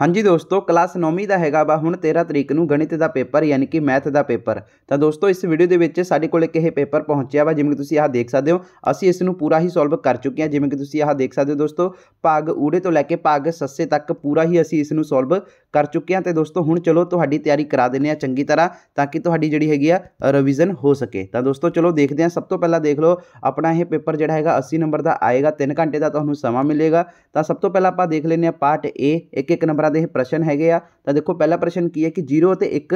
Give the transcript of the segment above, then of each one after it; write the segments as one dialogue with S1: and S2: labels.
S1: ਹਾਂਜੀ ਦੋਸਤੋ ਕਲਾਸ 9ਵੀਂ ਦਾ ਹੈਗਾ ਵਾ ਹੁਣ 13 ਤਰੀਕ ਨੂੰ ਗਣਿਤ ਦਾ ਪੇਪਰ ਯਾਨੀ ਕਿ ਮੈਥ ਦਾ ਪੇਪਰ ਤਾਂ ਦੋਸਤੋ ਇਸ ਵੀਡੀਓ ਦੇ ਵਿੱਚ ਸਾਡੇ ਕੋਲ ਇੱਕ ਇਹ ਪੇਪਰ ਪਹੁੰਚਿਆ ਵਾ ਜਿਵੇਂ ਕਿ ਤੁਸੀਂ ਆਹ ਦੇਖ ਸਕਦੇ ਹੋ ਅਸੀਂ ਇਸ ਨੂੰ ਪੂਰਾ ਹੀ ਸੋਲਵ ਕਰ ਚੁੱਕੇ ਹਾਂ ਜਿਵੇਂ ਕਿ ਤੁਸੀਂ ਆਹ ਦੇਖ ਸਕਦੇ ਹੋ ਦੋਸਤੋ ਭਾਗ ਊੜੇ ਤੋਂ ਲੈ ਕੇ ਭਾਗ ਸੱਸੇ ਤੱਕ ਪੂਰਾ ਹੀ ਅਸੀਂ ਇਸ ਨੂੰ ਸੋਲਵ ਕਰ ਚੁੱਕੇ ਹਾਂ ਤੇ ਦੋਸਤੋ ਹੁਣ ਚਲੋ ਤੁਹਾਡੀ ਤਿਆਰੀ ਕਰਾ ਦਿੰਨੇ ਆ ਚੰਗੀ ਤਰ੍ਹਾਂ ਤਾਂ ਕਿ ਤੁਹਾਡੀ ਜਿਹੜੀ ਹੈਗੀ ਆ ਰਿਵੀਜ਼ਨ ਹੋ ਸਕੇ ਤਾਂ ਦੋਸਤੋ ਚਲੋ ਦੇਖਦੇ ਹਾਂ ਸਭ ਤੋਂ ਪਹਿਲਾਂ ਦੇਖ ਲਓ ਆਪਣਾ ਇਹ ਪੇਪਰ ਜਿਹੜਾ ਹੈਗਾ 80 ਨੰਬਰ ਦਾ ਆਏਗਾ 3 ਘੰਟੇ ਦਾ ਤੁਹਾਨੂੰ ਸਮਾਂ ਮਿਲੇਗਾ ਤਾਂ ਸਭ ਤੋਂ ਪਹਿਲਾਂ ਆਪਾਂ ਦੇਖ ਲੈਨੇ ਆ ਪਾਰਟ ਏ ਇੱਕ ਇੱਕ ਨੰਬਰ तरह के प्रश्न है तो देखो पहला प्रश्न की है कि जीरो तो एक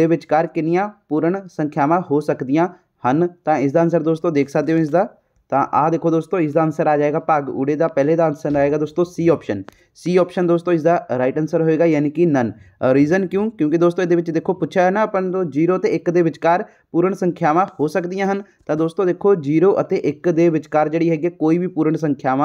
S1: देकर कि पूर्ण संख्याव हो सकता हैं तो इसका आंसर दोस्तों देख सकते हो इसका तो आह दोस्तों इसका आंसर आ जाएगा भाग उड़े का पहले का आंसर आएगा दोस्तों सी ऑप्शन सी ऑप्शन दोस्तों इसका राइट आंसर होएगा यानी कि नन रीजन uh, क्यों क्योंकि दोस्तों ये देखो पूछा है ना अपन तो जीरो तो एक देकर पूर्ण संख्याव हो सकती हैं तो दोस्तों देखो जीरो एक देकर जी है कोई भी पूर्ण संख्याव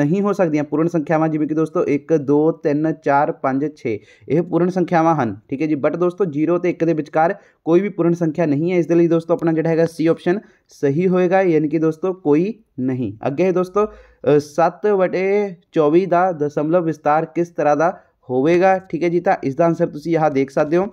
S1: नहीं हो सकती पूर्ण संख्याव जिमें कि दोस्तों एक दो तीन चार पाँच छे यह पूर्ण संख्याव हैं ठीक है जी बट दोस्तों जीरो तो एक देकर कोई भी पूर्ण संख्या नहीं है इसलिए दोस्तों अपना जो है सी ऑप्शन सही होएगा यानी कि दोस्तों कोई नहीं अगे दोस्तों सत्त बटे चौबी का दशमलव विस्तार किस तरह का होगा ठीक है जी तो इसका आंसर तुम यहाँ देख सकते हो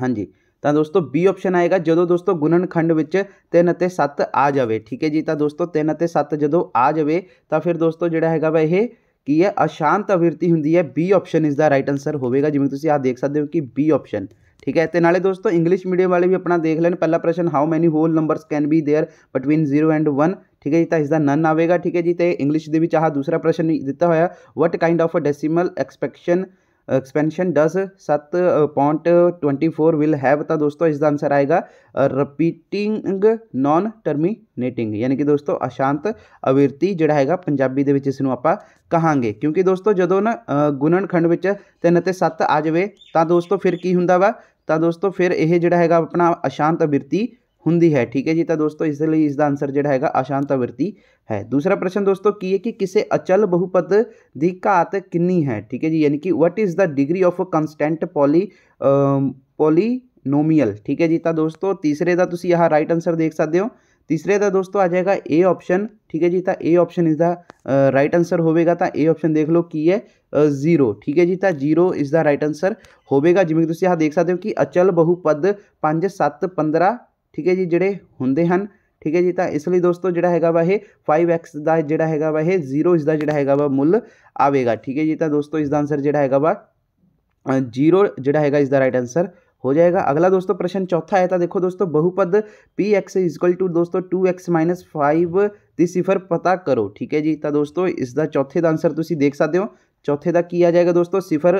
S1: हाँ जी तो दोस्तों बी ऑप्शन आएगा जो दोस्तों गुणन खंड तीन सत्त आ जाए ठीक है जी तो दोस्तों तीन सत्त जो आ जाए तो फिर दोस्तों जोड़ा है वह यह कि है अशांत अविरती होंगी है बी ऑप्शन इसका राइट आंसर होगा जिमें आप देख सकते हो कि बी ऑप्शन ठीक है तो ना दोस्तों इंग्लिश मीडियम वाले भी अपना देख लेन पहला प्रश्न how many whole number can be there between zero and one ਠੀਕ ਹੈ ਜੀ ਤਾਂ ਇਸ ਦਾ ਨਨ ਆਵੇਗਾ ਠੀਕ ਹੈ ਜੀ ਤੇ ਇੰਗਲਿਸ਼ ਦੇ ਵਿੱਚ ਆਹ ਦੂਸਰਾ ਪ੍ਰਸ਼ਨ ਦਿੱਤਾ ਹੋਇਆ what kind of a decimal expansion expansion does 7.24 will have ਤਾਂ ਦੋਸਤੋ ਇਸ ਦਾ ਆਨਸਰ ਆਏਗਾ ਰਿਪੀਟਿੰਗ ਨਾਨ ਟਰਮੀਨੇਟਿੰਗ ਯਾਨੀ ਕਿ ਦੋਸਤੋ ਅਸ਼ਾਂਤ ਅਵਿਰਤੀ ਜਿਹੜਾ ਹੈਗਾ ਪੰਜਾਬੀ ਦੇ ਵਿੱਚ ਇਸ ਨੂੰ ਆਪਾਂ ਕਹਾਂਗੇ ਕਿਉਂਕਿ ਦੋਸਤੋ ਜਦੋਂ ਨਾ ਗੁਣਨਖੰਡ ਵਿੱਚ 3 ਅਤੇ 7 ਆ ਜਾਵੇ ਤਾਂ ਦੋਸਤੋ ਫਿਰ ਕੀ ਹੁੰਦਾ ਵਾ ਤਾਂ ਦੋਸਤੋ ਫਿਰ ਇਹ ਜਿਹੜਾ ਹੈਗਾ ਆਪਣਾ ਅਸ਼ਾਂਤ ਅਵਿਰਤੀ होंगी है ठीक है जी तो दोस्तों इसलिए इसका आंसर जोड़ा है अशांतावृत्ति है दूसरा प्रश्न दोस्तों की है कि किसी अचल बहुपद की घात कि है ठीक है जी यानी कि what is the degree of constant poly polynomial ठीक है जी तो दोस्तों तीसरे का तुम यहाँ राइट आंसर देख सकते हो तीसरे का दोस्तों आ जाएगा ए ऑप्शन ठीक है जी तो ए ऑप्शन इसका राइट आंसर होगा तो ए ऑप्शन देख लो की है जीरो ठीक है जी तो जीरो इसका राइट आंसर होगा जिम्मे यहाँ देख सकते हो कि अचल बहुपद पाँच सत्त पंद्रह ठीक है जी जोड़े होंगे ठीक है जी तो इसलिए दोस्तों जो है वह फाइव एक्स का जोड़ा है वह जीरो इसका जोड़ा है वह मुल आएगा ठीक है जी तो दोस्तों इसका आंसर जोड़ा है वह जीरो जोड़ा है इसका राइट आंसर हो जाएगा अगला दोस्तों प्रश्न चौथा है तो देखो दोस्तों बहुपद पी एक्स इजकल टू दोस्तों टू एक्स माइनस फाइव की सिफर पता करो ठीक है जी तो दोस्तों इसका चौथे का आंसर तुम देख सकते हो चौथे का की आ जाएगा दोस्तों सिफर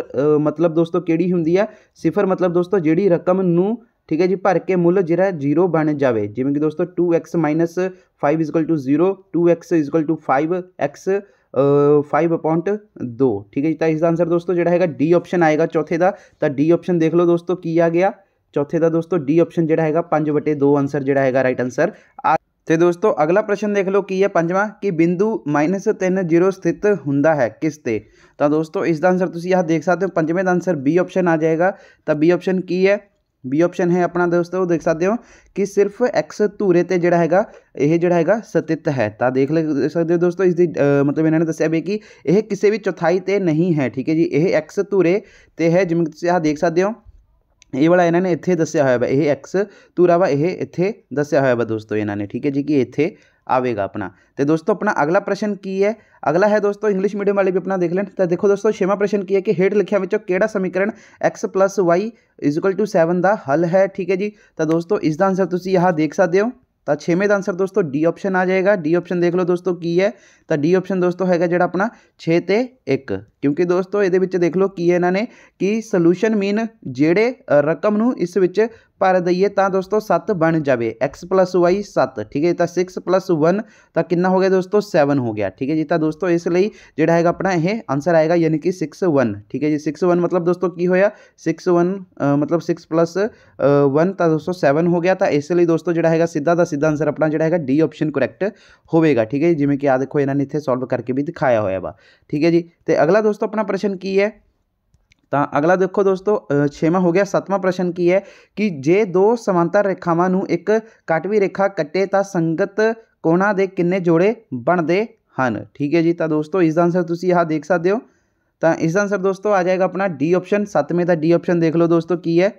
S1: मतलब दोस्तों केड़ी होंगी है सिफर मतलब दोस्तों जी रकम ठीक है जी भर के मुल जरा जीरो बन जाए जिमें कि दोस्तों two x minus five equal to zero two x is equal to five x five point दो ठीक है जी तो इसका आंसर दोस्तों जोड़ा है डी ऑप्शन आएगा चौथे का तो डी ऑप्शन देख लो दोस्तों की आ गया चौथे का दोस्तों डी ऑप्शन जोड़ा है पां बटे दो आंसर जोड़ा है राइट आंसर आ तो दोस्तों अगला प्रश्न देख लो की है पंजा कि बिंदु माइनस तीन जीरो स्थित हों है किसते तो दोस्तों इसका आंसर तुम यहाँ देख सकते हो पंजे का आंसर बी ऑप्शन आ जाएगा तो बी ऑप्शन की है बी ऑप्शन है अपना दोस्तों देख सकते हो कि सिर्फ एक्स धूरे से जोड़ा है यह जोड़ा है सतित है तो देख ले सकते हो दोस्तों इसकी मतलब इन्होंने दस कि यह किसी भी चौथाई पर नहीं है ठीक है जी यह एक्स धूरे तो है जिम आह देख सकते हो ये वाला इन्होंने इतने दस्या हो एक्स धूरा वा ये इतने दस्या हो दोस्तों इन्होंने ठीक है जी कि इतने आवेगा अपना तो दोस्तों अपना अगला प्रश्न की है अगला है दोस्तों इंग्लिश मीडियम वाले भी अपना देख लें तो देखो दोस्तों छेवा प्रश्न की है कि हेठ लिखा बच्चों केड़ा समीकरण x plus y equal to seven का हल है ठीक है जी तो दोस्तों इसका आंसर तुम यहाँ देख सकते हो तो छेवें का आंसर दोस्तों डी ऑप्शन आ जाएगा डी ऑप्शन देख लो दोस्तों की है तो डी ऑप्शन दोस्तों है जो अपना छे तो एक क्योंकि दोस्तों ये देख लो की इन्होंने कि सल्यूशन मीन जेड़े रकम इस भर दईए तो दोस्तों सत्त बन जाए एक्स प्लस वाई सत्त ठीक है तो सिक्स प्लस वन तो कि हो गया दोस्तों सैवन हो गया ठीक है जी तो दोस्तों इसलिए जोड़ा है अपना यह आंसर आएगा यानी कि सिक्स वन ठीक है जी सिक्स वन मतलब दोस्तों की होया सिक्स वन मतलब सिक्स प्लस वन तो दोस्तों सैवन हो गया तो इसलिए दोस्तों जोड़ा है सीधा का सीधा आंसर अपना जोड़ा है डी ऑप्शन करैक्ट होगा ठीक है जिमें कि आ देखो इन्ह ਇਹਨਾਂ ਨੇ ਇੱਥੇ ਸੋਲਵ ਕਰਕੇ ਵੀ ਦਿਖਾਇਆ ਹੋਇਆ ਵਾ ਠੀਕ ਹੈ ਜੀ ਤੇ ਅਗਲਾ ਦੋਸਤੋ ਆਪਣਾ ਪ੍ਰਸ਼ਨ ਕੀ ਹੈ ਤਾਂ ਅਗਲਾ ਦੇਖੋ ਦੋਸਤੋ ਛੇਵਾਂ ਹੋ ਗਿਆ ਸੱਤਵਾਂ ਪ੍ਰਸ਼ਨ ਕੀ ਹੈ ਕਿ ਜੇ ਦੋ ਸਮਾਂਤਰ ਰੇਖਾਵਾਂ ਨੂੰ ਇੱਕ ਕਟਵੀ ਰੇਖਾ ਕੱਟੇ ਤਾਂ ਸੰਗਤ ਕੋਣਾਂ ਦੇ ਕਿੰਨੇ ਜੋੜੇ ਬਣਦੇ ਹਨ ਠੀਕ ਹੈ ਜੀ ਤਾਂ ਦੋਸਤੋ ਇਸ ਦਾ ਆਨਸਰ ਤੁਸੀਂ ਆਹ ਦੇਖ ਸਕਦੇ ਹੋ ਤਾਂ ਇਸ ਦਾ ਆਨਸਰ ਦੋਸਤੋ ਆ ਜਾएगा अपना डी ऑप्शन ਸੱਤਵੇਂ ਦਾ डी ऑप्शन ਦੇਖ ਲਓ ਦੋਸਤੋ ਕੀ ਹੈ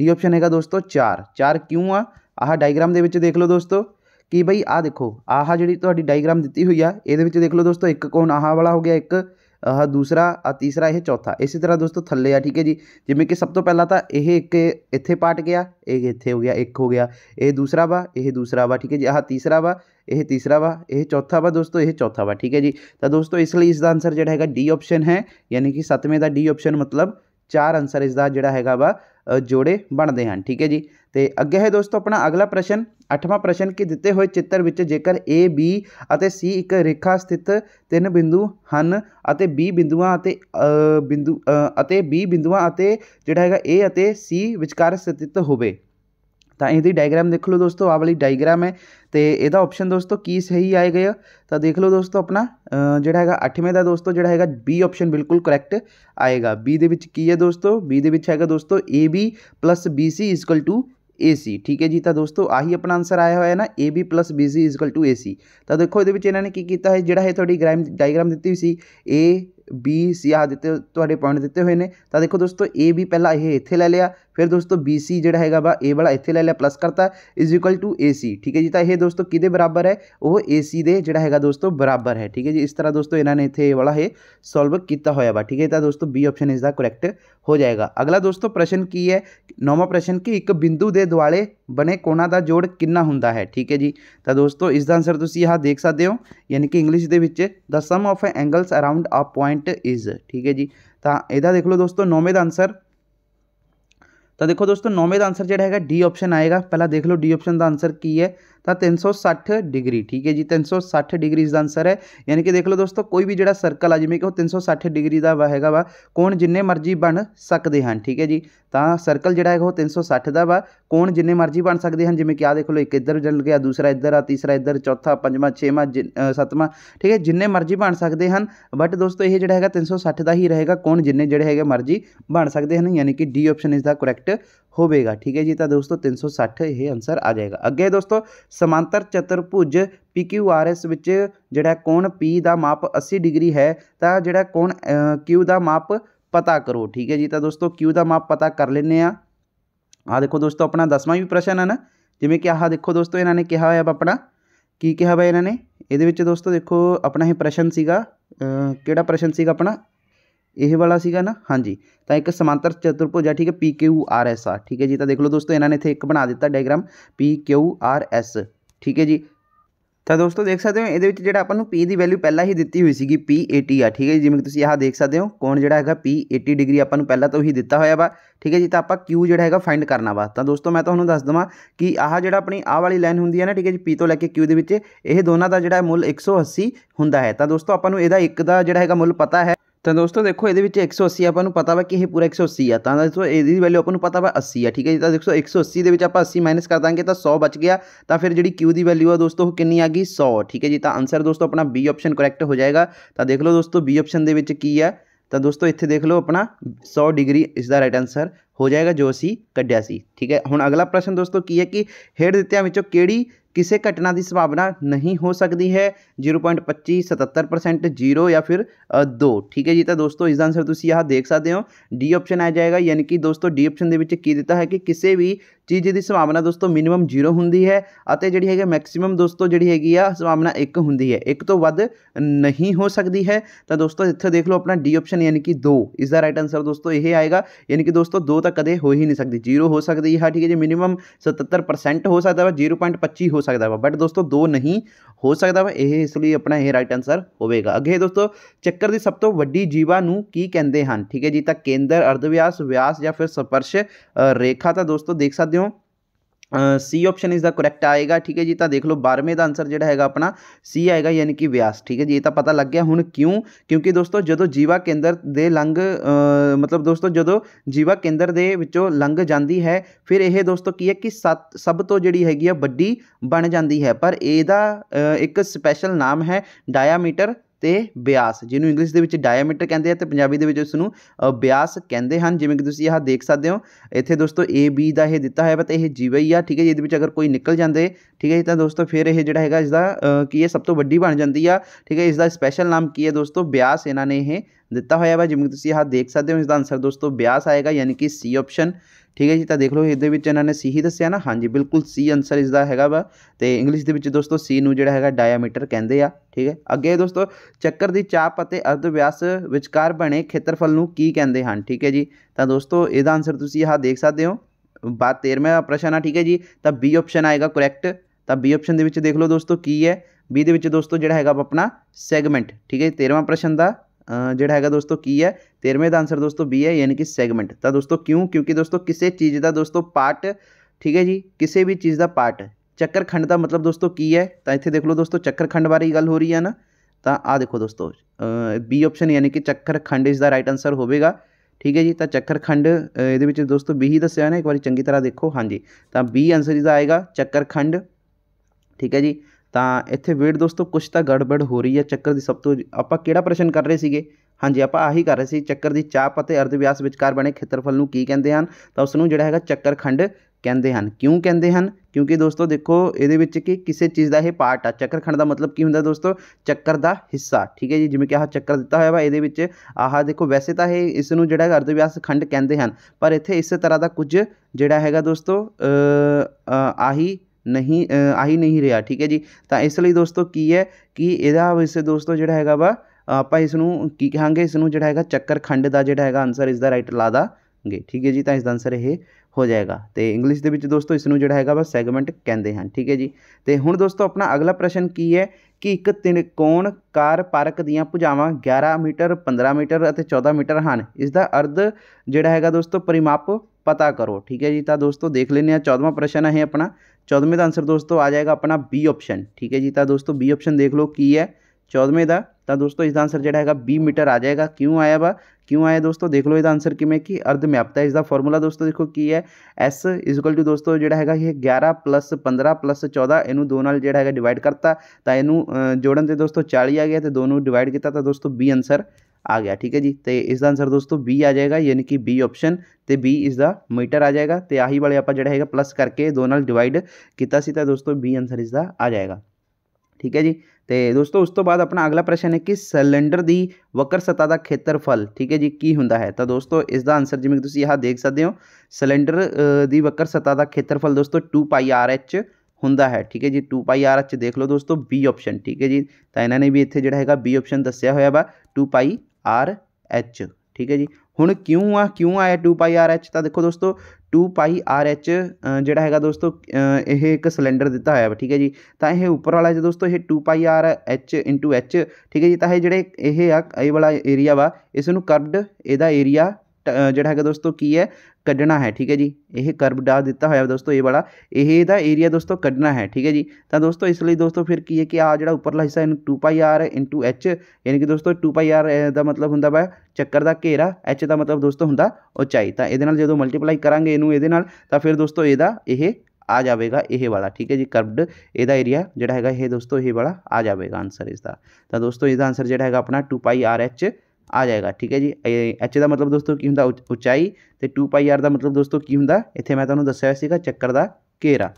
S1: डी ऑप्शन ਹੈਗਾ ਦੋਸਤੋ 4 4 ਕਿਉਂ ਆ ਆਹ ਡਾਇਗਰਾਮ ਦੇ ਵਿੱਚ ਦੇਖ ਲਓ ਦੋਸਤੋ कि बई आह देखो आह जी थी डायग्राम दी हुई है ये देख लो दोस्तों एक कौन आह वाला हो गया एक आह दूसरा आ तीसरा यह चौथा इस तरह दोस्तों थले आ ठीक है जी जिमें कि सब तो पहला तो यह एक इतने पार्ट गया एक इतने हो गया एक हो गया यह दूसरा वा यह दूसरा वा ठीक है जी आह तीसरा वा यह तीसरा वा यह चौथा वा दोस्तों यह चौथा वा ठीक है जी तो दोस्तों इसलिए इसका आंसर जोड़ा है डी ऑप्शन है यानी कि सत्तवें का डी ऑप्शन मतलब ਚਾਰ ਆਨਸਰ ਇਸ ਦਾ ਜਿਹੜਾ ਹੈਗਾ ਵਾ ਜੋੜੇ ਬਣਦੇ ਹਨ ਠੀਕ ਹੈ ਜੀ ਤੇ ਅੱਗੇ ਹੈ ਦੋਸਤੋ ਆਪਣਾ ਅਗਲਾ ਪ੍ਰਸ਼ਨ ਅੱਠਵਾਂ ਪ੍ਰਸ਼ਨ ਕਿ ਦਿੱਤੇ ਹੋਏ ਚਿੱਤਰ ਵਿੱਚ ਜੇਕਰ A B ਅਤੇ C ਇੱਕ ਰੇਖਾ ਸਥਿਤ ਤਿੰਨ ਬਿੰਦੂ ਹਨ ਅਤੇ B ਬਿੰਦੂਆਂ ਅਤੇ ਬਿੰਦੂ ਅਤੇ B ਬਿੰਦੂਆਂ ਅਤੇ ਜਿਹੜਾ ਹੈਗਾ A ਅਤੇ C ਵਿਚਕਾਰ ਸਥਿਤ ਹੋਵੇ तो यदि डायग्राम देख लो दोस्तों आ वाली डायग्राम है तो यद ऑप्शन दोस्तों की सही आए गए तो देख लो दोस्तों अपना जोड़ा है अठवें का दोस्तों जोड़ा है बी ऑप्शन बिल्कुल करैक्ट आएगा बी दे है दोस्तों बी देगा दोस्तों A B plus B C is equal to A C ठीक है जी तो दोस्तों आही अपना आंसर आया हुआ है ना A B plus B C is equal to A C तो देखो ये इन्होंने की किया है जोड़ा है थोड़ी ग्राम डायग्राम दी हुई ए बी सी आते पॉइंट दते हुए हैं तो देखो दोस्तों ए बी पहला यह इतने लै लिया फिर दोस्तों बी सी जो है वा ए वाला इतने लै लिया प्लस करता is equal to A C ठीक है जी तो यह दोस्तों कि बराबर है वह ए सी के जोड़ा है दोस्तों बराबर है ठीक है जी इस तरह दोस्तों इन्होंने इतने वाला यह सोल्व किया हो ठीक है तो दोस्तों बी ऑप्शन इसका करैक्ट हो जाएगा अगला दोस्तों प्रश्न की है नौवा प्रश्न कि एक बिंदु के दुआले बने कोणा का जोड़ कि होंगे है ठीक है जी तो दोस्तों इसका आंसर तुम यहाँ देख सकते हो यानी कि इंग्लिश के sum of angles around a point is ठीक है जी तो यह देख लो दोस्तों नौवें का आंसर तो देखो दोस्तों नौवेद का आंसर जो है डी ऑप्शन आएगा पहला देख लो डी ऑप्शन का आंसर की है तो तीन सौ सठ डिग्री ठीक है जी तीन सौ सठ डिग्री इसका आंसर है यानी कि देख लो दोस्तों कोई भी जोड़ा सर्कल आ जिमें कि वो तीन सौ सठ डिग्री का वा है वा कौन जिन्हें मर्जी बन सकते हैं ठीक है जी तो सर्कल जोड़ा है वो तीन सौ सठ का वा कौन जिन्हें मर्जी बन सकते हैं जिमें कि आ देख लो एक इधर जल गया दूसरा इधर आ तीसरा इधर चौथा पंजा छेवं जि सत्तव ठीक है जिन्हें मर्जी बन सकते हैं बट दोस्तों यह जोड़ा है तीन सौ सठ का ही रहेगा कौन जिन्हें जोड़े है मर्जी बन सकते हैं यानी कि डी ऑप्शन इसका करैक्ट होगा ठीक है जी तो दोस्तों तीन सौ साठ यह आंसर आ जाएगा अगे दोस्तों समांतर चतुर्भुज पी क्यू आर एस में जोड़ा कौन पी का माप अस्सी डिग्री है तो जोड़ा कौन क्यू का माप पता करो ठीक है जी तो दोस्तों क्यू का माप पता कर लें हाँ देखो दोस्तों अपना दसवें भी प्रश्न है ना जिमें क्या हाँ देखो दोस्तों ने कहा हो अपना की कहा वा इन्होंने ये दोस्तों देखो अपना यह प्रश्न सगा कि प्रश्न सगा अपना ਇਹ ਵਾਲਾ ਸੀਗਾ ਨਾ ਹਾਂਜੀ ਤਾਂ ਇੱਕ ਸਮਾਂਤਰ ਚਤੁਰਭੁਜ ਆ ਠੀਕ ਹੈ ਪੀ ਕਿਊ ਆਰ ਐਸ ਆ ਠੀਕ ਹੈ ਜੀ ਤਾਂ ਦੇਖ ਲਓ ਦੋਸਤੋ ਇਹਨਾਂ ਨੇ ਇੱਥੇ ਇੱਕ ਬਣਾ ਦਿੱਤਾ diagram P Q R S ਠੀਕ ਹੈ ਜੀ ਤਾਂ ਦੋਸਤੋ ਦੇਖ ਸਕਦੇ ਹੋ ਇਹਦੇ ਵਿੱਚ ਜਿਹੜਾ ਆਪਾਂ ਨੂੰ p ਦੀ ਵੈਲਿਊ ਪਹਿਲਾਂ ਹੀ ਦਿੱਤੀ ਹੋਈ ਸੀਗੀ p80 ਆ ਠੀਕ ਹੈ ਜੀ ਜਿਵੇਂ ਕਿ ਤੁਸੀਂ ਆਹ ਦੇਖ ਸਕਦੇ ਹੋ ਕੋਣ ਜਿਹੜਾ ਹੈਗਾ p80 ਡਿਗਰੀ ਆਪਾਂ ਨੂੰ ਪਹਿਲਾਂ ਤੋਂ ਹੀ ਦਿੱਤਾ ਹੋਇਆ ਵਾ ਠੀਕ ਹੈ ਜੀ ਤਾਂ ਆਪਾਂ q ਜਿਹੜਾ ਹੈਗਾ ਫਾਈਂਡ ਕਰਨਾ ਵਾ ਤਾਂ ਦੋਸਤੋ ਮੈਂ ਤੁਹਾਨੂੰ ਦੱਸ ਦਵਾਂ ਕਿ ਆਹ ਜਿਹੜਾ ਆਪਣੀ ਆਹ ਵਾਲੀ ਲਾਈਨ ਹੁੰਦੀ ਹੈ ਨਾ ਠੀਕ ਹੈ ਜੀ p ਤੋਂ ਲੈ ਕੇ q ਦੇ ਵਿੱਚ ਇਹ ਦੋਨਾਂ ਦਾ ਜਿਹੜਾ ਮੁੱਲ 180 ਹੁੰਦਾ ਹੈ ਤਾਂ ਦੋਸਤੋ ਆਪਾਂ ਨੂੰ ਇਹਦਾ ਇੱਕ ਦਾ ਜਿਹੜਾ ਹੈਗਾ ਮੁੱਲ ਪਤਾ ਹੈ ਤਾਂ ਦੋਸਤੋ ਦੇਖੋ ਇਹਦੇ ਵਿੱਚ 180 ਆਪਾਂ ਨੂੰ ਪਤਾ ਵਾ ਕਿ ਇਹ ਪੂਰਾ 180 ਆ ਤਾਂ ਦੋਸਤੋ ਇਹਦੀ ਵੈਲਿਊ ਆਪਾਂ ਨੂੰ ਪਤਾ ਵਾ 80 ਆ ਠੀਕ ਹੈ ਜੀ ਤਾਂ ਦੇਖੋ 180 ਦੇ ਵਿੱਚ ਆਪਾਂ 80 ਮਾਈਨਸ ਕਰ ਦਾਂਗੇ ਤਾਂ 100 ਬਚ ਗਿਆ ਤਾਂ ਫਿਰ ਜਿਹੜੀ Q ਦੀ ਵੈਲਿਊ ਆ ਦੋਸਤੋ ਉਹ ਕਿੰਨੀ ਆ ਗਈ 100 ਠੀਕ ਹੈ ਜੀ ਤਾਂ ਆਨਸਰ ਦੋਸਤੋ ਆਪਣਾ B ਆਪਸ਼ਨ ਕਰੈਕਟ ਹੋ ਜਾਏਗਾ ਤਾਂ ਦੇਖ ਲਓ ਦੋਸਤੋ B ਆਪਸ਼ਨ ਦੇ ਵਿੱਚ ਕੀ ਆ ਤਾਂ ਦੋਸਤੋ ਇੱਥੇ ਦੇਖ ਲਓ ਆਪਣਾ 100 ਡਿਗਰੀ ਇਸ ਦਾ ਰਾਈਟ ਆਨਸਰ ਹੋ ਜਾਏਗਾ ਜੋ ਅਸੀਂ ਕੱਢਿਆ ਸੀ ਠੀਕ ਹੈ ਹੁਣ ਅਗਲਾ ਪ੍ਰਸ਼ਨ ਦੋਸਤੋ ਕੀ ਹੈ ਕਿ ਹੇਠ ਦਿੱਤਿਆਂ ਵਿੱਚੋਂ ਕਿਹੜੀ किसे घटना की संभावना नहीं हो सकती है जीरो पॉइंट पच्ची सतर परसेंट जीरो या फिर दो ठीक है जी तो दोस्तों इसका आंसर तुम यहाँ देख सकते हो डी ऑप्शन आ जाएगा यानी कि दोस्तों डी ऑप्शन के दिता है कि किसी भी चीज़ की संभावना दोस्तों मिनीम जीरो होंगी है और जी है मैक्सीम दोस्तों जी है संभावना एक होंगी है एक तो व् नहीं हो सकती है तो दोस्तों इतने देख लो अपना डी ऑप्शन यानी कि दो इसका राइट आंसर दोस्तों यही आएगा यानी कि दोस्तों दो तो कद हो ही नहीं सकती जीरो हो सकती है ठीक है जी मिनीम सतर प्रसेंट हो सकता वा जीरो पॉइंट पच्ची हो सकता वा बट दोस्तों दो नहीं हो सकता वा यह इसलिए अपना यह राइट आंसर होगा अगे दोस्तों चक्कर की सब तो वही जीवा की कहें ठीक है जी तो केंद्र अर्धव्यास व्यास या फिर स्पर्श रेखा तो दोस्तों देख सकते हो सी ऑप्शन इज़ इसका करैक्ट आएगा ठीक है जी तो देख लो बारहवें का आंसर जोड़ा है अपना सी आएगा यानी कि व्यास ठीक है जी ये तो पता लग गया हूँ क्यों क्योंकि दोस्तों जो जीवा केंद्र दे लंघ मतलब दोस्तों जो जीवा केंद्र के लंघ जाती है फिर यह दोस्तों की है कि सत सब तो जी है बड़ी बन जाती है पर यह एक स्पैशल नाम है डायामीटर तो ब्यास जिन्होंने इंग्लिश के डायामीटर कहें तो पंजाबी इसमें ब्यास कहें जिमें कि तुम आह देख सकते हो इतने दोस्तों ए बी का यह दिता है तो यह जीव ही आ ठीक है जी ये अगर कोई निकल जाए ठीक है जी तो दोस्तों फिर यह जो है इसका की सब तो व्डी बन जाती है ठीक है इसका स्पैशल नाम की है दोस्तों ब्यास इन्होंने यह ਦਿੱਤਾ ਹੋਇਆ ਵਾ ਜਿਵੇਂ ਤੁਸੀਂ ਆਹ ਦੇਖ ਸਕਦੇ ਹੋ ਇਸ ਦਾ ਆਨਸਰ ਦੋਸਤੋ ਬਿਆਸ ਆਏਗਾ ਯਾਨੀ ਕਿ ਸੀ ਆਪਸ਼ਨ ਠੀਕ ਹੈ ਜੀ ਤਾਂ ਦੇਖ ਲਓ ਇਹਦੇ ਵਿੱਚ ਇਹਨਾਂ ਨੇ ਸੀ ਹੀ ਦੱਸਿਆ ਨਾ ਹਾਂਜੀ ਬਿਲਕੁਲ ਸੀ ਆਨਸਰ ਇਸ ਦਾ ਹੈਗਾ ਵਾ ਤੇ ਇੰਗਲਿਸ਼ ਦੇ ਵਿੱਚ ਦੋਸਤੋ ਸੀ ਨੂੰ ਜਿਹੜਾ ਹੈਗਾ ਡਾਇਆਮੀਟਰ ਕਹਿੰਦੇ ਆ ਠੀਕ ਹੈ ਅੱਗੇ ਦੋਸਤੋ ਚੱਕਰ ਦੀ ਚਾਪ ਅਤੇ ਅਰਧ ਵਿਆਸ ਵਿਚਕਾਰ ਬਣੇ ਖੇਤਰਫਲ ਨੂੰ ਕੀ ਕਹਿੰਦੇ ਹਨ ਠੀਕ ਹੈ ਜੀ ਤਾਂ ਦੋਸਤੋ ਇਹਦਾ ਆਨਸਰ ਤੁਸੀਂ ਆਹ ਦੇਖ ਸਕਦੇ ਹੋ ਬਾ 13ਵਾਂ ਪ੍ਰਸ਼ਨ ਆ ਠੀਕ ਹੈ ਜੀ ਤਾਂ ਬੀ ਆਪਸ਼ਨ ਆਏਗਾ ਕਰੈਕਟ ਤਾਂ ਬੀ ਆਪਸ਼ਨ ਦੇ ਵਿੱਚ ਦੇਖ ਲਓ ਦੋਸਤੋ ਕੀ ਹੈ ਬੀ ਦੇ ਵਿੱਚ ਦੋਸਤੋ ਜਿਹੜਾ ਹੈਗਾ ਆਪਣਾ ਸੈਗਮੈਂਟ ਠੀਕ ਹੈ 13ਵਾਂ ਪ੍ਰਸ਼ਨ ਦਾ जोड़ा है दोस्तों की है तेरहवें का आंसर दोस्तों बी है यानी कि सैगमेंट तो दोस्तों क्यों क्योंकि दोस्तों किसी चीज़ का दोस्तों पार्ट ठीक है जी किसी भी चीज़ का पार्ट चक्कर खंड का मतलब दोस्तों की है तो इतने देख लो दोस्तों चक्कर खंड बारे गल हो रही है ना तो आ देखो दोस्तों बी ऑप्शन यानी कि चक्कर खंड इसका राइट आंसर होगा ठीक है जी तो चक्कर खंड ये दोस्तों बी ही दसा ना एक बार चंकी तरह देखो हाँ जी तो बी आंसर इसका आएगा चक्कर खंड ठीक है जी ਤਾਂ ਇੱਥੇ ਵੇਟ ਦੋਸਤੋ ਕੁਝ ਤਾਂ ਗੜਬੜ ਹੋ ਰਹੀ ਹੈ ਚੱਕਰ ਦੀ ਸਭ ਤੋਂ ਆਪਾਂ ਕਿਹੜਾ ਪ੍ਰਸ਼ਨ ਕਰ ਰਹੇ ਸੀਗੇ ਹਾਂਜੀ ਆਪਾਂ ਆਹੀ ਕਰ ਰਹੇ ਸੀ ਚੱਕਰ ਦੀ ਚਾਪ ਅਤੇ ਅਰਧ ਵਿਆਸ ਵਿਚਕਾਰ ਬਣੇ ਖੇਤਰਫਲ ਨੂੰ ਕੀ ਕਹਿੰਦੇ ਹਨ ਤਾਂ ਉਸ ਨੂੰ ਜਿਹੜਾ ਹੈਗਾ ਚੱਕਰਖੰਡ ਕਹਿੰਦੇ ਹਨ ਕਿਉਂ ਕਹਿੰਦੇ ਹਨ ਕਿਉਂਕਿ ਦੋਸਤੋ ਦੇਖੋ ਇਹਦੇ ਵਿੱਚ ਕਿ ਕਿਸੇ ਚੀਜ਼ ਦਾ ਇਹ ਪਾਰਟ ਆ ਚੱਕਰਖੰਡ ਦਾ ਮਤਲਬ ਕੀ ਹੁੰਦਾ ਦੋਸਤੋ ਚੱਕਰ ਦਾ ਹਿੱਸਾ ਠੀਕ ਹੈ ਜੀ ਜਿਵੇਂ ਕਿ ਆਹ ਚੱਕਰ ਦਿੱਤਾ ਹੋਇਆ ਵਾ ਇਹਦੇ ਵਿੱਚ ਆਹ ਦੇਖੋ ਵੈਸੇ ਤਾਂ ਇਹ ਇਸ ਨੂੰ ਜਿਹੜਾ ਅਰਧ ਵਿਆਸ ਖੰਡ ਕਹਿੰਦੇ ਹਨ ਪਰ ਇੱਥੇ ਇਸੇ ਤਰ੍ਹਾਂ ਦਾ ਕੁਝ ਜਿਹੜਾ ਹੈਗਾ ਦੋਸਤੋ ਆਹੀ ਨਹੀਂ ਆ ਹੀ ਨਹੀਂ ਰਿਹਾ ਠੀਕ ਹੈ ਜੀ ਤਾਂ ਇਸ ਲਈ ਦੋਸਤੋ ਕੀ ਹੈ ਕਿ ਇਹਦਾ ਵੈਸੇ ਦੋਸਤੋ ਜਿਹੜਾ ਹੈਗਾ ਵਾ ਆਪਾਂ ਇਸ ਨੂੰ ਕੀ ਕਹਾਂਗੇ ਇਸ ਨੂੰ ਜਿਹੜਾ ਹੈਗਾ ਚੱਕਰਖੰਡ ਦਾ ਜਿਹੜਾ ਹੈਗਾ ਆਨਸਰ ਇਸ ਦਾ ਰਾਈਟ ਲਾ ਦਾਂਗੇ ਠੀਕ ਹੈ ਜੀ ਤਾਂ ਇਸ ਦਾ ਆਨਸਰ ਇਹ ਹੋ ਜਾਏਗਾ ਤੇ ਇੰਗਲਿਸ਼ ਦੇ ਵਿੱਚ ਦੋਸਤੋ ਇਸ ਨੂੰ ਜਿਹੜਾ ਹੈਗਾ ਵਾ ਸੈਗਮੈਂਟ ਕਹਿੰਦੇ ਹਨ ਠੀਕ ਹੈ ਜੀ ਤੇ ਹੁਣ ਦੋਸਤੋ ਆਪਣਾ ਅਗਲਾ ਪ੍ਰਸ਼ਨ ਕੀ ਹੈ कि एक ਤਿਕੋਣ कोण कार ਦੀਆਂ ਭੁਜਾਵਾਂ ਗਿਆਰ੍ਹਾਂ ਮੀਟਰ मीटर ਮੀਟਰ मीटर ਚੌਦ੍ਹਾਂ ਮੀਟਰ ਹਨ ਇਸ ਦਾ दोस्तों परिमाप पता करो ठीक है जी तो दोस्तों देख लें चौदव प्रश्न है अपना चौदवें का आंसर दोस्तों आ जाएगा अपना बी ऑप्शन ठीक है जी तो दोस्तों बी ऑप्शन देख लो की है चौदवें का तो दोस्तों इसका आंसर जोड़ा है बी मीटर आ जाएगा क्यों आया वा क्यों आया दोस्तों देख लो इसका आंसर किमें कि अर्ध में है इसका फॉर्मूला दोस्तों देखो की है एस इजकल टू दोस्तों जोड़ा है ये ग्यारह प्लस पंद्रह प्लस चौदह इनू दो नाल जोड़ा है डिवाइड करता तो इनू जोड़न से दोस्तों चाली आ गया तो दोनों डिवाइड किया तो दोस्तों बी आंसर आ गया ठीक है जी तो इसका आंसर दोस्तों बी आ जाएगा यानी कि बी ऑप्शन तो बी इसका मीटर आ जाएगा तो आही वाले आप जोड़ा है प्लस करके दो डिवाइड किया दोस्तों बी आंसर इसका आ जाएगा ठीक है जी तो दोस्तों उस तो बाद अपना अगला प्रश्न है कि सिलेंडर की वक्र सतह का खेत्रफल ठीक है जी की हों है तो दोस्तों इसका आंसर जिम्मे यहाँ देख सकते हो सिलेंडर की वक्र सतह का खेत्रफल दोस्तों टू पाई आर एच हों है ठीक है जी टू पाई आर एच देख लो दोस्तों बी ऑप्शन ठीक है जी तो इन्होंने भी इतने जो है बी ऑप्शन दसिया हुआ वा टू पाई आर एच ठीक है जी ਹੁਣ ਕਿਉਂ ਆ ਕਿਉਂ ਆਇਆ ਟੂ ਪਾਈ ਆਰ ਐਚ ਤਾਂ ਦੇਖੋ ਦੋਸਤੋ ਟੂ ਪਾਈ ਆਰ ਐਚ ਜਿਹੜਾ ਹੈਗਾ ਦੋਸਤੋ ਇਹ ਇੱਕ ਸਿਲੰਡਰ ਦਿੱਤਾ ਹੋਇਆ ਵਾ ਠੀਕ ਹੈ ਜੀ ਤਾਂ ਇਹ ਉੱਪਰ ਵਾਲਾ ਜੇ ਦੋਸਤੋ ਇਹ two pi r h into h ਠੀਕ ਹੈ ਜੀ ਤਾਂ ਇਹ ਜਿਹੜੇ ਇਹ ਆ ਇਹ ਵਾਲਾ ਏਰੀਆ ਵਾ ਇਸ ਨੂੰ ਕਰਵਡ ਇਹਦਾ ਏਰੀਆ ਜਿਹੜਾ ਹੈਗਾ ਦੋਸਤੋ ਕੀ ਹੈ ਕੱਢਣਾ ਹੈ ਠੀਕ ਹੈ ਜੀ ਇਹ ਕਰਬ ਡਾ ਦਿੱਤਾ ਹੋਇਆ ਦੋਸਤੋ ਇਹ ਵਾਲਾ ਇਹ ਦਾ ਏਰੀਆ ਦੋਸਤੋ ਕੱਢਣਾ ਹੈ ਠੀਕ ਹੈ ਜੀ ਤਾਂ ਦੋਸਤੋ ਇਸ ਲਈ ਦੋਸਤੋ ਫਿਰ ਕੀ ਹੈ ਕਿ ਆ ਜਿਹੜਾ ਉੱਪਰਲਾ ਹਿੱਸਾ ਇਹਨੂੰ ਇਨਟੂ h ਯਾਨੀ ਕਿ ਦੋਸਤੋ 2 ਆਰ ਦਾ ਮਤਲਬ ਹੁੰਦਾ ਵਾ ਚੱਕਰ ਦਾ ਘੇਰਾ h ਦਾ ਮਤਲਬ ਦੋਸਤੋ ਹੁੰਦਾ ਉਚਾਈ ਤਾਂ ਇਹਦੇ ਨਾਲ ਜਦੋਂ ਮਲਟੀਪਲਾਈ ਕਰਾਂਗੇ ਇਹਨੂੰ ਇਹਦੇ ਨਾਲ ਤਾਂ ਫਿਰ ਦੋਸਤੋ ਇਹਦਾ ਇਹ ਆ ਜਾਵੇਗਾ ਇਹ ਵਾਲਾ ਠੀਕ ਹੈ ਜੀ ਕਰਬਡ ਇਹਦਾ ਏਰੀਆ ਜਿਹੜਾ ਹੈਗਾ ਇਹ ਦੋਸਤੋ ਇਹ ਵਾਲਾ ਆ ਜਾਵੇਗਾ ਆਨਸਰ ਇਸ ਦਾ ਤਾਂ ਦੋਸਤੋ ਇਹਦਾ ਆਨਸਰ ਜਿਹੜਾ ਹੈਗਾ ਆਪਣਾ ਐਚ ਆ ਜਾਏਗਾ ਠੀਕ ਹੈ ਜੀ ਐਚ ਦਾ ਮਤਲਬ ਦੋਸਤੋ ਕੀ ਹੁੰਦਾ ਉਚਾਈ ਤੇ 2 ਪਾਈ ਆਰ ਦਾ ਮਤਲਬ ਦੋਸਤੋ ਕੀ ਹੁੰਦਾ ਇੱਥੇ ਮੈਂ ਤੁਹਾਨੂੰ ਦੱਸਿਆ ਸੀਗਾ ਚੱਕਰ ਦਾ ਘੇਰਾ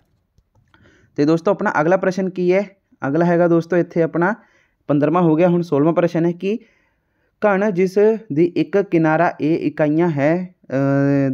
S1: ਤੇ ਦੋਸਤੋ ਆਪਣਾ ਅਗਲਾ ਪ੍ਰਸ਼ਨ ਕੀ ਹੈ ਅਗਲਾ ਹੈਗਾ ਦੋਸਤੋ ਇੱਥੇ ਆਪਣਾ 15ਵਾਂ ਹੋ ਗਿਆ ਹੁਣ 16ਵਾਂ ਪ੍ਰਸ਼ਨ ਹੈ ਕਿ ਘਣ ਜਿਸ ਦੀ ਇੱਕ ਕਿਨਾਰਾ A ਇਕਾਈਆਂ ਹੈ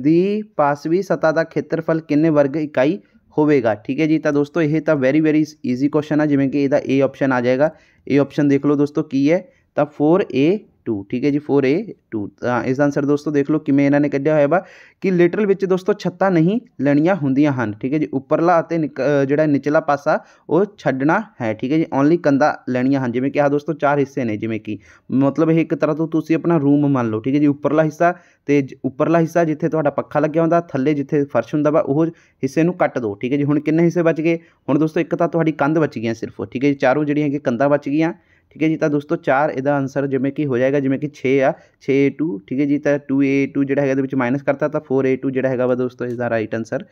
S1: ਦੀ ਪਾਸਵੀ ਸਤਾ ਦਾ ਖੇਤਰਫਲ ਕਿੰਨੇ ਵਰਗ ਇਕਾਈ ਹੋਵੇਗਾ ਠੀਕ ਹੈ ਜੀ ਤਾਂ ਦੋਸਤੋ ਇਹ ਤਾਂ ਵੈਰੀ ਵੈਰੀ ਈਜ਼ੀ ਕੁਐਸਚਨ ਆ ਜਿਵੇਂ ਕਿ ਇਹਦਾ A ਆਪਸ਼ਨ ਆ ਜਾਏਗਾ A ਆਪਸ਼ਨ ਦੇਖ ਲਓ ਦੋਸਤੋ ਕੀ ਹੈ ਤਾਂ 4A 2 ਠੀਕ ਹੈ ਜੀ 4a 2 ਤਾਂ ਇਸ ਦਾ ਆਨਸਰ ਦੋਸਤੋ ਦੇਖ ਲਓ ਕਿਵੇਂ ਇਹਨਾਂ ਨੇ ਕੱਢਿਆ ਹੋਇਆ ਵਾ ਕਿ ਲਿਟਰਲ ਵਿੱਚ ਦੋਸਤੋ ਛੱਤਾਂ ਨਹੀਂ ਲੈਣੀਆਂ ਹੁੰਦੀਆਂ ਹਨ ਠੀਕ ਹੈ ਜੀ ਉੱਪਰਲਾ ਅਤੇ ਜਿਹੜਾ ਨਿਚਲਾ ਪਾਸਾ ਉਹ ਛੱਡਣਾ ਹੈ ਠੀਕ ਹੈ ਜੀ ਓਨਲੀ ਕੰਦਾ ਲੈਣੀਆਂ ਹਨ ਜਿਵੇਂ ਕਿ ਆ ਦੋਸਤੋ ਚਾਰ ਹਿੱਸੇ ਨੇ ਜਿਵੇਂ ਕਿ ਮਤਲਬ ਇਹ ਇੱਕ ਤਰ੍ਹਾਂ ਤੋਂ ਤੁਸੀਂ ਆਪਣਾ ਰੂਮ ਮੰਨ ਲਓ ਠੀਕ ਹੈ ਜੀ ਉੱਪਰਲਾ ਹਿੱਸਾ ਤੇ ਉੱਪਰਲਾ ਹਿੱਸਾ ਜਿੱਥੇ ਤੁਹਾਡਾ ਪੱਖਾ ਲੱਗਿਆ ਹੁੰਦਾ ਥੱਲੇ ਜਿੱਥੇ ਫਰਸ਼ ਹੁੰਦਾ ਵਾ ਉਹ ਹਿੱਸੇ ਨੂੰ ਕੱਟ ਦਿਓ ਠੀਕ ਹੈ ਜੀ ਹੁਣ ਕਿੰਨੇ ਹਿੱਸੇ ਬਚ ਗਏ ਹੁਣ ਦੋਸਤੋ ਇੱਕ ਤਾਂ ਤੁਹਾਡੀ ਕੰਧ ਬਚ ਗਈਆਂ ਸਿਰਫ ਠੀਕ ਹੈ ਜੀ ਚਾਰੋਂ ਜਿਹੜੀਆਂ ਕਿ ਕੰਧਾਂ ਬਚ ਗਈਆਂ ठीक है जी तो दोस्तों चार यदा आंसर जिमें कि हो जाएगा जिमें कि छे आ छे ए टू ठीक है जी तो टू ए टू जो है माइनस करता तो फोर ए टू जो है वह दोस्तों इसका राइट आंसर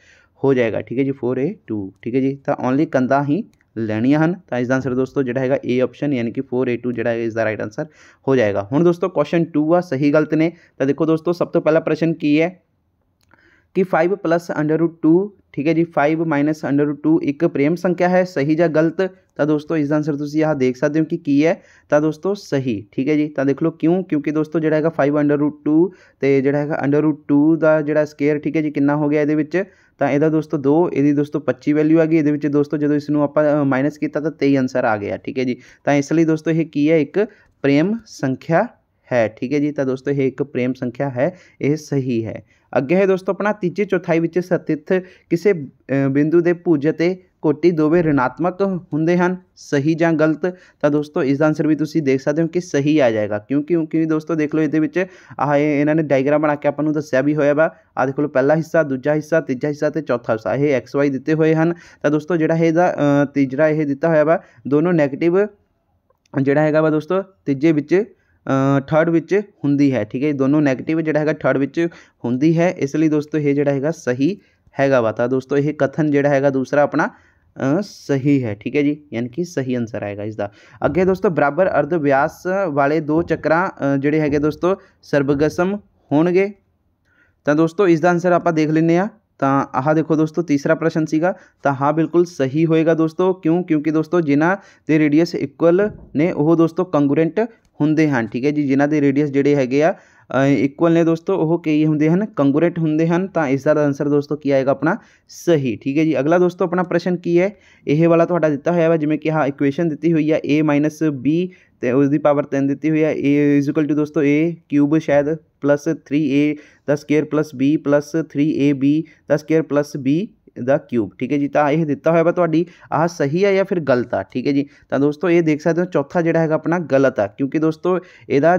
S1: हो जाएगा ठीक है जी फोर ए टू ठीक है जी तो ओनली कंधा ही लैनिया हैं तो इसका आंसर दोस्तों जो है ए ऑप्शन यानी कि फोर ए टू जो है इसका राइट आंसर हो जाएगा हूँ दोस्तों क्वेश्चन टू आ सही गलत ने तो देखो दोस्तों सब तो पहला प्रश्न की है कि five plus under root two ठीक है जी five minus under root two एक प्रेम संख्या है सही या गलत तो दोस्तों इस आंसर तुम यहाँ देख सकते हो कि की है तो दोस्तों सही ठीक है जी तो देख लो क्यों क्योंकि दोस्तों जोड़ा है फाइव अंडर रूट टू तो जोड़ा है अंडर रूट टू का जो स्केयर ठीक है जी कि हो गया ये तो यदा दोस्तों दो दोस्तों पच्ची वैल्यू आ गई ये दोस्तों जो इस आप माइनस किया तो तेई आंसर आ गया ठीक है जी तो इसलिए दोस्तों ये की है एक प्रेम संख्या है ठीक है जी तो दोस्तों ये एक प्रेम संख्या है यह सही है ਅੱਗੇ ਹੈ ਦੋਸਤੋ ਆਪਣਾ ਤੀਜੀ ਚੌਥਾਈ ਵਿੱਚ ਸਥਿਤ ਕਿਸੇ ਬਿੰਦੂ ਦੇ ਪੁੱਜ ਤੇ ਕੋਟੀ ਦੋਵੇਂ ਰਿਣਾਤਮਕ ਹੁੰਦੇ ਹਨ ਸਹੀ ਜਾਂ ਗਲਤ ਤਾਂ ਦੋਸਤੋ ਇਸ ਦਾ ਆਨਸਰ ਵੀ ਤੁਸੀਂ ਦੇਖ ਸਕਦੇ ਹੋ ਕਿ ਸਹੀ ਆ ਜਾਏਗਾ ਕਿਉਂਕਿ ਕਿਉਂਕਿ ਦੋਸਤੋ ਦੇਖ ਲਓ ਇਹਦੇ ਵਿੱਚ ਆਹ ਇਹਨਾਂ ਨੇ ਡਾਇਗਰਾਮ ਬਣਾ ਕੇ ਆਪਾਂ ਨੂੰ ਦੱਸਿਆ ਵੀ ਹੋਇਆ ਵਾ ਆ ਦੇਖ ਲਓ ਪਹਿਲਾ ਹਿੱਸਾ ਦੂਜਾ ਹਿੱਸਾ ਤੀਜਾ ਹਿੱਸਾ ਤੇ ਚੌਥਾ ਹਿੱਸਾ ਇਹ ਐਕਸ ਵਾਈ ਦਿੱਤੇ ਹੋਏ ਹਨ ਤਾਂ ਦੋਸਤੋ ਜਿਹੜਾ ਇਹਦਾ ਤੀਜਾ ਇਹ ਦਿੱਤਾ ਹੋਇਆ ਵਾ ਦੋਨੋਂ 네ਗੇਟਿਵ ਜਿਹੜਾ ਹੈਗਾ ਵਾ ਦੋਸਤੋ ਤੀਜੇ ਵਿੱਚ थर्ड में होंगी है ठीक है दोनों नैगेटिव जोड़ा है थर्ड में होंगी है इसलिए दोस्तों ये जोड़ा है सही है वा तो दोस्तों ये कथन जो है दूसरा अपना सही है ठीक है जी यानी कि सही आंसर आएगा इसका अगे दोस्तों बराबर अर्ध व्यास वाले दो चक्कर जोड़े है दोस्तों सर्बगसम हो गए तो दोस्तों इसका आंसर आप देख लें तो आह देखो दोस्तों तीसरा प्रश्न सगा तो हाँ बिल्कुल सही होएगा दोस्तों क्यों क्योंकि दोस्तों जिन्हें रेडियस इक्वल ने वह दोस्तों कंगूरेंट होंगे हैं ठीक है जी जिन्हें रेडियस जोड़े है इक्वल ने दोस्तों वह कई होंगे कंगूरेट होंगे तो इसका आंसर दोस्तों की आएगा अपना सही ठीक है जी अगला दोस्तों अपना प्रश्न की है यह वाला थोड़ा दिता हुआ वा जिमें कि हाँ इक्वेन दी हुई है ए माइनस बी तो उसकी पावर तेन दी हुई है ए इजिकल टू दोस्तों ए क्यूब शायद plus three a the square plus B plus three a b the square plus b the cube ठीक है जी तो यह दिता हुआ वा तो आह सही है या फिर गलत आ ठीक है जी तो दोस्तों ये देख सकते हो चौथा जोड़ा है अपना गलत आ क्योंकि दोस्तों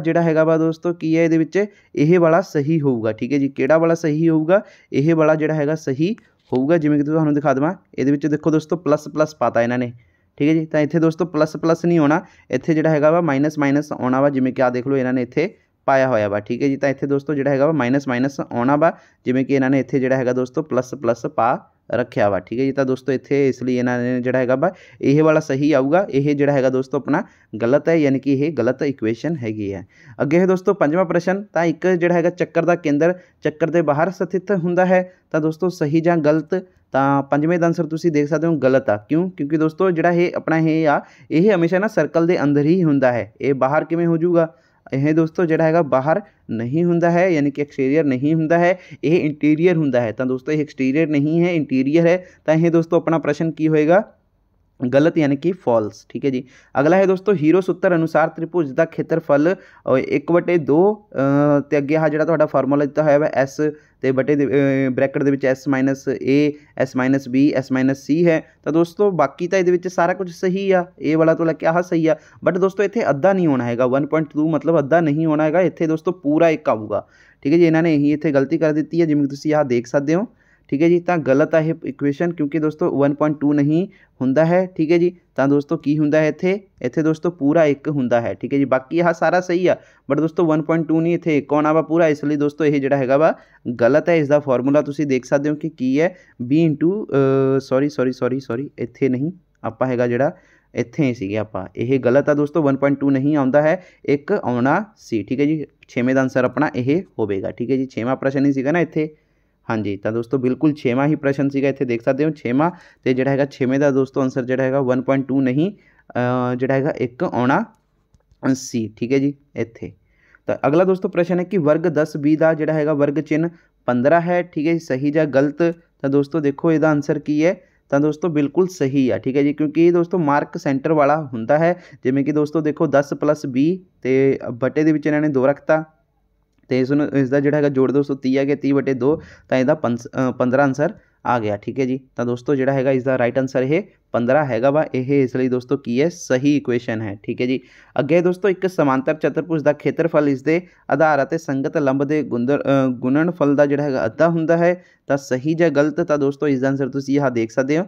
S1: जोड़ा है वा दोस्तों की है ये यह वाला सही होगा ठीक है जी कि वाला सही होगा यह वाला जोड़ा है सही होगा जिमें कि तुम्हें दिखा देव ये देखो दोस्तों प्लस प्लस पाता इन्होंने ठीक है जी तो इतने दोस्तों प्लस प्लस नहीं आना इतने जोड़ा है वा माइनस माइनस आना वा जिमें कि आ देख लो इन्होंने इतने पाया हुआ वा ठीक है जी तो इतने दोस्तों जोड़ा है वा माइनस माइनस आना वा जिमें कि ने इतने जोड़ा है दोस्तों प्लस प्लस पा रख्या वा ठीक है जी तो दोस्तों इतने इसलिए इन्होंने जोड़ा है वा ये वाला सही आऊगा यह जोड़ा है दोस्तों अपना गलत है यानी कि यह गलत इक्वेन हैगी है अगे है दोस्तों पंजा प्रश्न तो एक जो है चक्कर का केंद्र चक्कर के बाहर स्थित हों तो दोस्तों सही ज गलत तो का आंसर तुम देख सकते हो गलत आ क्यों क्योंकि दोस्तों जोड़ा ये अपना ये आ यह हमेशा ना सर्कल के अंदर ही हों बाहर किमें होजूगा यह दोस्तों जोड़ा है बाहर नहीं हों यानी कि एक्सटीरियर नहीं हों इंटीरियर हों दोस्तों एक्सटीरियर नहीं है इंटीरियर है तो यह दोस्तों अपना प्रश्न की होएगा गलत यानी कि फॉल्स ठीक है जी अगला है दोस्तों हीरो सूत्र अनुसार त्रिभुज का खेत्रफल एक बटे दो अगे हाँ जो फॉर्मूला दिता हुआ है एस तो बटे ब्रैकट के s minus A S minus B S minus c है तो दोस्तों बाकी तो ये सारा कुछ सही आ ए वाला तो लैके आह सही आ बट दोस्तों इतने अद्धा नहीं होना है वन पॉइंट टू मतलब अद्धा नहीं होना है इतने दोस्तों पूरा एक आऊगा ठीक है जी इन्होंने यही इतने गलती कर दी है जिम्मे आह देख सकते हो ठीक है जी तो गलत है इक्वेशन क्योंकि दोस्तों वन पॉइंट टू नहीं होंगे है ठीक है जी तो दोस्तों की होंगे इतने इतने दोस्तों पूरा एक हों है ठीक है जी बाकी आ सारा सही आ बट दोस्तों वन पॉइंट टू नहीं इतने एक आना वा पूरा इसलिए दोस्तों यह जो है वा गलत है इसका फॉर्मूला देख सकते हो कि की है B into sorry sorry sorry sorry इतने नहीं आप है जरा इतने ही सी आप गलत है दोस्तों वन पॉइंट टू नहीं आता है एक आना सी ठीक है जी छेवें का आंसर अपना यह होगा ठीक है जी छेवें प्रश्न ही सगा ना इतने हाँ जी तो दोस्तों बिल्कुल छेमा ही प्रश्न सी इतने देख सकते हो छेमा तो जो है छेवें का दोस्तों आंसर जो है वन पॉइंट टू नहीं जो है एक आना सी ठीक है जी इतने तो अगला दोस्तों प्रश्न है कि वर्ग दस बी का जोड़ा है वर्ग चिन्ह पंद्रह है ठीक है जी सही या गलत तो दोस्तों देखो यदा आंसर की है तो दोस्तों बिल्कुल सही है ठीक है जी क्योंकि दोस्तों मार्क सेंटर वाला हों जिमें कि दोस्तों देखो दस प्लस बी बटे के दो रखता तो इस इसका जोड़ है जोड़ दोस्तों तीह है तीह बटे दो पं पंद्रह आंसर आ गया ठीक है जी तो दोस्तों जोड़ा है इसका राइट आंसर है पंद्रह हैगा वा यह इसलिए दोस्तों की है सही इक्वेशन है ठीक है जी अगे दोस्तों एक समांतर चतुर्भुज का खेत्रफल इस आधार से संगत लंब के गुंदर गुणन फल का जोड़ा है अद्धा होंगे है तो सही ज गलत तो दोस्तों इसका आंसर तुम यहाँ देख सकते हो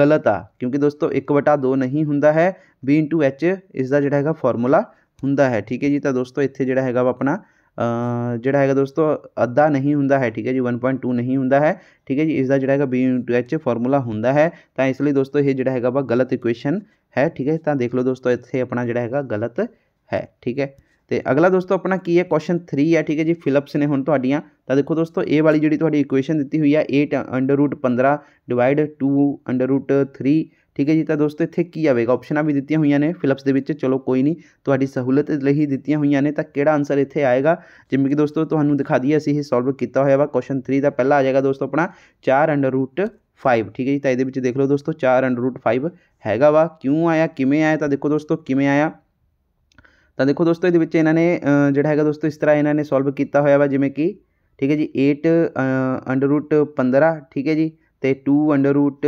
S1: गलत आ क्योंकि दोस्तों एक वटा दो नहीं होंगे है बी इन टू एच इसका जोड़ा है फॉर्मूला होंगे है ठीक है जी तो दोस्तों इतने जोड़ा है अपना जोड़ा है दोस्तों अद्धा नहीं हूँ है ठीक है जी वन पॉइंट टू नहीं हूँ है ठीक है जी इसका जोड़ा है बी टू एच फॉर्मूला हूँ है तो इसलिए दोस्तों ये जोड़ा है वह गलत इक्वेशन है ठीक है तो देख लो दोस्तों इतने अपना जोड़ा है गलत है ठीक है तो अगला दोस्तों अपना की है क्वेश्चन थ्री है ठीक है जी फिलिप्स ने हूँ थोड़िया तो देखो दोस्तों ए वाली जी इक्वेशन दी हुई है एट अंडर रूट पंद्रह divide two under root three ठीक है जी तो दोस्तों इतने की आएगा ऑप्शन भी दी हुई ने फिलप्स के चलो कोई नहीं थोड़ी सहूलत ही दी हुई ने तो कि आंसर इतने आएगा जिम्मे कि दोस्तों तुम्हें दिखा दिए असं सोल्व किया हुआ वा क्वेश्चन थ्री का पहला आ जाएगा दोस्तों अपना चार अंडर रूट फाइव ठीक है जी तो ये देख लो दोस्तों चार अंडर रूट फाइव हैगा वा क्यों आया किमें आया तो देखो दोस्तों किमें आया तो देखो दोस्तों ये इन्होंने जोड़ा है दोस्तों इस तरह इन्होंने सोल्व किया हो जिमें कि ठीक है जी एट अंडर रूट पंद्रह ठीक है जी तो टू अंडर रूट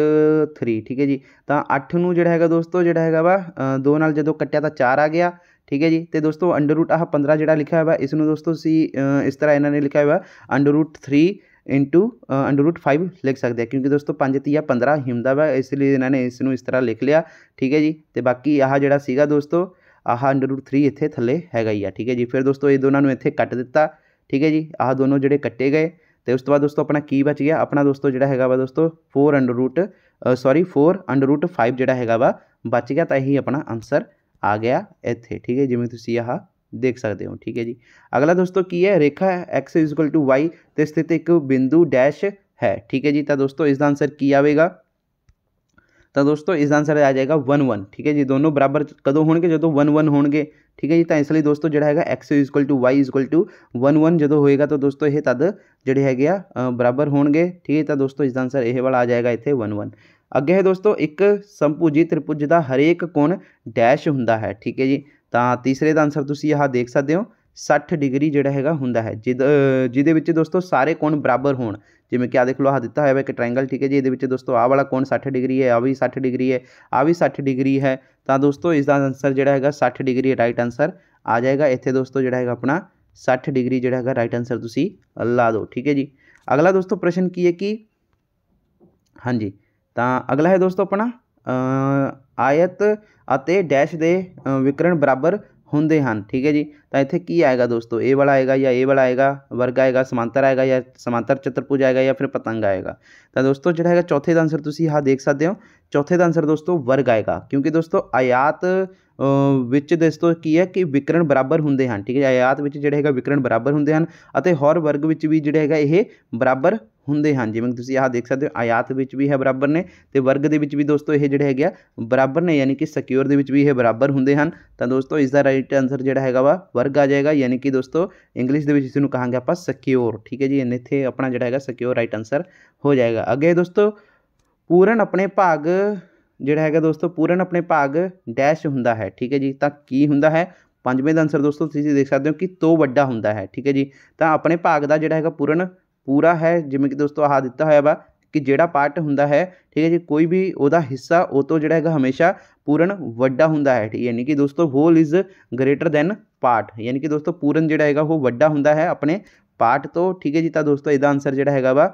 S1: थ्री ठीक है जी तो अठ न जोड़ा है दोस्तों जोड़ा है वा दो जो ਜਦੋਂ तो चार आ गया ठीक है जी तो दोस्तों अंडर रूट आह पंद्रह जोड़ा लिखा हुआ इस दोस्तों सी इस तरह इन्होंने लिखा हुआ under root three into under root five लिख सकते हैं क्योंकि दोस्तों पं तीया पंद्रह हिमदा वा इसलिए इन्होंने इस इस तरह लिख लिया ठीक है जी तो बाकी आह जरा दोस्तों आह अंडर रूट थ्री इतने थले हैगा ही है ठीक है जी फिर दोस्तों ये दोनों इतने कट दिता ठीक है जी आह दोनों जोड़े कट्टे गए तो उस बाद दोस्तों अपना की बच गया अपना दोस्तों जो है वा दोस्तों four under root sorry four under root five जो है वा बच गया तो यही अपना आंसर आ गया इतने ठीक है जिम्मे आह देख सकते हो ठीक है जी अगला दोस्तों की है रेखा एक्स इजकल टू वाई तो स्थित एक बिंदु डैश है ठीक है जी तो दोस्तों इसका आंसर की आएगा तो दोस्तों इस आंसर आ जाएगा वन वन ठीक है जी दोनों बराबर कदों होंगे जो वन वन गए ठीक है जी तो इसलिए दोस्तों जोड़ा है x equal to y equal to one one जो तो होएगा तो दोस्तों ये तद जोड़े है बराबर गए ठीक है तो दोस्तों इस आंसर यह वाला आ जाएगा इतने वन वन अगे है दोस्तों एक संपूजी त्रिपुज का हरेक कोण डैश हों ठीक है जी तो तीसरे का आंसर तुम यहाँ देख सकते हो 60 ਡਿਗਰੀ ਜਿਹੜਾ ਹੈਗਾ ਹੁੰਦਾ ਹੈ ਜਿਦ ਜਿਹਦੇ ਵਿੱਚ ਦੋਸਤੋ ਸਾਰੇ ਕੋਣ ਬਰਾਬਰ ਹੋਣ ਜਿਵੇਂ ਕਿ ਆ ਦੇਖ ਲਓ ਆ ਦਿੱਤਾ ਹੋਇਆ ਹੈ ਇੱਕ ਟ੍ਰਾਇੰਗਲ ਠੀਕ ਹੈ ਜੀ ਇਹਦੇ ਵਿੱਚ ਦੋਸਤੋ ਆਹ ਵਾਲਾ ਕੋਣ 60 ਡਿਗਰੀ ਹੈ ਆ ਵੀ 60 ਡਿਗਰੀ ਹੈ ਆ ਵੀ 60 ਡਿਗਰੀ ਹੈ ਤਾਂ ਦੋਸਤੋ ਇਸ ਦਾ ਆਨਸਰ ਜਿਹੜਾ ਹੈਗਾ 60 ਡਿਗਰੀ ਰਾਈਟ ਆਨਸਰ ਆ ਜਾਏਗਾ ਇੱਥੇ ਦੋਸਤੋ ਜਿਹੜਾ ਹੈਗਾ ਆਪਣਾ 60 ਡਿਗਰੀ ਜਿਹੜਾ ਹੈਗਾ ਰਾਈਟ ਆਨਸਰ ਤੁਸੀਂ ਲਾ ਦਿਓ ਠੀਕ ਹੈ ਜੀ ਅਗਲਾ ਦੋਸਤੋ ਪ੍ਰਸ਼ਨ ਕੀ ਹੈ ਕਿ ਹਾਂਜੀ ਤਾਂ ਅਗਲਾ ਹੈ ਦੋਸਤੋ ਆਪਣਾ ਆਇਤ ਅਤੇ ਡੈਸ਼ ਦੇ ਵਿਕਰਣ ਬਰਾਬਰ होंगे हैं ठीक है जी तो इतने की आएगा दोस्तों ए वाला आएगा या ए वाला आएगा वर्ग आएगा समांतर आएगा या समांतर चतुर्पुज आएगा या फिर पतंग आएगा तो दोस्तों जोड़ा है चौथे का आंसर तुम यहाँ देख सकते हो चौथे का आंसर दोस्तों वर्ग आएगा क्योंकि दोस्तों आयात ਵਿੱਚ ਦੇਖੋ ਤੋਂ ਕੀ ਹੈ ਕਿ ਵਿਕਰਣ ਬਰਾਬਰ ਹੁੰਦੇ ਹਨ ਠੀਕ ਹੈ ਆਯਾਤ ਵਿੱਚ ਜਿਹੜਾ ਹੈਗਾ ਵਿਕਰਣ ਬਰਾਬਰ ਹੁੰਦੇ ਹਨ ਅਤੇ ਹੋਰ ਵਰਗ ਵਿੱਚ ਵੀ ਜਿਹੜਾ ਹੈਗਾ ਇਹ ਬਰਾਬਰ ਹੁੰਦੇ ਹਨ ਜਿਵੇਂ ਤੁਸੀਂ ਆਹ ਦੇਖ ਸਕਦੇ ਹੋ ਆਯਾਤ ਵਿੱਚ ਵੀ ਹੈ ਬਰਾਬਰ ਨੇ ਤੇ ਵਰਗ ਦੇ ਵਿੱਚ ਵੀ ਦੋਸਤੋ ਇਹ ਜਿਹੜੇ ਹੈਗਾ ਬਰਾਬਰ ਨੇ ਯਾਨੀ ਕਿ ਸਿਕਿਉਰ ਦੇ ਵਿੱਚ ਵੀ ਇਹ ਬਰਾਬਰ ਹੁੰਦੇ ਹਨ ਤਾਂ ਦੋਸਤੋ ਇਸ ਦਾ ਰਾਈਟ ਆਨਸਰ ਜਿਹੜਾ ਹੈਗਾ ਵਾ ਵਰਗ ਆ ਜਾਏਗਾ ਯਾਨੀ ਕਿ ਦੋਸਤੋ ਇੰਗਲਿਸ਼ ਦੇ ਵਿੱਚ ਇਸ ਨੂੰ ਕਹਾਂਗੇ ਆਪਾਂ ਸਿਕਿਉਰ ਠੀਕ ਹੈ ਜੀ ਇੱਥੇ ਆਪਣਾ ਜਿਹੜਾ ਹੈਗਾ ਸਿਕਿਉਰ ਰਾਈਟ ਆਨਸਰ ਹੋ ਜਾਏਗਾ ਅੱਗੇ ਦੋਸਤੋ ਪੂਰਨ ਆਪਣੇ ਭਾਗ ਜਿਹੜਾ ਹੈਗਾ ਦੋਸਤੋ ਪੂਰਨ ਆਪਣੇ ਭਾਗ ਡੈਸ਼ ਹੁੰਦਾ ਹੈ ਠੀਕ ਹੈ ਜੀ ਤਾਂ ਕੀ ਹੁੰਦਾ ਹੈ ਪੰਜਵੇਂ ਦਾ ਆਨਸਰ ਦੋਸਤੋ ਤੁਸੀਂ ਦੇਖ ਸਕਦੇ ਹੋ ਕਿ ਤੋਂ ਵੱਡਾ ਹੁੰਦਾ ਹੈ ਠੀਕ ਹੈ ਜੀ ਤਾਂ ਆਪਣੇ ਭਾਗ ਦਾ ਜਿਹੜਾ ਹੈਗਾ ਪੂਰਨ ਪੂਰਾ ਹੈ ਜਿਵੇਂ ਕਿ ਦੋਸਤੋ ਆਹ ਦਿੱਤਾ ਹੋਇਆ ਵਾ ਕਿ ਜਿਹੜਾ ਪਾਰਟ ਹੁੰਦਾ ਹੈ ਠੀਕ ਹੈ ਜੀ ਕੋਈ ਵੀ ਉਹਦਾ ਹਿੱਸਾ ਉਹ ਤੋਂ ਜਿਹੜਾ ਹੈਗਾ ਹਮੇਸ਼ਾ ਪੂਰਨ ਵੱਡਾ ਹੁੰਦਾ ਹੈ ਠੀਕ ਯਾਨੀ ਕਿ ਦੋਸਤੋ whole is greater than part ਯਾਨੀ ਕਿ ਦੋਸਤੋ ਪੂਰਨ ਜਿਹੜਾ ਹੈਗਾ ਉਹ ਵੱਡਾ ਹੁੰਦਾ ਹੈ ਆਪਣੇ ਪਾਰਟ ਤੋਂ ਠੀਕ ਹੈ ਜੀ ਤਾਂ ਦੋਸਤੋ ਇਹਦਾ ਆਨਸਰ ਜਿਹੜਾ ਹੈਗਾ ਵਾ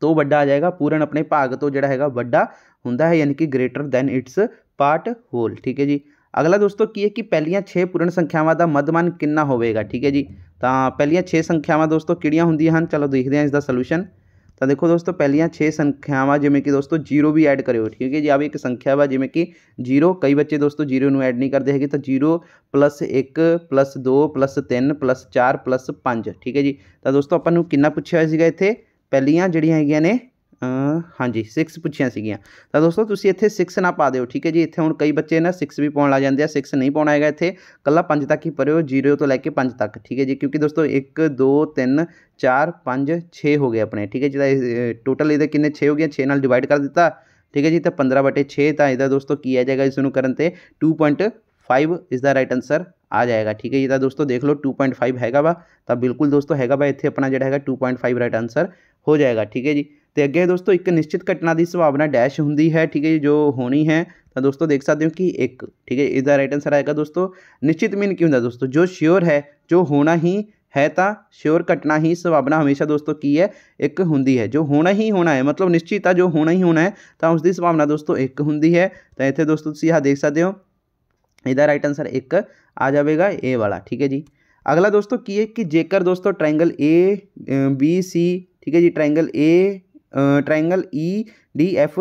S1: ਤੋਂ ਵੱਡਾ ਆ ਜਾਏਗਾ ਪੂਰਨ ਆਪਣੇ ਭਾਗ ਤੋਂ ਜਿਹੜਾ ਹੈਗਾ ਵੱਡਾ होंगे है यानी कि greater than its part whole ठीक है जी अगला दोस्तों की है कि पहलिया छः पूर्ण संख्यावान का मदमान कि होगा ठीक है जी तो पहलिया छः संख्यावान दोस्तों किड़िया होंगे हैं चलो देखते हैं इसका सोल्यूशन तो देखो दोस्तों पहलिया छः संख्यावान जिमें कि दोस्तों जीरो भी ऐड करो ठीक है जी आप एक संख्या वा जिमें कि जीरो कई बच्चे दोस्तों जीरो ऐड नहीं करते हैं तो जीरो प्लस एक प्लस दो प्लस तीन प्लस चार प्लस पाँच ठीक है जी तो दोस्तों अपन कि पूछा इतने पहलिया जगह ने हाँ जी सिक्स पूछिया सगिया तो दोस्तों तुम इतने सिक्स ना पा दौ ठीक है जी इतने हूँ कई बच्चे ना सिक्स भी पाँव लग जाते हैं सिक्स नहीं पाँगा है इतने कला पं तक ही पर जीरो तो लैके पं तक ठीक है जी क्योंकि दोस्तों एक दो तीन चार पाँच छे हो गए अपने ठीक है जी टोटल ये किन्ने छे हो गए छे डिवाइड कर दिता ठीक है जी तो पंद्रह बटे छे तो यह दोस्तों की आ जाएगा इसको करन टू पॉइंट फाइव इस राइट आंसर आ जाएगा ठीक है जी तो दोस्तों देख लो टू पॉइंट फाइव हैगा वा तो बिल्कुल दोस्तों हैगा वा इतने अपना जो है two point five right answer हो जाएगा ठीक है जी तो अगे दोस्तों एक निश्चित घटना की संभावना डैश होंगी है ठीक है जो होनी है तो दोस्तों देख सकते हो कि एक ठीक है इसका राइट आंसर आएगा दोस्तों निश्चित मीन की होंगे दोस्तों जो श्योर है जो होना ही है तो श्योर घटना ही संभावना हमेशा दोस्तों की है एक होंगी है जो होना ही होना है मतलब निश्चित जो होना ही होना है तो उसकी संभावना दोस्तों एक होंगी है तो इतने दोस्तों तुम देख सकते हो यदा राइट आंसर एक आ जाएगा ए वाला ठीक है जी अगला दोस्तों की है कि जेकर दोस्तों ट्रैंगल ए बी सी ठीक है जी triangle A triangle E D F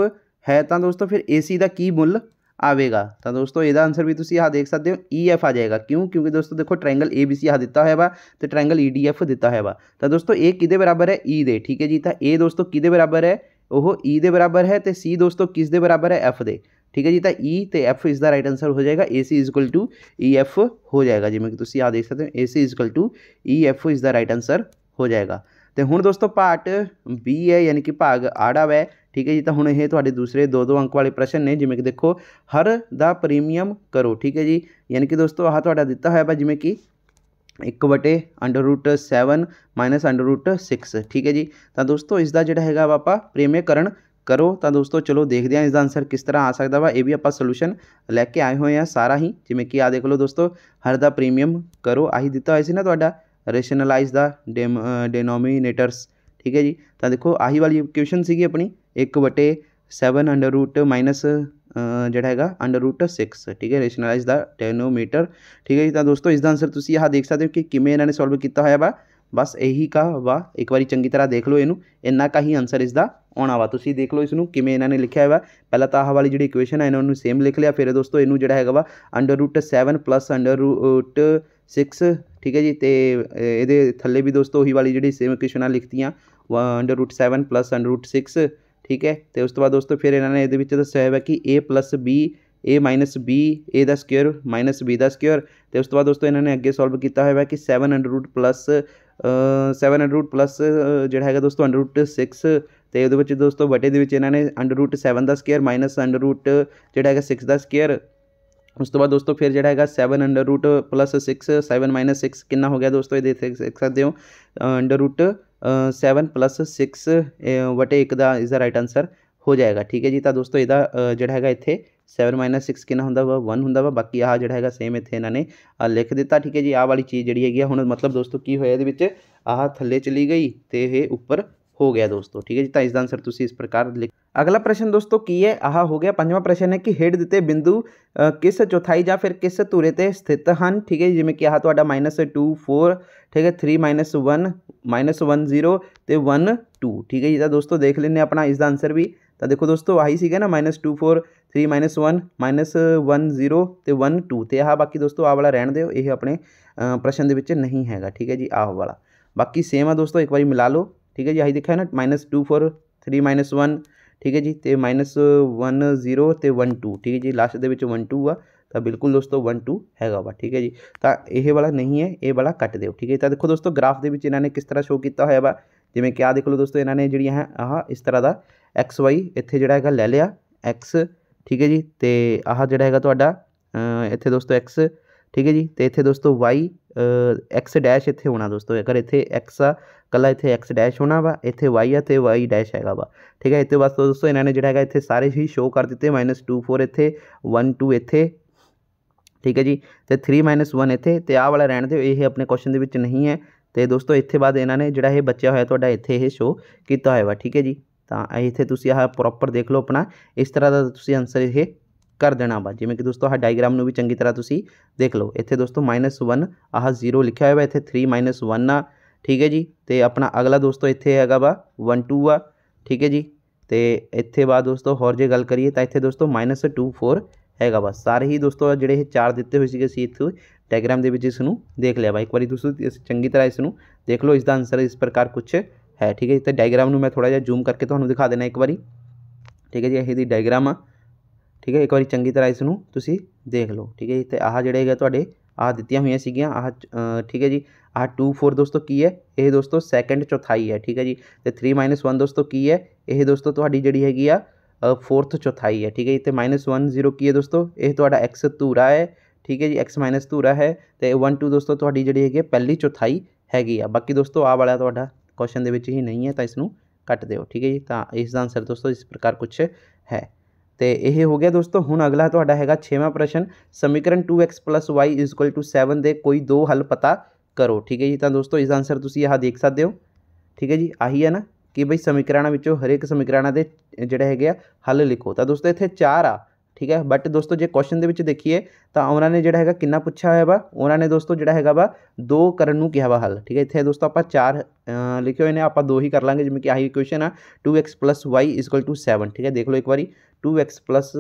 S1: है तो दोस्तों फिर ए सी का की मुल आएगा तो दोस्तों यदा आंसर भी तुम यहाँ देख सकते हो ई e, एफ आ जाएगा क्यों क्योंकि दोस्तों देखो ट्रायंगल ए बी सी यहाँ दिता है वा तो ट्रायंगल ई डी एफ दिता है वा तो दोस्तों ए कि बराबर है ई e दे ठीक है जी तो ए दोस्तों कि बराबर है वह ई e दे बराबर है तो सी दोस्तों किस दे बराबर है एफ दे ठीक है जी तो ई तो एफ इसका राइट आंसर हो जाएगा A C is equal to E F हो जाएगा जिम्मे कि तुम यहाँ देख सकते हो A C is equal to E F इसका राइट आंसर हो जाएगा तो हूँ दोस्तों पार्ट बी है यानी कि भाग आड़ा वै ठीक है जी तो हूँ यह थोड़े दूसरे दो दो अंक वाले प्रश्न ने जिमें कि देखो हर द प्रीमीयम करो ठीक है जी यानी कि दोस्तों आह थोड़ा दिता हुआ बा जिमें कि एक बटे under root seven minus under root six ठीक है जी तो दोस्तों इसका जोड़ा है आप प्रेमीकरण करो तो दोस्तों चलो देखते हैं इसका आंसर किस तरह आ सकता वा ये भी आप सोल्यूशन लैके आए हुए हैं सारा ही जिमें कि आ देख लो दोस्तों हर द प्रीमीयम करो आही दिता हुआ से ना तो ਰੇਸ਼ਨਲਾਈਜ਼ ਦਾ ਡੈਨੋਮੀਨੇਟਰਸ ਠੀਕ ਹੈ ਜੀ ਤਾਂ ਦੇਖੋ ਆਹੀ ਵਾਲੀ ਇਕੁਏਸ਼ਨ ਸੀਗੀ ਆਪਣੀ 1 ਬਟੇ 7 ਅੰਡਰ ਰੂਟ ਮਾਈਨਸ ਜਿਹੜਾ ਹੈਗਾ ਅੰਡਰ ਰੂਟ 6 ਠੀਕ ਹੈ ਰੇਸ਼ਨਲਾਈਜ਼ ਦਾ ਡੈਨੋਮੀਟਰ ਠੀਕ ਹੈ ਜੀ ਤਾਂ ਦੋਸਤੋ ਇਸ ਦਾ ਆਨਸਰ ਤੁਸੀਂ ਆਹ ਦੇਖ ਸਕਦੇ ਹੋ ਕਿ ਕਿਵੇਂ ਇਹਨਾਂ ਨੇ ਸੋਲਵ ਕੀਤਾ ਹੋਇਆ ਵਾ ਬਸ ਇਹੀ ਕਾ ਵਾ ਇੱਕ ਵਾਰੀ ਚੰਗੀ ਤਰ੍ਹਾਂ ਦੇਖ ਲਓ ਇਹਨੂੰ ਇੰਨਾ ਕਾ ਹੀ ਆਨਸਰ ਇਸ ਦਾ ਆਉਣਾ ਵਾ ਤੁਸੀਂ ਦੇਖ ਲਓ ਇਸ ਨੂੰ ਕਿਵੇਂ ਇਹਨਾਂ ਨੇ ਲਿਖਿਆ ਹੋਇਆ ਪਹਿਲਾਂ ਤਾਂ ਆਹ ਵਾਲੀ ਜਿਹੜੀ ਇਕੁਏਸ਼ਨ ਹੈ ਇਹਨਾਂ ਨੂੰ ਸੇਮ ਲਿਖ ਲਿਆ ਫਿਰ ਦੋਸਤੋ ਇਹਨੂੰ ਜਿਹੜਾ ਹੈਗਾ ਵਾ under root 7 plus under root 6 ਠੀਕ ਹੈ ਜੀ ਤੇ ਇਹਦੇ ਥੱਲੇ ਵੀ ਦੋਸਤੋ ਉਹੀ ਵਾਲੀ ਜਿਹੜੀ ਸੇਮ ਇਕੁਏਸ਼ਨਾਂ ਲਿਖਤੀਆਂ under root 7 plus under root 6 ਠੀਕ ਹੈ ਤੇ ਉਸ ਤੋਂ ਬਾਅਦ ਦੋਸਤੋ ਫਿਰ ਇਹਨਾਂ ਨੇ ਇਹਦੇ ਵਿੱਚ ਦੱਸਿਆ ਹੋਇਆ ਕਿ a b a b a ਦਾ ਸਕੁਅਰ b ਦਾ ਸਕੁਅਰ ਤੇ ਉਸ ਤੋਂ ਬਾਅਦ ਦੋਸਤੋ ਇਹਨਾਂ ਨੇ ਅੱਗੇ ਸੋਲਵ ਕੀਤਾ ਹੋਇਆ ਹੈ ਕਿ 7 under root plus 7 under root plus ਜਿਹੜਾ ਹੈਗਾ ਦੋਸਤੋ ਅੰਡਰ ਰੂਟ 6 ਤੇ ਉਹਦੇ ਵਿੱਚ ਦੋਸਤੋ ਵਟੇ ਦੇ ਵਿੱਚ ਇਹਨਾਂ ਨੇ ਅੰਡਰ ਰੂਟ 7 ਦਾ ਸਕੁਅਰ ਮਾਈਨਸ ਅੰਡਰ ਰੂਟ ਜਿਹੜਾ ਹੈਗਾ 6 ਦਾ ਸਕੁਅਰ ਉਸ ਤੋਂ ਬਾਅਦ ਦੋਸਤੋ ਫਿਰ ਜਿਹੜਾ ਹੈਗਾ 7 ਅੰਡਰ ਰੂਟ ਪਲੱਸ 6 7 ਮਾਈਨਸ 6 ਕਿੰਨਾ ਹੋ ਗਿਆ ਦੋਸਤੋ ਇਹ ਦੇਖ ਸਕਦੇ ਹੋ ਅੰਡਰ ਰੂਟ 7 ਪਲੱਸ 6 ਵਟੇ 1 ਦਾ ਇਸ ਦਾ ਰਾਈਟ ਆਨਸਰ ਹੋ ਜਾਏਗਾ ਠੀਕ ਹੈ ਜੀ ਤਾਂ ਦੋਸਤੋ ਇਹਦਾ ਜਿਹੜਾ ਹੈਗਾ ਇੱਥੇ 7 ਮਾਈਨਸ 6 ਕਿੰਨਾ ਹੁੰਦਾ ਵਾ 1 ਹੁੰਦਾ ਵਾ ਬਾਕੀ ਆਹ ਜਿਹੜਾ ਹੈਗਾ ਸੇਮ ਇੱਥੇ ਇਹਨਾਂ ਨੇ ਲਿਖ ਦਿੱਤਾ ਠੀਕ ਹੈ ਜੀ ਆਹ ਵਾਲੀ ਚੀਜ਼ ਜਿਹੜੀ ਹੈਗੀ ਹੁਣ ਮਤਲਬ ਦੋਸਤੋ ਕੀ ਹੋਇਆ ਇਹਦੇ ਵਿੱਚ ਆਹ ਥੱਲੇ ਚਲੀ ਗਈ ਤੇ ਇਹ ਉੱਪਰ हो गया दोस्तों ठीक है जी तो इसका आंसर तुम इस प्रकार लिख अगला प्रश्न दोस्तों की है आह हो गया पंजा प्रश्न है कि हेड दिते बिंदु किस चौथाई या फिर किस धुरे ਤੇ स्थित हैं ठीक है जिमें कि आहडा माइनस टू फोर ठीक है three minus one minus one zero तो वन टू ठीक है जी तो दोस्तों देख लें अपना इसका आंसर भी तो देखो दोस्तों आई सी ना minus two four three minus one minus one zero तो वन टू तो आह बाकी दोस्तों आ वाला रहन दो ये अपने प्रश्न के नहीं है ठीक है जी आह वाला बाकी सेम है दोस्तों एक बार मिला लो ठीक है जी यही दिखा है ना minus two four three minus one ठीक है जी तो माइनस वन जीरो तो वन टू ठीक है जी लास्ट के वन टू वा तो बिल्कुल दोस्तों वन टू है वा ठीक है जी तो यह वाला नहीं है ये वाला कट दौ ठीक है तो देखो दोस्तों ग्राफ के इन्ह ने किस तरह शो किया हुआ वा जिमें क्या देख लो दोस्तों इन्होंने जी है आह इस तरह का एक्स वाई इतने जोड़ा है लै लिया एक्स ठीक है जी तो आह जोड़ा है इतने दोस्तों एक्स ठीक है जी तो इतने दोस्तों वाई एक्स डैश इतने होना दोस्तों अगर इतने एक्स आ कलर इतने एक्स डैश होना वा इतने वाई है तो वाई डैश हैगा वा ठीक है इतने वास्तव दोस्तों इन्होंने जोड़ा है इतने सारे ही शो कर दिए माइनस टू फोर इतने वन टू इतें ठीक है जी तो थ्री माइनस वन इतने तो आह वाला रहने दौ यह अपने क्वेश्चन के नहीं है तो दोस्तों इतने बाद ने जोड़ा यह बचा हुआ थोड़ा इतने ये शो किया हो ठीक है जी तो इतने तुम आह प्रोपर देख लो अपना इस तरह का आंसर ये कर देना वा जिमें कि दोस्तों आह डायग्राम भी चंकी तरह तुम देख लो इतने दोस्तों माइनस वन आह जीरो लिखा हुआ इतने थ्री माइनस वन आ ਠੀਕ ਹੈ ਜੀ ਅਤੇ ਆਪਣਾ ਅਗਲਾ ਦੋਸਤੋ ਇੱਥੇ ਹੈਗਾ ਵਾ ਵਨ ਟੂ ਆ ਠੀਕ ਹੈ ਜੀ ਅਤੇ ਇੱਥੇ ਬਾਅਦ ਦੋਸਤੋ ਹੋਰ ਜੇ ਗੱਲ ਕਰੀਏ ਤਾਂ ਇੱਥੇ ਦੋਸਤੋ ਮਾਈਨਸ ਟੂ ਫੋਰ ਹੈਗਾ ਵਾ ਸਾਰੇ ਹੀ ਦੋਸਤੋ ਜਿਹੜੇ ਇਹ ਚਾਰ ਦਿੱਤੇ ਹੋਏ ਸੀਗੇ ਸੀ ਇੱਥੇ ਡਾਇਗ੍ਰਾਮ ਦੇ ਵਿੱਚ ਇਸ ਨੂੰ ਦੇਖ ਲਿਆ ਵਾ ਇੱਕ ਵਾਰੀ ਦੋਸਤੋ ਚੰਗੀ ਤਰ੍ਹਾਂ ਇਸ ਨੂੰ ਦੇਖ ਲਓ ਇਸ ਦਾ ਆਨਸਰ ਇਸ ਪ੍ਰਕਾਰ ਕੁਝ ਹੈ ਠੀਕ ਹੈ ਜੀ ਤਾਂ ਡਾਇਗ੍ਰਾਮ ਨੂੰ ਮੈਂ ਥੋੜਾ ਜਿਹਾ ਜ਼ੂਮ ਕਰਕੇ ਤੁਹਾਨੂੰ ਦਿਖਾ ਦੇਣਾ ਇੱਕ ਵਾਰੀ ਠੀਕ ਹੈ ਜੀ ਇਹਦੀ ਡਾਇਗ੍ਰਾਮ ਆ ਠੀਕ ਹੈ ਇੱਕ ਵਾਰੀ ਚੰਗੀ ਤਰ੍ਹਾਂ ਇਸ ਨੂੰ ਤੁਸੀਂ ਦੇਖ ਲਓ ਠੀਕ ਹੈ ਜੀ ਤੇ ਆਹ ਜਿਹੜੇ ਹੈਗੇ ਤੁਹਾਡੇ ਆਹ ਦਿੱਤੀਆਂ ਹੋਈਆਂ ਸੀਗੀਆਂ ਆਹ ਠੀਕ ਹੈ ਜੀ आ टू फोर दोस्तों की है यह दोस्तों सैकेंड चौथाई है ठीक है जी तो थ्री माइनस वन दोस्तों की है यह दोस्तों थोड़ी तो जी हैगी फोर्थ चौथाई है ठीक है इतने माइनस वन जीरो की है दोस्तों यह थोड़ा एक्स धूरा है ठीक है जी एक्स माइनस धूरा है तो वन टू दोस्तों थोड़ी जी है पहली चौथाई हैगी बाकी दोस्तों आ वाला थोड़ा क्वेश्चन के ही नहीं है तो इसको कट दौ ठीक है जी तो इसका आंसर दोस्तों इस प्रकार कुछ है तो यह हो गया दोस्तों हूँ अगला तो है छेवें प्रश्न समीकरण two x plus y equal to seven दे कोई दो हल पता करो ठीक है जी तो दोस्तों इस आंसर तुम आह देख सकते हो ठीक है जी आही है ना कि बई समीकरण हरेक समीकरण के जोड़े है हल लिखो तो दोस्तों इतने चार आ ठीक है बट दोस्तों जो क्वेश्चन के देखिए तो उन्होंने जोड़ा है कि पूछा हुआ वा उन्होंने दोस्तों जोड़ा है वा दो किया वा हल ठीक है इतने दोस्तों आप चार लिखे हुए हैं आप दो ही कर लेंगे जिम्मे कि आई क्वेश्चन आ two x plus y equal to seven ठीक है देख लो एक बार two x plus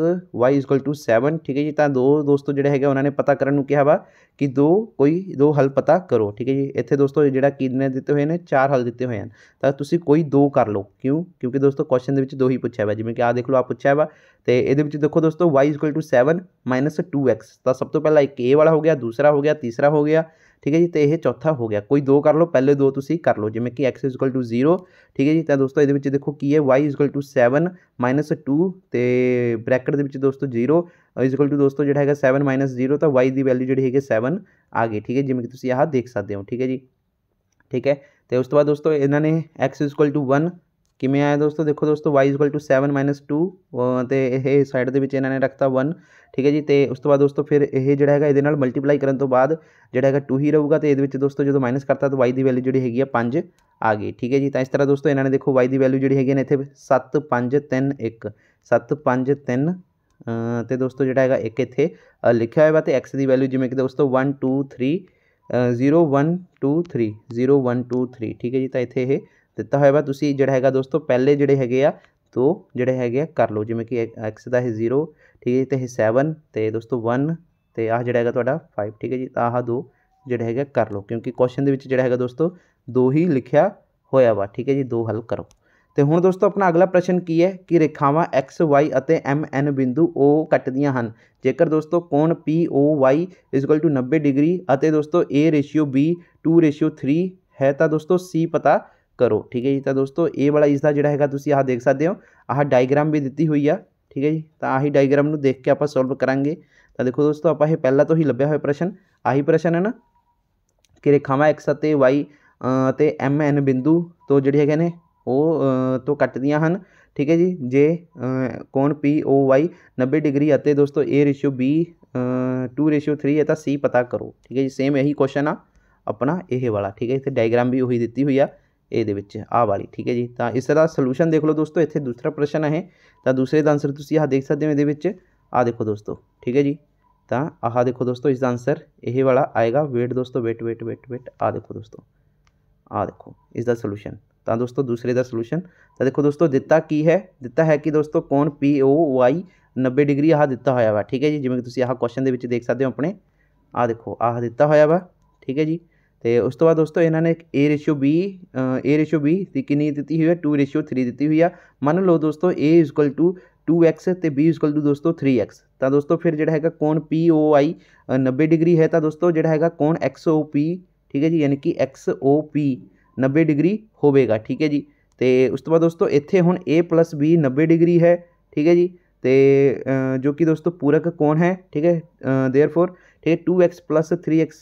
S1: y equal to seven ठीक है जी तो दो दोस्तों जोड़े है उन्होंने पता करने कहा वा कि दो कोई दो हल पता करो ठीक है जी इतने दोस्तों जोड़ा किन्ने दते हुए हैं चार हल दते हुए हैं तो तुम कोई दो कर लो क्यों क्योंकि दोस्तों क्वेश्चन के दो ही पूछा वा जिमें कि आ देख लो आप पूछा वा तो ये देखो दोस्तों y equal to seven minus two x तो सब तो पहला एक ए वाला हो गया दूसरा हो गया तीसरा हो गया ठीक है जी तो यह चौथा हो गया कोई दो कर लो पहले दो तुम कर लो जिमें कि एक्स इजकल टू जीरो ठीक है जी तो दोस्तों ये देखो की है y equal to seven minus two तो ब्रैकेट के दोस्तों जीरो इजकल टू दोस्तों जो है सैवन माइनस जीरो तो वाई की वैल्यू जी है सैवन आ गई ठीक है जिमें कि आह देख सकते हो ठीक है जी ठीक है तो उस तो बाद दोस्तों इन्होंने एक्स इजकल टू वन किमें आया दोस्तों देखो दोस्तों y equal to seven minus two तो यह साइड के इन्हों ने रखता वन ठीक है जी तो उस तो बाद दोस्तों फिर यह जोड़ा है ये मल्टीप्लाई करने तो बाद जोड़ा है टू ही रहेगा तो ये दोस्तों जो माइनस करता तो वाई की वैल्यू जी है पाँच आ गई ठीक है जी तो इस तरह दोस्तों इन्होंने देखो वाई की वैल्यू जी है इतने सत्त पाँच तीन एक सत्त पाँच तीन तो दोस्तों जोड़ा है एक इतने लिखा हुआ तो एक्स की वैल्यू जिमें कि दोस्तों one two three zero one two three zero one two three ठीक है जी तो इतने दिता हुआ वा तुम जोड़ा है दोस्तों पहले जोड़े है तो जोड़े है कर लो जिमें कि एक्स का है जीरो ठीक है तो यह सैवन तो दोस्तों वन तो आह जोड़ा है फाइव ठीक है जी आह दो जोड़े है कर लो क्योंकि क्वेश्चन जोड़ा है दोस्तों दो ही लिखा होया वा ठीक है जी दो हल करो तो हूँ दोस्तों अपना अगला प्रश्न की है कि रेखावं एक्स वाई एम एन बिंदु ओ कट दया जेकर दोस्तों कौन P O Y equal to नब्बे डिग्री और दोस्तों A ratio B two ratio three है तो दोस्तों सी पता ਕਰੋ ਠੀਕ ਹੈ ਜੀ ਤਾਂ ਦੋਸਤੋ ਇਹ ਵਾਲਾ ਇਸ ਦਾ ਜਿਹੜਾ ਹੈਗਾ ਤੁਸੀਂ ਆਹ ਦੇਖ ਸਕਦੇ ਹੋ ਆਹ ਡਾਇਗਰਾਮ ਵੀ ਦਿੱਤੀ ਹੋਈ ਆ ਠੀਕ ਹੈ ਜੀ ਤਾਂ ਆਹੀ ਡਾਇਗਰਾਮ ਨੂੰ ਦੇਖ ਕੇ ਆਪਾਂ ਸੋਲਵ ਕਰਾਂਗੇ ਤਾਂ ਦੇਖੋ ਦੋਸਤੋ ਆਪਾਂ ਇਹ ਪਹਿਲਾਂ ਤੋਂ ਹੀ ਲੱਭਿਆ ਹੋਇਆ ਪ੍ਰਸ਼ਨ ਆਹੀ ਪ੍ਰਸ਼ਨ ਹੈ ਨਾ ਕਿ ਰੇਖਾਵਾਂ x ਅਤੇ y ਤੇ ਐਮ ਐਨ ਬਿੰਦੂ ਤੋਂ ਜਿਹੜੇ ਹੈਗੇ ਨੇ ਉਹ ਤੋਂ ਕੱਟਦੀਆਂ ਹਨ ਠੀਕ ਹੈ ਜੀ ਜੇ ਕੋਣ ਪੀ ਓ ਵਾਈ 90 ਡਿਗਰੀ ਅਤੇ ਦੋਸਤੋ a ਰੇਸ਼ੋ b 2 ਰੇਸ਼ੋ 3 ਹੈ ਤਾਂ c ਪਤਾ ਕਰੋ ਠੀਕ ਹੈ ਜੀ ਸੇਮ ਇਹੀ ਕੁਐਸਚਨ ਆ ਆਪਣਾ ਇਹ ਵਾਲਾ ਠੀਕ ਹੈ ਇੱਥੇ ਡਾਇਗਰਾਮ ਵੀ ਉਹੀ ਦਿੱਤੀ ਹੋਈ ਆ ये ए वाली ठीक है जी तो इसका सल्यूशन देख लो दोस्तों इतने दूसरा प्रश्न है तो दूसरे का आंसर तुम आह देख सकते हो ये आह देखो दोस्तों ठीक है जी तो आह देखो दोस्तों इसका आंसर यही वाला आएगा वेट दोस्तों वेट वेट वेट वेट आह देखो दोस्तों आह देखो इसका सोल्यूशन तो दोस्तों दूसरे का सोल्यूशन तो देखो दोस्तों दिता की है दिता है कि दोस्तों कौन पी ओ वाई नब्बे डिग्री आह दिता हुआ वा ठीक है जी जिमें आह क्वेश्चन देख सकते हो अपने आह देखो आह दिता हुआ वा ठीक है जी तो उस तो बाद दोस्तों इन्होंने एक A ratio B A ratio B की किन्नी दिती हुई है टू रेशियो थ्री दी हुई है मान लो दोस्तों A is equal to two x तो बी इजकल टू दोस्तों थ्री एक्स तो दोस्तों फिर जोड़ा है कौन पी ओ आई नब्बे डिग्री है तो दोस्तों जोड़ा है कौन एक्स ओ पी ठीक है जी यानी कि एक्स ओ पी नब्बे डिग्री होगा ठीक है जी तो उस तो बाद दोस्तों इतने हूँ ए प्लस बी नब्बे डिग्री है ठीक है जी तो जो कि दोस्तों पूरक कौन है ठीक है देयर फोर ठीक है two x plus three x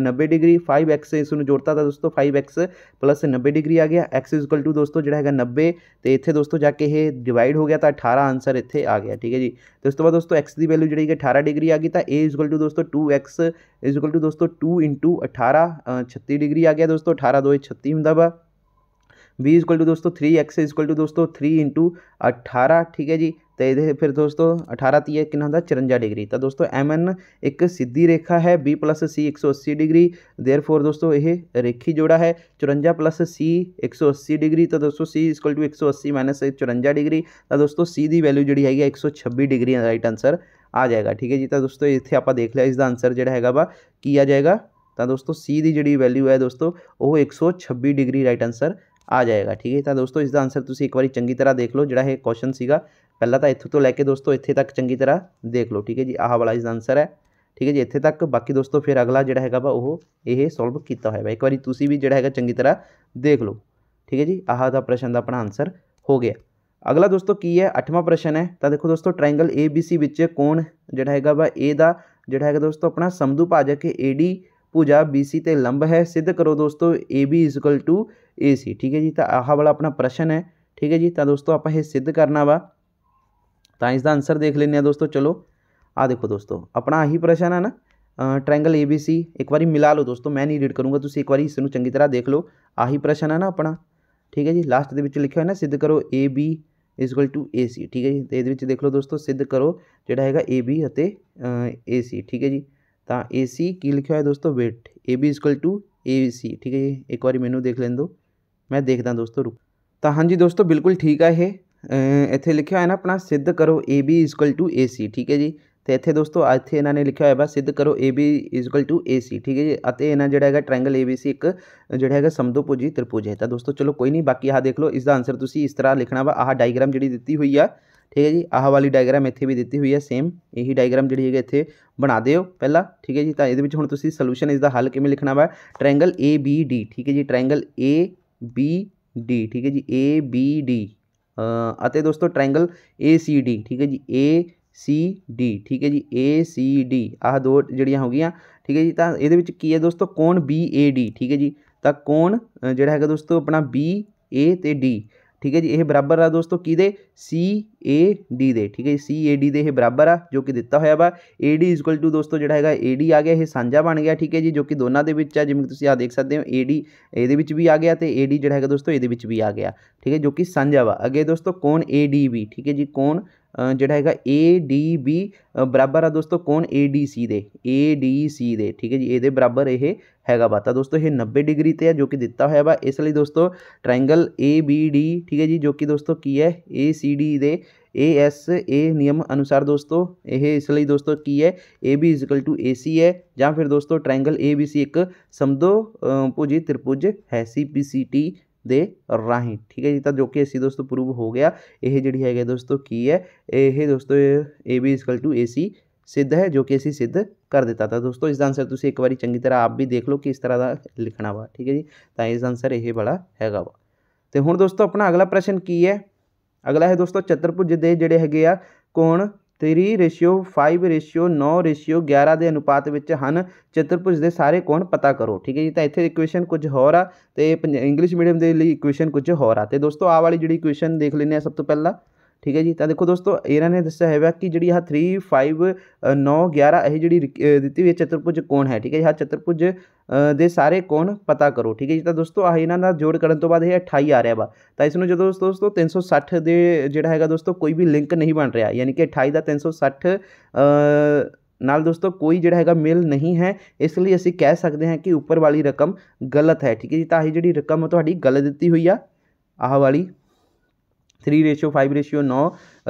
S1: नब्बे डिग्री फाइव एक्स इसमें जोड़ता था दोस्तों फाइव एक्स प्लस नब्बे डिग्री आ गया एक्स इजकल टू दोस्तों जोड़ा है नब्बे तो इतने दोस्तों जाके ये डिवाइड हो गया था अठारह आंसर इतने आ गया ठीक है जी तो उसके तो बाद दोस्तों एक्स की वैल्यू जी अठारह डिग्री आ गई था ए इजकल टू दोस्तों टू एक्स इजकल टू दोस्तों टू इंटू अठारह छत्ती डिग्री आ गया दोस्तों अठारह दो छत्ती हूँ वा बी इजकल टू दोस्तों थ्री एक्स इजकल टू दोस्तों थ्री इंटू अठारह ठीक है जी तो ये फिर दोस्तों अठारह तीय कि चुरंजा डिग्री तो दोस्तों एम एन एक सीधी रेखा है बी प्लस सी एक सौ अस्सी डिग्री देर फोर दोस्तों यह रेखी जोड़ा है चुरंजा प्लस सी एक सौ अस्सी डिग्री तो दोस्तों सी इजकल टू एक सौ अस्सी माइनस चुरंजा डिग्री तो दोस्तों सी की वैल्यू जी है एक सौ छब्बी डिग्री राइट आंसर आ जाएगा ठीक है जी तो दोस्तों इतने आप देख लिया इसका आंसर जोड़ा है वा की आ जाएगा तो दोस्तों सी की जी वैल्यू है दोस्तों वो एक सौ छब्बी डिग्री राइट आंसर आ जाएगा ठीक है तो दोस्तों इसका आंसर तुम एक बार चंकी तरह देख लो जो है क्वेश्चन पहला तो इतों तो लैके दोस्तों इतने तक चंकी तरह देख लो ठीक है जी आह वाला इसका आंसर है ठीक है जी इतने तक बाकी दोस्तों फिर अगला जो है वा वो ये सोल्व किया हो एक बार तुम भी जोड़ा है चंकी तरह देख लो ठीक है जी आह प्रश्न का अपना आंसर हो गया अगला दोस्तों की है अठवा प्रश्न है तो देखो दोस्तों ट्रायंगल ए बी सी कौन जोड़ा है वा ए का जोड़ा है दोस्तों अपना समधु भाजक ए डी भुजा बी सी लंब है सिद्ध करो दोस्तों A B is equal to A C ठीक है जी तो आह वाला अपना प्रश्न है ठीक है जी तो दोस्तों आप सिद्ध करना वा तो इसका आंसर देख लें दोस्तों चलो आ देखो दोस्तों अपना आही प्रश्न है ना ट्रैगल ए बी सी एक बार मिला लो दोस्तों मैं नहीं रीड करूँगा तुम एक बार इस चंकी तरह देख लो आही प्रश्न है ना अपना ठीक है जी लास्ट के लिखा है ना सिद्ध करो A B is equal to A C ठीक है जी तो ये देख लो दोस्तों सिद्ध करो जो है ए बी ए सी ठीक है जी तो ए सी की लिखा है दोस्तों wait A B is equal to A C ठीक है जी एक बार मैनू देख लें दो मैं देखदा दोस्तों रुक तो हाँ जी दोस्तों बिल्कुल ठीक है ये इतने लिखा होना अपना सिद्ध करो A B is equal to A C ठीक है जी तो इतने दोस्तों इतने इन्ह ने लिखा हुआ सिद्ध करो A B is equal to A C ठीक है जी एना जोड़ा है ट्रैगल ए बी सी एक जोड़ा है समदो पुजी त्रिपुज है तो दोस्तों चलो कोई नहीं बाकी आह देख लो इसका आंसर तुम्हें इस तरह लिखना वा आह डायग्राम जी दी हुई है ठीक है जी आह वाली डायग्राम इतने भी दी हुई है सेम यही डायग्राम जी है इतने बना दौ पहला ठीक है जी तो ये हूँ तुम्हें इसका हल किमें लिखना वा ट्रैगल ए बी डी ठीक है जी ट्रैगल ए बी डी ठीक है जी ए बी डी अतः दोस्तों ट्रायंगल ए सी डी ठीक है जी ए सी डी ठीक है जी ए सी डी आह दो जड़िया हो गई ठीक है जी तो ये की है दोस्तों कौन बी ए डी ठीक है जी तो कौन जोड़ा है दोस्तों अपना बी ए डी ठीक है जी ये बराबर आ दोस्तों की दे सी ए डी दे ठीक है जी सी ए डी दे बराबर आ जो कि दिता वा ए डी इजकल टू दोस्तों जोड़ा है ए डी आ गया यह साझा बन गया ठीक है जी जो कि दोनों के जिम्मे तुम आ देख सकते हो ए डी ए भी आ गया तो ए डी जोड़ा है दोस्तों ये भी आ गया ठीक है जो कि साझा वा अगे दोस्तों कौन ए डी भी ठीक है जी कौन जोड़ा है ए डी बी बराबर आ दोस्तों कौन A D C they A D C दे ठीक है जी ये बराबर यह है वा तो दोस्तों ये नब्बे डिग्री है जो कि दिता हुआ वा इसलिए दोस्तों ट्रैंगल ए बी डी ठीक है जी जो कि दोस्तों की है ए C D they A S A नियम अनुसार दोस्तों यह इसलिए दोस्तों की है A B is equal to A C है जो दोस्तों ट्रैंगल ए बी सी एक समदो भुजी त्रिपुज है सी पी सी टी दे राही ठीक है जी तो जो कि असी दोस्तों प्रूव हो गया यह जी है दोस्तों की है यह दोस्तों A B is equal to A C सिद्ध है जो कि असी सिद्ध कर दिता था दोस्तों इस आंसर तुम एक बार चंकी तरह आप भी देख लो कि इस तरह का लिखना वा ठीक है जी तो इस आंसर यह वाला है वा तो हूँ दोस्तों अपना अगला प्रश्न की है अगला है दोस्तों चतरभुज के जोड़े है कौन 3 ਰੇਸ਼ੀਓ 5 ਰੇਸ਼ੀਓ 9 ਰੇਸ਼ੀਓ 11 ਦੇ ਅਨੁਪਾਤ ਵਿੱਚ ਹਨ ਚਤੁਰਭੁਜ ਦੇ ਸਾਰੇ ਕੋਣ ਪਤਾ ਕਰੋ ਠੀਕ ਹੈ ਜੀ ਤਾਂ ਇੱਥੇ ਇਕੁਏਸ਼ਨ ਕੁਝ ਹੋਰ ਆ ਤੇ ਇੰਗਲਿਸ਼ ਮੀਡੀਅਮ ਦੇ ਲਈ ਇਕੁਏਸ਼ਨ ਕੁਝ ਹੋਰ ਆ ਤੇ ਦੋਸਤੋ ਆਹ ਵਾਲੀ ਜਿਹੜੀ ਇਕੁਏਸ਼ਨ ਦੇਖ ਲੈਂਦੇ ਆ ਸਭ ਤੋਂ ਪਹਿਲਾਂ ठीक है जी तो देखो दोस्तों ने दसा है कि जी आह थ्री फाइव नौ ग्यारह यह जी दी हुई चतुर्भुज कौन है ठीक है जी हाँ चतुर्भुज दे सारे कौन पता करो ठीक है जी तो दोस्तों आ इन्हों का जोड़ करने तो बाद अठाई आ रहा वा तो इसमें जो दोस्तों तीन सौ सठ दे जोड़ा है दोस्तों कोई भी लिंक नहीं बन रहा यानी कि अठाई का तीन सौ सठ नाल दोस्तों कोई जोड़ा है मेल नहीं है इसलिए असं कह सकते हैं कि उपर वाली रकम गलत है ठीक है जी तो आई जी रकम थोड़ी गलत दी हुई है आह वाली ਥ੍ਰੀ ਰੇਸ਼ੀਓ 5 ਰੇਸ਼ੀਓ 9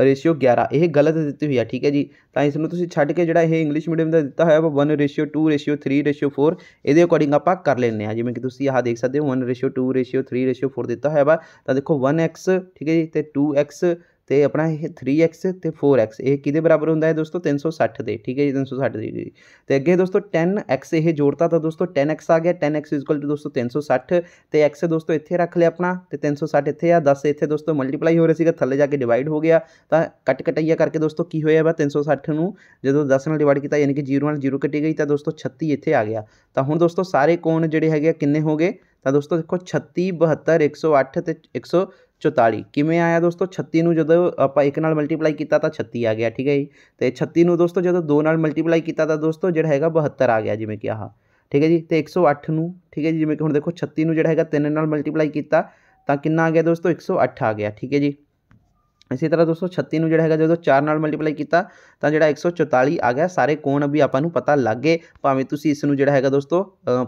S1: ਰੇਸ਼ੀਓ 11 ਇਹ ਗਲਤ ਦਿੱਤੀ ਹੋਈ ਹੈ ਠੀਕ ਹੈ ਜੀ ਤਾਂ ਇਸ ਨੂੰ ਤੁਸੀਂ ਛੱਡ ਕੇ ਜਿਹੜਾ ਇਹ ਇੰਗਲਿਸ਼ ਮੀਡੀਅਮ ਦਾ ਦਿੱਤਾ ਹੋਇਆ ਵਾ 1 ਰੇਸ਼ੀਓ 2 ਰੇਸ਼ੀਓ 3 ਰੇਸ਼ੀਓ 4 ਇਹਦੇ ਅਕੋਰਡਿੰਗ ਆਪਾਂ ਕਰ ਲੈਣੇ ਆ ਜਿਵੇਂ ਕਿ ਤੁਸੀਂ ਆਹ ਦੇਖ ਸਕਦੇ ਹੋ 1 ਰੇਸ਼ੀਓ 2 ਰੇਸ਼ੀਓ 3 ਰੇਸ਼ੀਓ 4 ਦਿੱਤਾ ਹੋਇਆ ਵਾ ਤਾਂ ਦੇਖੋ 1x ਠੀਕ ਹੈ ਜੀ ਤੇ 2x तो अपना यह थ्री एक्स तो फोर एक्स ये कि बराबर होंगे दोस्तों तीन सौ सठ के ठीक है जी तीन सौ सठ डिग्री तो अगे दोस्तों टैन एक्स ये जोड़ता तो दोस्तों टैन एक्स आ गया टैन एक्स इजकल टू दोस्तों तीन सौ सठ तो एक्स दोस्तों इतने रख लिया अपना तो तीन सौ सठ इतने आ दस इतने दोस्तों मल्टीप्लाई हो रहे थे थले जाकर डिवाइड हो गया तो कट कटाइया करके दोस्तों की होया तीन सौ सठ में जो दस में डिवाइड किया यानी कि जीरो में जीरो कटी गई तो दोस्तों छत्ती इतने आ गया तो हूँ दोस्तों सारे कोण जोड़े है किन्ने हो गए तो दोस्तों देखो छत्ती बहत्तर एक सौ अठ एक सौ ਚੌਤਾਲੀ ਕਿਵੇਂ ਆਇਆ ਦੋਸਤੋ 36 ਨੂੰ ਜਦੋਂ ਆਪਾਂ 1 ਨਾਲ ਮਲਟੀਪਲਾਈ ਕੀਤਾ ਤਾਂ 36 ਆ ਗਿਆ ਠੀਕ ਹੈ ਜੀ ਤੇ 36 ਨੂੰ ਦੋਸਤੋ ਜਦੋਂ 2 ਨਾਲ ਮਲਟੀਪਲਾਈ ਕੀਤਾ ਤਾਂ ਦੋਸਤੋ ਜਿਹੜਾ ਹੈਗਾ 72 ਆ ਗਿਆ ਜਿਵੇਂ ਕਿ ਆਹ ਠੀਕ ਹੈ ਜੀ ਤੇ 108 ਨੂੰ ਠੀਕ ਹੈ ਜੀ ਜਿਵੇਂ ਕਿ ਹੁਣ ਦੇਖੋ 36 ਨੂੰ ਜਿਹੜਾ ਹੈਗਾ 3 ਨਾਲ ਮਲਟੀਪਲਾਈ ਕੀਤਾ ਤਾਂ ਕਿੰਨਾ ਆ ਗਿਆ ਦੋਸਤੋ 108 ਆ ਗਿਆ ਠੀਕ ਹੈ ਜੀ ਇਸੇ ਤਰ੍ਹਾਂ ਦੋਸਤੋ 36 ਨੂੰ ਜਿਹੜਾ ਹੈਗਾ ਜਦੋਂ 4 ਨਾਲ ਮਲਟੀਪਲਾਈ ਕੀਤਾ ਤਾਂ ਜਿਹੜਾ 144 ਆ ਗਿਆ ਸਾਰੇ ਕੋਣ ਵੀ ਆਪਾਂ ਨੂੰ ਪਤਾ ਲੱਗ ਗਏ ਭਾਵੇਂ ਤੁਸੀਂ ਇਸ ਨੂੰ ਜਿਹੜਾ ਹੈਗਾ ਦੋਸਤੋ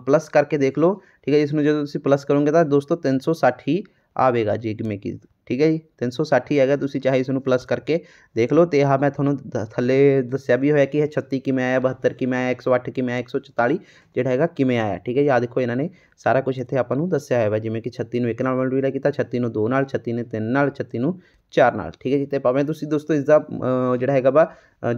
S1: ਪਲੱਸ ਕਰਕੇ ਦੇਖ ਲਓ ਠੀਕ ਹੈ ਇਸ ਨੂੰ ਜਦੋਂ ਤੁਸੀਂ ਪਲੱਸ ਕਰੋਗੇ ਤਾਂ ਦੋਸਤੋ 360 ਹੀ ਆਵੇਗਾ ਜੀ ਜਿਗਮੇ ਕੀ ਠੀਕ ਹੈ ਜੀ 360 ਹੈਗਾ ਤੁਸੀਂ ਚਾਹੇ ਇਸ ਨੂੰ ਪਲੱਸ ਕਰਕੇ ਦੇਖ ਲਓ ਤੇ ਆ ਮੈਂ ਤੁਹਾਨੂੰ ਥੱਲੇ ਦੱਸਿਆ ਵੀ ਹੋਇਆ ਕਿ ਇਹ 36 ਕਿਵੇਂ ਆਇਆ 72 ਕਿਵੇਂ ਆਇਆ 108 ਕਿਵੇਂ ਆਇਆ 144 ਜਿਹੜਾ ਹੈਗਾ ਕਿਵੇਂ ਆਇਆ ਠੀਕ ਹੈ ਜੀ ਆ ਦੇਖੋ ਇਹਨਾਂ ਨੇ ਸਾਰਾ ਕੁਝ ਇੱਥੇ ਆਪਾਂ ਨੂੰ ਦੱਸਿਆ ਹੋਇਆ ਜਿਵੇਂ ਕਿ 36 ਨੂੰ 1 ਨਾਲ ਮਲਟੀਪਲਾਈ ਕੀਤਾ 36 ਨੂੰ 2 ਨਾਲ 36 ਨੇ 3 ਨਾਲ 36 ਨੂੰ 4 ਨਾਲ ਠੀਕ ਹੈ ਜੀ ਤੇ ਭਾਵੇਂ ਤੁਸੀਂ ਦੋਸਤੋ ਇਸ ਦਾ ਜਿਹੜਾ ਹੈਗਾ ਵਾ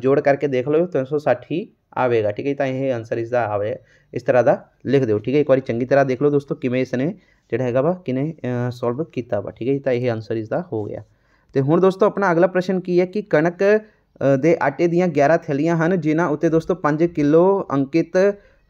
S1: ਜੋੜ ਕਰਕੇ ਦੇਖ ਲਓ 360 ਆਵੇਗਾ ਠੀਕ ਹੈ ਤਾਂ ਇਹ ਆਨਸਰ ਇਸ ਦਾ ਆਵੇ ਇਸ ਤਰ੍ਹਾਂ ਦਾ ਲਿਖ ਦਿਓ ਠੀਕ ਹੈ ਇੱਕ ਵਾਰੀ ਚੰਗੀ ਤਰ੍ਹਾਂ ਦੇਖ ਲਓ ਦੋਸਤੋ ਕਿਵੇਂ ਇਸ ਨੇ ਜਿਹੜਾ ਹੈਗਾ ਵਾ ਕਿਨੇ ਸੋਲਵ ਕੀਤਾ ਵਾ ਠੀਕ ਹੈ ਜੀ ਤਾਂ ਇਹ ਆਨਸਰ ਇਸ ਦਾ ਹੋ ਗਿਆ ਤੇ ਹੁਣ ਦੋਸਤੋ ਆਪਣਾ ਅਗਲਾ ਪ੍ਰਸ਼ਨ ਕੀ ਹੈ ਕਿ ਕਣਕ ਦੇ ਆਟੇ ਦੀਆਂ 11 ਥੈਲੀਆਂ ਹਨ ਜਿਨ੍ਹਾਂ ਉੱਤੇ ਦੋਸਤੋ 5 ਕਿਲੋ ਅੰਕਿਤ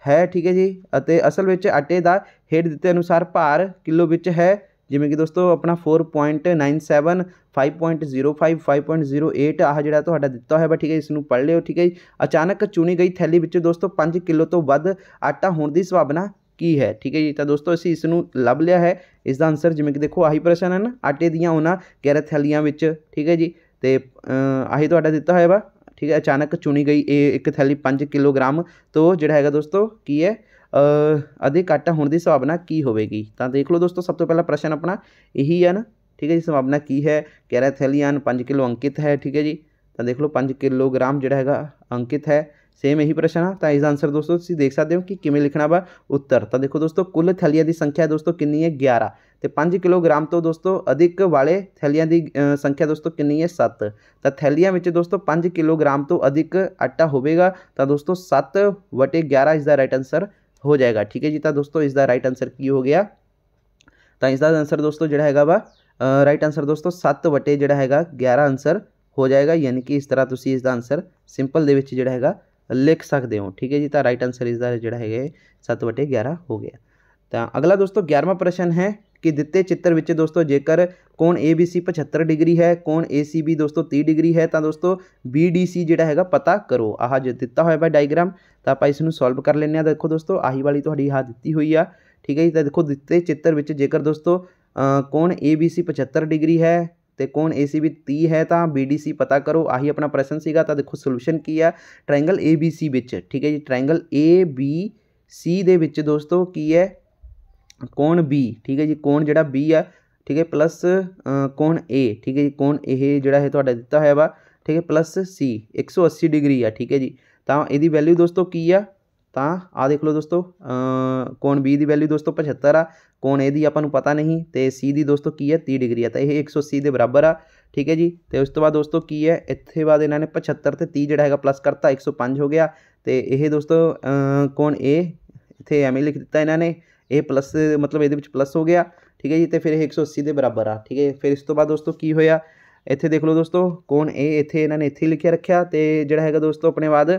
S1: ਹੈ ਠੀਕ ਹੈ ਜੀ ਅਤੇ ਅਸਲ ਵਿੱਚ ਆਟੇ ਦਾ ਹੇਠ ਦਿੱਤੇ ਅਨੁਸਾਰ ਭਾਰ ਕਿਲੋ ਵਿੱਚ ਹੈ ਜਿਵੇਂ ਕਿ ਦੋਸਤੋ ਆਪਣਾ 4.97 5.05 5.08 ਆਹ ਜਿਹੜਾ ਤੁਹਾਡਾ ਦਿੱਤਾ ਹੋਇਆ ਬਾ ਠੀਕ ਹੈ ਇਸ ਨੂੰ ਪੜ੍ਹ ਲਿਓ ਠੀਕ ਹੈ ਜੀ ਅਚਾਨਕ ਚੁਣੀ ਗਈ ਥੈਲੀ ਵਿੱਚ ਦੋਸਤੋ 5 ਕਿਲੋ ਤੋਂ ਵੱਧ ਆਟਾ ਹੋਣ ਦੀ ਸੰਭਾਵਨਾ ਕੀ ਹੈ ਠੀਕ ਹੈ ਜੀ ਤਾਂ ਦੋਸਤੋ ਅਸੀਂ ਇਸ ਨੂੰ ਲੱਭ ਲਿਆ ਹੈ ਇਸ ਦਾ ਆਨਸਰ ਜਿਵੇਂ ਕਿ ਦੇਖੋ ਆਹੀ ਪ੍ਰਸ਼ਨ ਹੈ ਨਾ ਆਟੇ ਦੀਆਂ ਉਹਨਾਂ 11 ਵਿੱਚ ਠੀਕ ਹੈ ਜੀ ਤੇ ਆਹੀ ਤੁਹਾਡਾ ਦਿੱਤਾ ਹੋਇਆ ਵਾ ਠੀਕ ਹੈ ਅਚਾਨਕ ਚੁਣੀ ਗਈ ਇਹ ਇੱਕ ਥੈਲੀ 5 ਕਿਲੋਗ੍ਰਾਮ ਤੋਂ ਜਿਹੜਾ ਹੈਗਾ ਦੋਸਤੋ ਕੀ ਹੈ ਅਦੇ ਘਾਟਾ ਹੋਣ ਦੀ ਸੰਭਾਵਨਾ ਕੀ ਹੋਵੇਗੀ ਤਾਂ ਦੇਖ ਲਓ ਦੋਸਤੋ ਸਭ ਤੋਂ ਪਹਿਲਾ ਪ੍ਰਸ਼ਨ ਆਪਣਾ ਇਹੀ ਹੈ ਨਾ ਠੀਕ ਹੈ ਜੀ ਸੰਭਾਵਨਾ ਕੀ ਹੈ ਕਹਿ 5 ਕਿਲੋ ਅੰਕਿਤ ਹੈ ਠੀਕ ਹੈ ਜੀ ਤਾਂ ਦੇਖ ਲਓ 5 ਕਿਲੋਗ੍ਰਾਮ ਜਿਹੜਾ ਹੈਗਾ ਅੰਕਿਤ ਹੈ सेम यही प्रश्न है तो इस आंसर दोस्तों देख सकते हो कि किमें लिखना वा उत्तर तो देखो दोस्तों कुल थैलिया की संख्या दोस्तों कि ग्यारह तो पांच किलोग्राम तो दोस्तों अधिक वाले थैलिया की संख्या दोस्तों कि सत्त तो थैलिया में दोस्तों पांच किलोग्राम तो अधिक आटा होगा तो दोस्तों सत्त वटे ग्यारह इसका राइट आंसर हो जाएगा ठीक है जी तो दोस्तों इसका राइट आंसर की हो गया तो इसका आंसर दोस्तों जोड़ा है वा राइट आंसर दोस्तों सत्त वटे जो है ग्यारह आंसर हो जाएगा यानी कि इस तरह तुम इसका आंसर सिंपल के जोड़ा है लिख सकते हो ठीक है जी तो राइट आंसर इसका जोड़ा है सत्त बटे ग्यारह हो गया तो अगला दोस्तों ग्यारहवा प्रश्न है कि दिते चित्र दोस्तों जेकर कौन ए बी सी पचहत्तर डिग्री है कौन ए सी बी दोस्तों तीह डिग्री है तो दोस्तों बी डी सी जो है पता करो आह जो दिता हो डायग्राम तो आप इस सोल्व कर लें देखो दोस्तों आही वाली थोड़ी आह दी हुई है ठीक है जी तो देखो दिते चित्र जेकर दोस्तों कौन ए बी सी पचहत्तर डिग्री है तो कौन ए सी बी ती है तो बी डी सी पता करो आही अपना प्रश्न सेगा तो देखो सोल्यूशन की है ट्रैगल ए बी सी ठीक है जी ट्रैगल ए बी सी दे दोस्तों की है कौन बी ठीक है जी कौन जो बी है ठीक है प्लस कौन ए ठीक है जी कौन ए जोड़ा है थोड़ा दिता हुआ वा ठीक है प्लस सी एक सौ अस्सी डिग्री है ठीक है जी तो यदि वैल्यू दोस्तों की है ਤਾਂ ਆ ਦੇਖ ਲਓ ਦੋਸਤੋ ਕੋਣ B ਦੀ ਵੈਲਿਊ ਦੋਸਤੋ 75 ਆ ਕੋਣ A ਦੀ ਆਪਾਂ ਨੂੰ ਪਤਾ ਨਹੀਂ ਤੇ C ਦੀ ਦੋਸਤੋ ਕੀ ਹੈ 30 ਡਿਗਰੀ ਆ ਤਾਂ ਇਹ 180 ਦੇ ਬਰਾਬਰ ਆ ਠੀਕ ਹੈ ਜੀ ਤੇ ਉਸ ਤੋਂ ਬਾਅਦ ਦੋਸਤੋ ਕੀ ਹੈ ਇੱਥੇ ਬਾਅਦ ਇਹਨਾਂ ਨੇ 75 ਤੇ 30 ਜਿਹੜਾ ਹੈਗਾ ਪਲੱਸ ਕਰਤਾ 105 ਹੋ ਗਿਆ ਤੇ ਇਹ ਦੋਸਤੋ ਕੋਣ A ਇੱਥੇ ਐਵੇਂ ਲਿਖ ਦਿੱਤਾ ਇਹਨਾਂ ਨੇ ਇਹ ਪਲੱਸ ਮਤਲਬ ਇਹਦੇ ਵਿੱਚ ਪਲੱਸ ਹੋ ਗਿਆ ਠੀਕ ਹੈ ਜੀ ਤੇ ਫਿਰ ਇਹ 180 ਦੇ ਬਰਾਬਰ ਆ ਠੀਕ ਹੈ ਫਿਰ ਇਸ ਤੋਂ ਬਾਅਦ ਦੋਸਤੋ ਕੀ ਹੋਇਆ ਇੱਥੇ ਦੇਖ ਲਓ ਦੋਸਤੋ ਕੋਣ A ਇੱਥੇ ਇਹਨਾਂ ਨੇ ਇੱਥੇ ਲਿਖਿਆ ਰੱਖਿਆ ਤੇ ਜਿਹੜਾ ਹੈਗਾ ਦੋਸਤੋ ਆਪਣੇ ਬਾਅਦ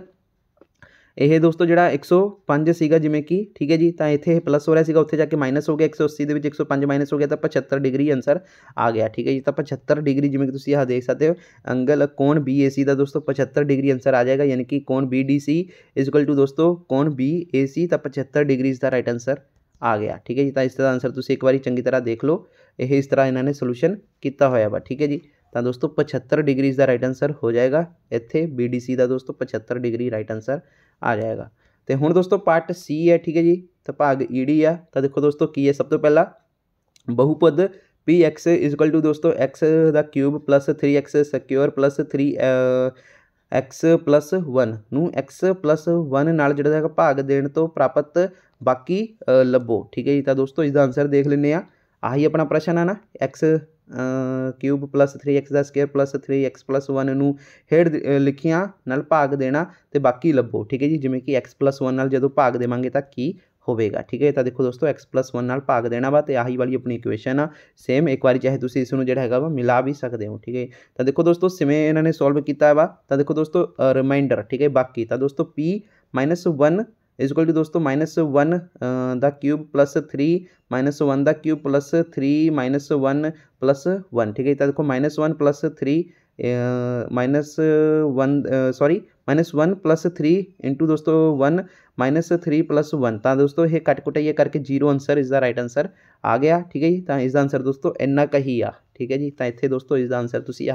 S1: यह दोस्तों जरा एक सौ पाँच जिमें कि ठीक है जी तो इतने प्लस हो रहा उत्थे जाके माइनस हो गया एक सौ अस्सी के एक सौ पाँच माइनस हो गया तो पचहत्तर डिग्री आंसर आ गया ठीक है जी तो पचहत्तर डिग्री जिम्मे कि तुम देख सकते हो अंगल कौन बी ए सी का दोस्तों पचहत्तर डिग्री आंसर आ जाएगा यानी कि कौन B D C is equal to दोस्तों कौन बी ए सी तो पचहत्तर डिग्री इसका राइट आंसर आ गया ठीक है जी तो इस तरह आंसर तुम एक बार चंकी तरह देख लो यह इस तरह इन्होंने सोल्यूशन किया हो ठीक है जी तो दोस्तों पचहत्तर डिग्री का राइट आंसर हो जाएगा इतने बी डी सी का दोस्तों पचहत्तर डिग्री राइट आंसर आ जाएगा तो हूँ दोस्तों पार्ट सी है ठीक है जी तो भाग ई डी है तो देखो दोस्तों की है सब तो पहला बहुपद पी एक्स इजकल टू दोस्तों एक्स का cube plus three x square plus three x plus one x plus one नाल जो है भाग देन तो प्राप्त बाकी लभो ठीक है जी तो दोस्तों इसका आंसर देख लें आही अपना प्रश्न है ना एक्स ਕਿਊਬ ਪਲੱਸ 3x ਦਾ ਸਕੁਅਰ ਪਲੱਸ 3x ਪਲੱਸ 1 ਨੂੰ ਹੇਡ ਲਿਖੀਆਂ ਨਾਲ ਭਾਗ ਦੇਣਾ ਤੇ ਬਾਕੀ ਲੱਭੋ ਠੀਕ ਹੈ ਜੀ ਜਿਵੇਂ ਕਿ x 1 ਨਾਲ ਜਦੋਂ ਭਾਗ ਦੇਵਾਂਗੇ ਤਾਂ ਕੀ ਹੋਵੇਗਾ ਠੀਕ ਹੈ ਤਾਂ ਦੇਖੋ ਦੋਸਤੋ x 1 ਨਾਲ ਭਾਗ ਦੇਣਾ ਵਾ ਤੇ ਆਹੀ ਵਾਲੀ ਆਪਣੀ ਇਕੁਏਸ਼ਨ ਆ ਸੇਮ ਇੱਕ ਵਾਰੀ ਚਾਹੇ ਤੁਸੀਂ ਇਸ ਨੂੰ ਜਿਹੜਾ ਹੈਗਾ ਵਾ ਮਿਲਾ ਵੀ ਸਕਦੇ ਹੋ ਠੀਕ ਹੈ ਤਾਂ ਦੇਖੋ ਦੋਸਤੋ ਸਿਵੇਂ ਇਹਨਾਂ ਨੇ ਸੋਲਵ ਕੀਤਾ ਵਾ ਤਾਂ ਦੇਖੋ ਦੋਸਤੋ ਰਿਮਾਈਂਡਰ ਠੀਕ ਹੈ ਬਾਕੀ ਤਾਂ ਦੋਸਤੋ p 1 इज इक्वल टू दोस्तों minus one the cube plus three minus one the cube plus three minus one plus one ठीक है इतना देखो minus one plus three minus one sorry minus one plus three into दोस्तों one minus three plus one तो दोस्तों ये कट कुटाइए करके zero answer is right answer आ गया ठीक है जी तो इसका आंसर दोस्तों इन्ना का ही आ ठीक है जी तो इतने दोस्तों इसका आंसर तुम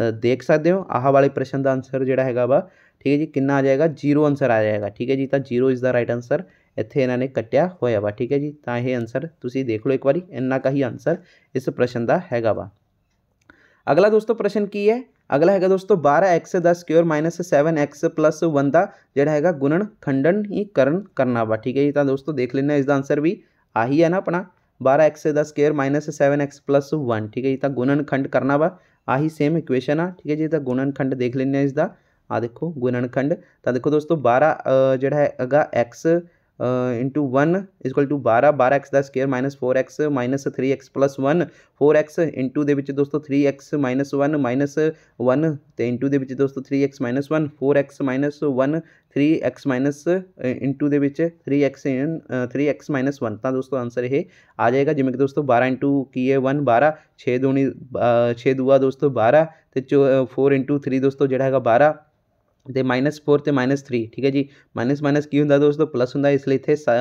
S1: आह देख सकते हो आह वाले प्रश्न का आंसर जोड़ा है वा ठीक है जी कि आ जाएगा जीरो आंसर आ जाएगा ठीक है जी तो जीरो इसका राइट आंसर इतने इन्होंने कट्टिया होया वा ठीक है जी तो यह आंसर तुम देख लो एक बार इन्ना का ही आंसर इस प्रश्न का है वा अगला दोस्तों प्रश्न की है अगला हैगा दोस्तों बारह एक्स दस square minus seven x plus one का जोड़ा है गुणन खंडन ही करण करना वा ठीक है जी तो दोस्तों देख लें इसका आंसर भी आही है ना अपना बारह एक्स दस square minus seven x plus one ठीक है जी तो गुणन खंड करना वा आही सेम इक्वेशन आठ ठीक है जी तो गुणन खंड देख लें इसका आ देखो गुणन खंड तो देखो दोस्तों बारह जोड़ा है x into one is equal to बारह बारह एक्स का square minus four x minus three x plus one four x into के दोस्तों three x minus one minus one तो इंटू के दोस्तों three x minus one four x minus one three x minus into के three x three x minus one तो दोस्तों answer यह आ जाएगा जिमें कि दोस्तों बारह इंटू की है वन बारह छे दूनी छे दूआ दोस्तों बारह तो चो फोर इंटू थ्री दोस्तों जोड़ा है बारह तो माइनस फोर तो माइनस थ्री ठीक है जी माइनस माइनस की होंगे दोस्तों प्लस हों इसलिए इतने सा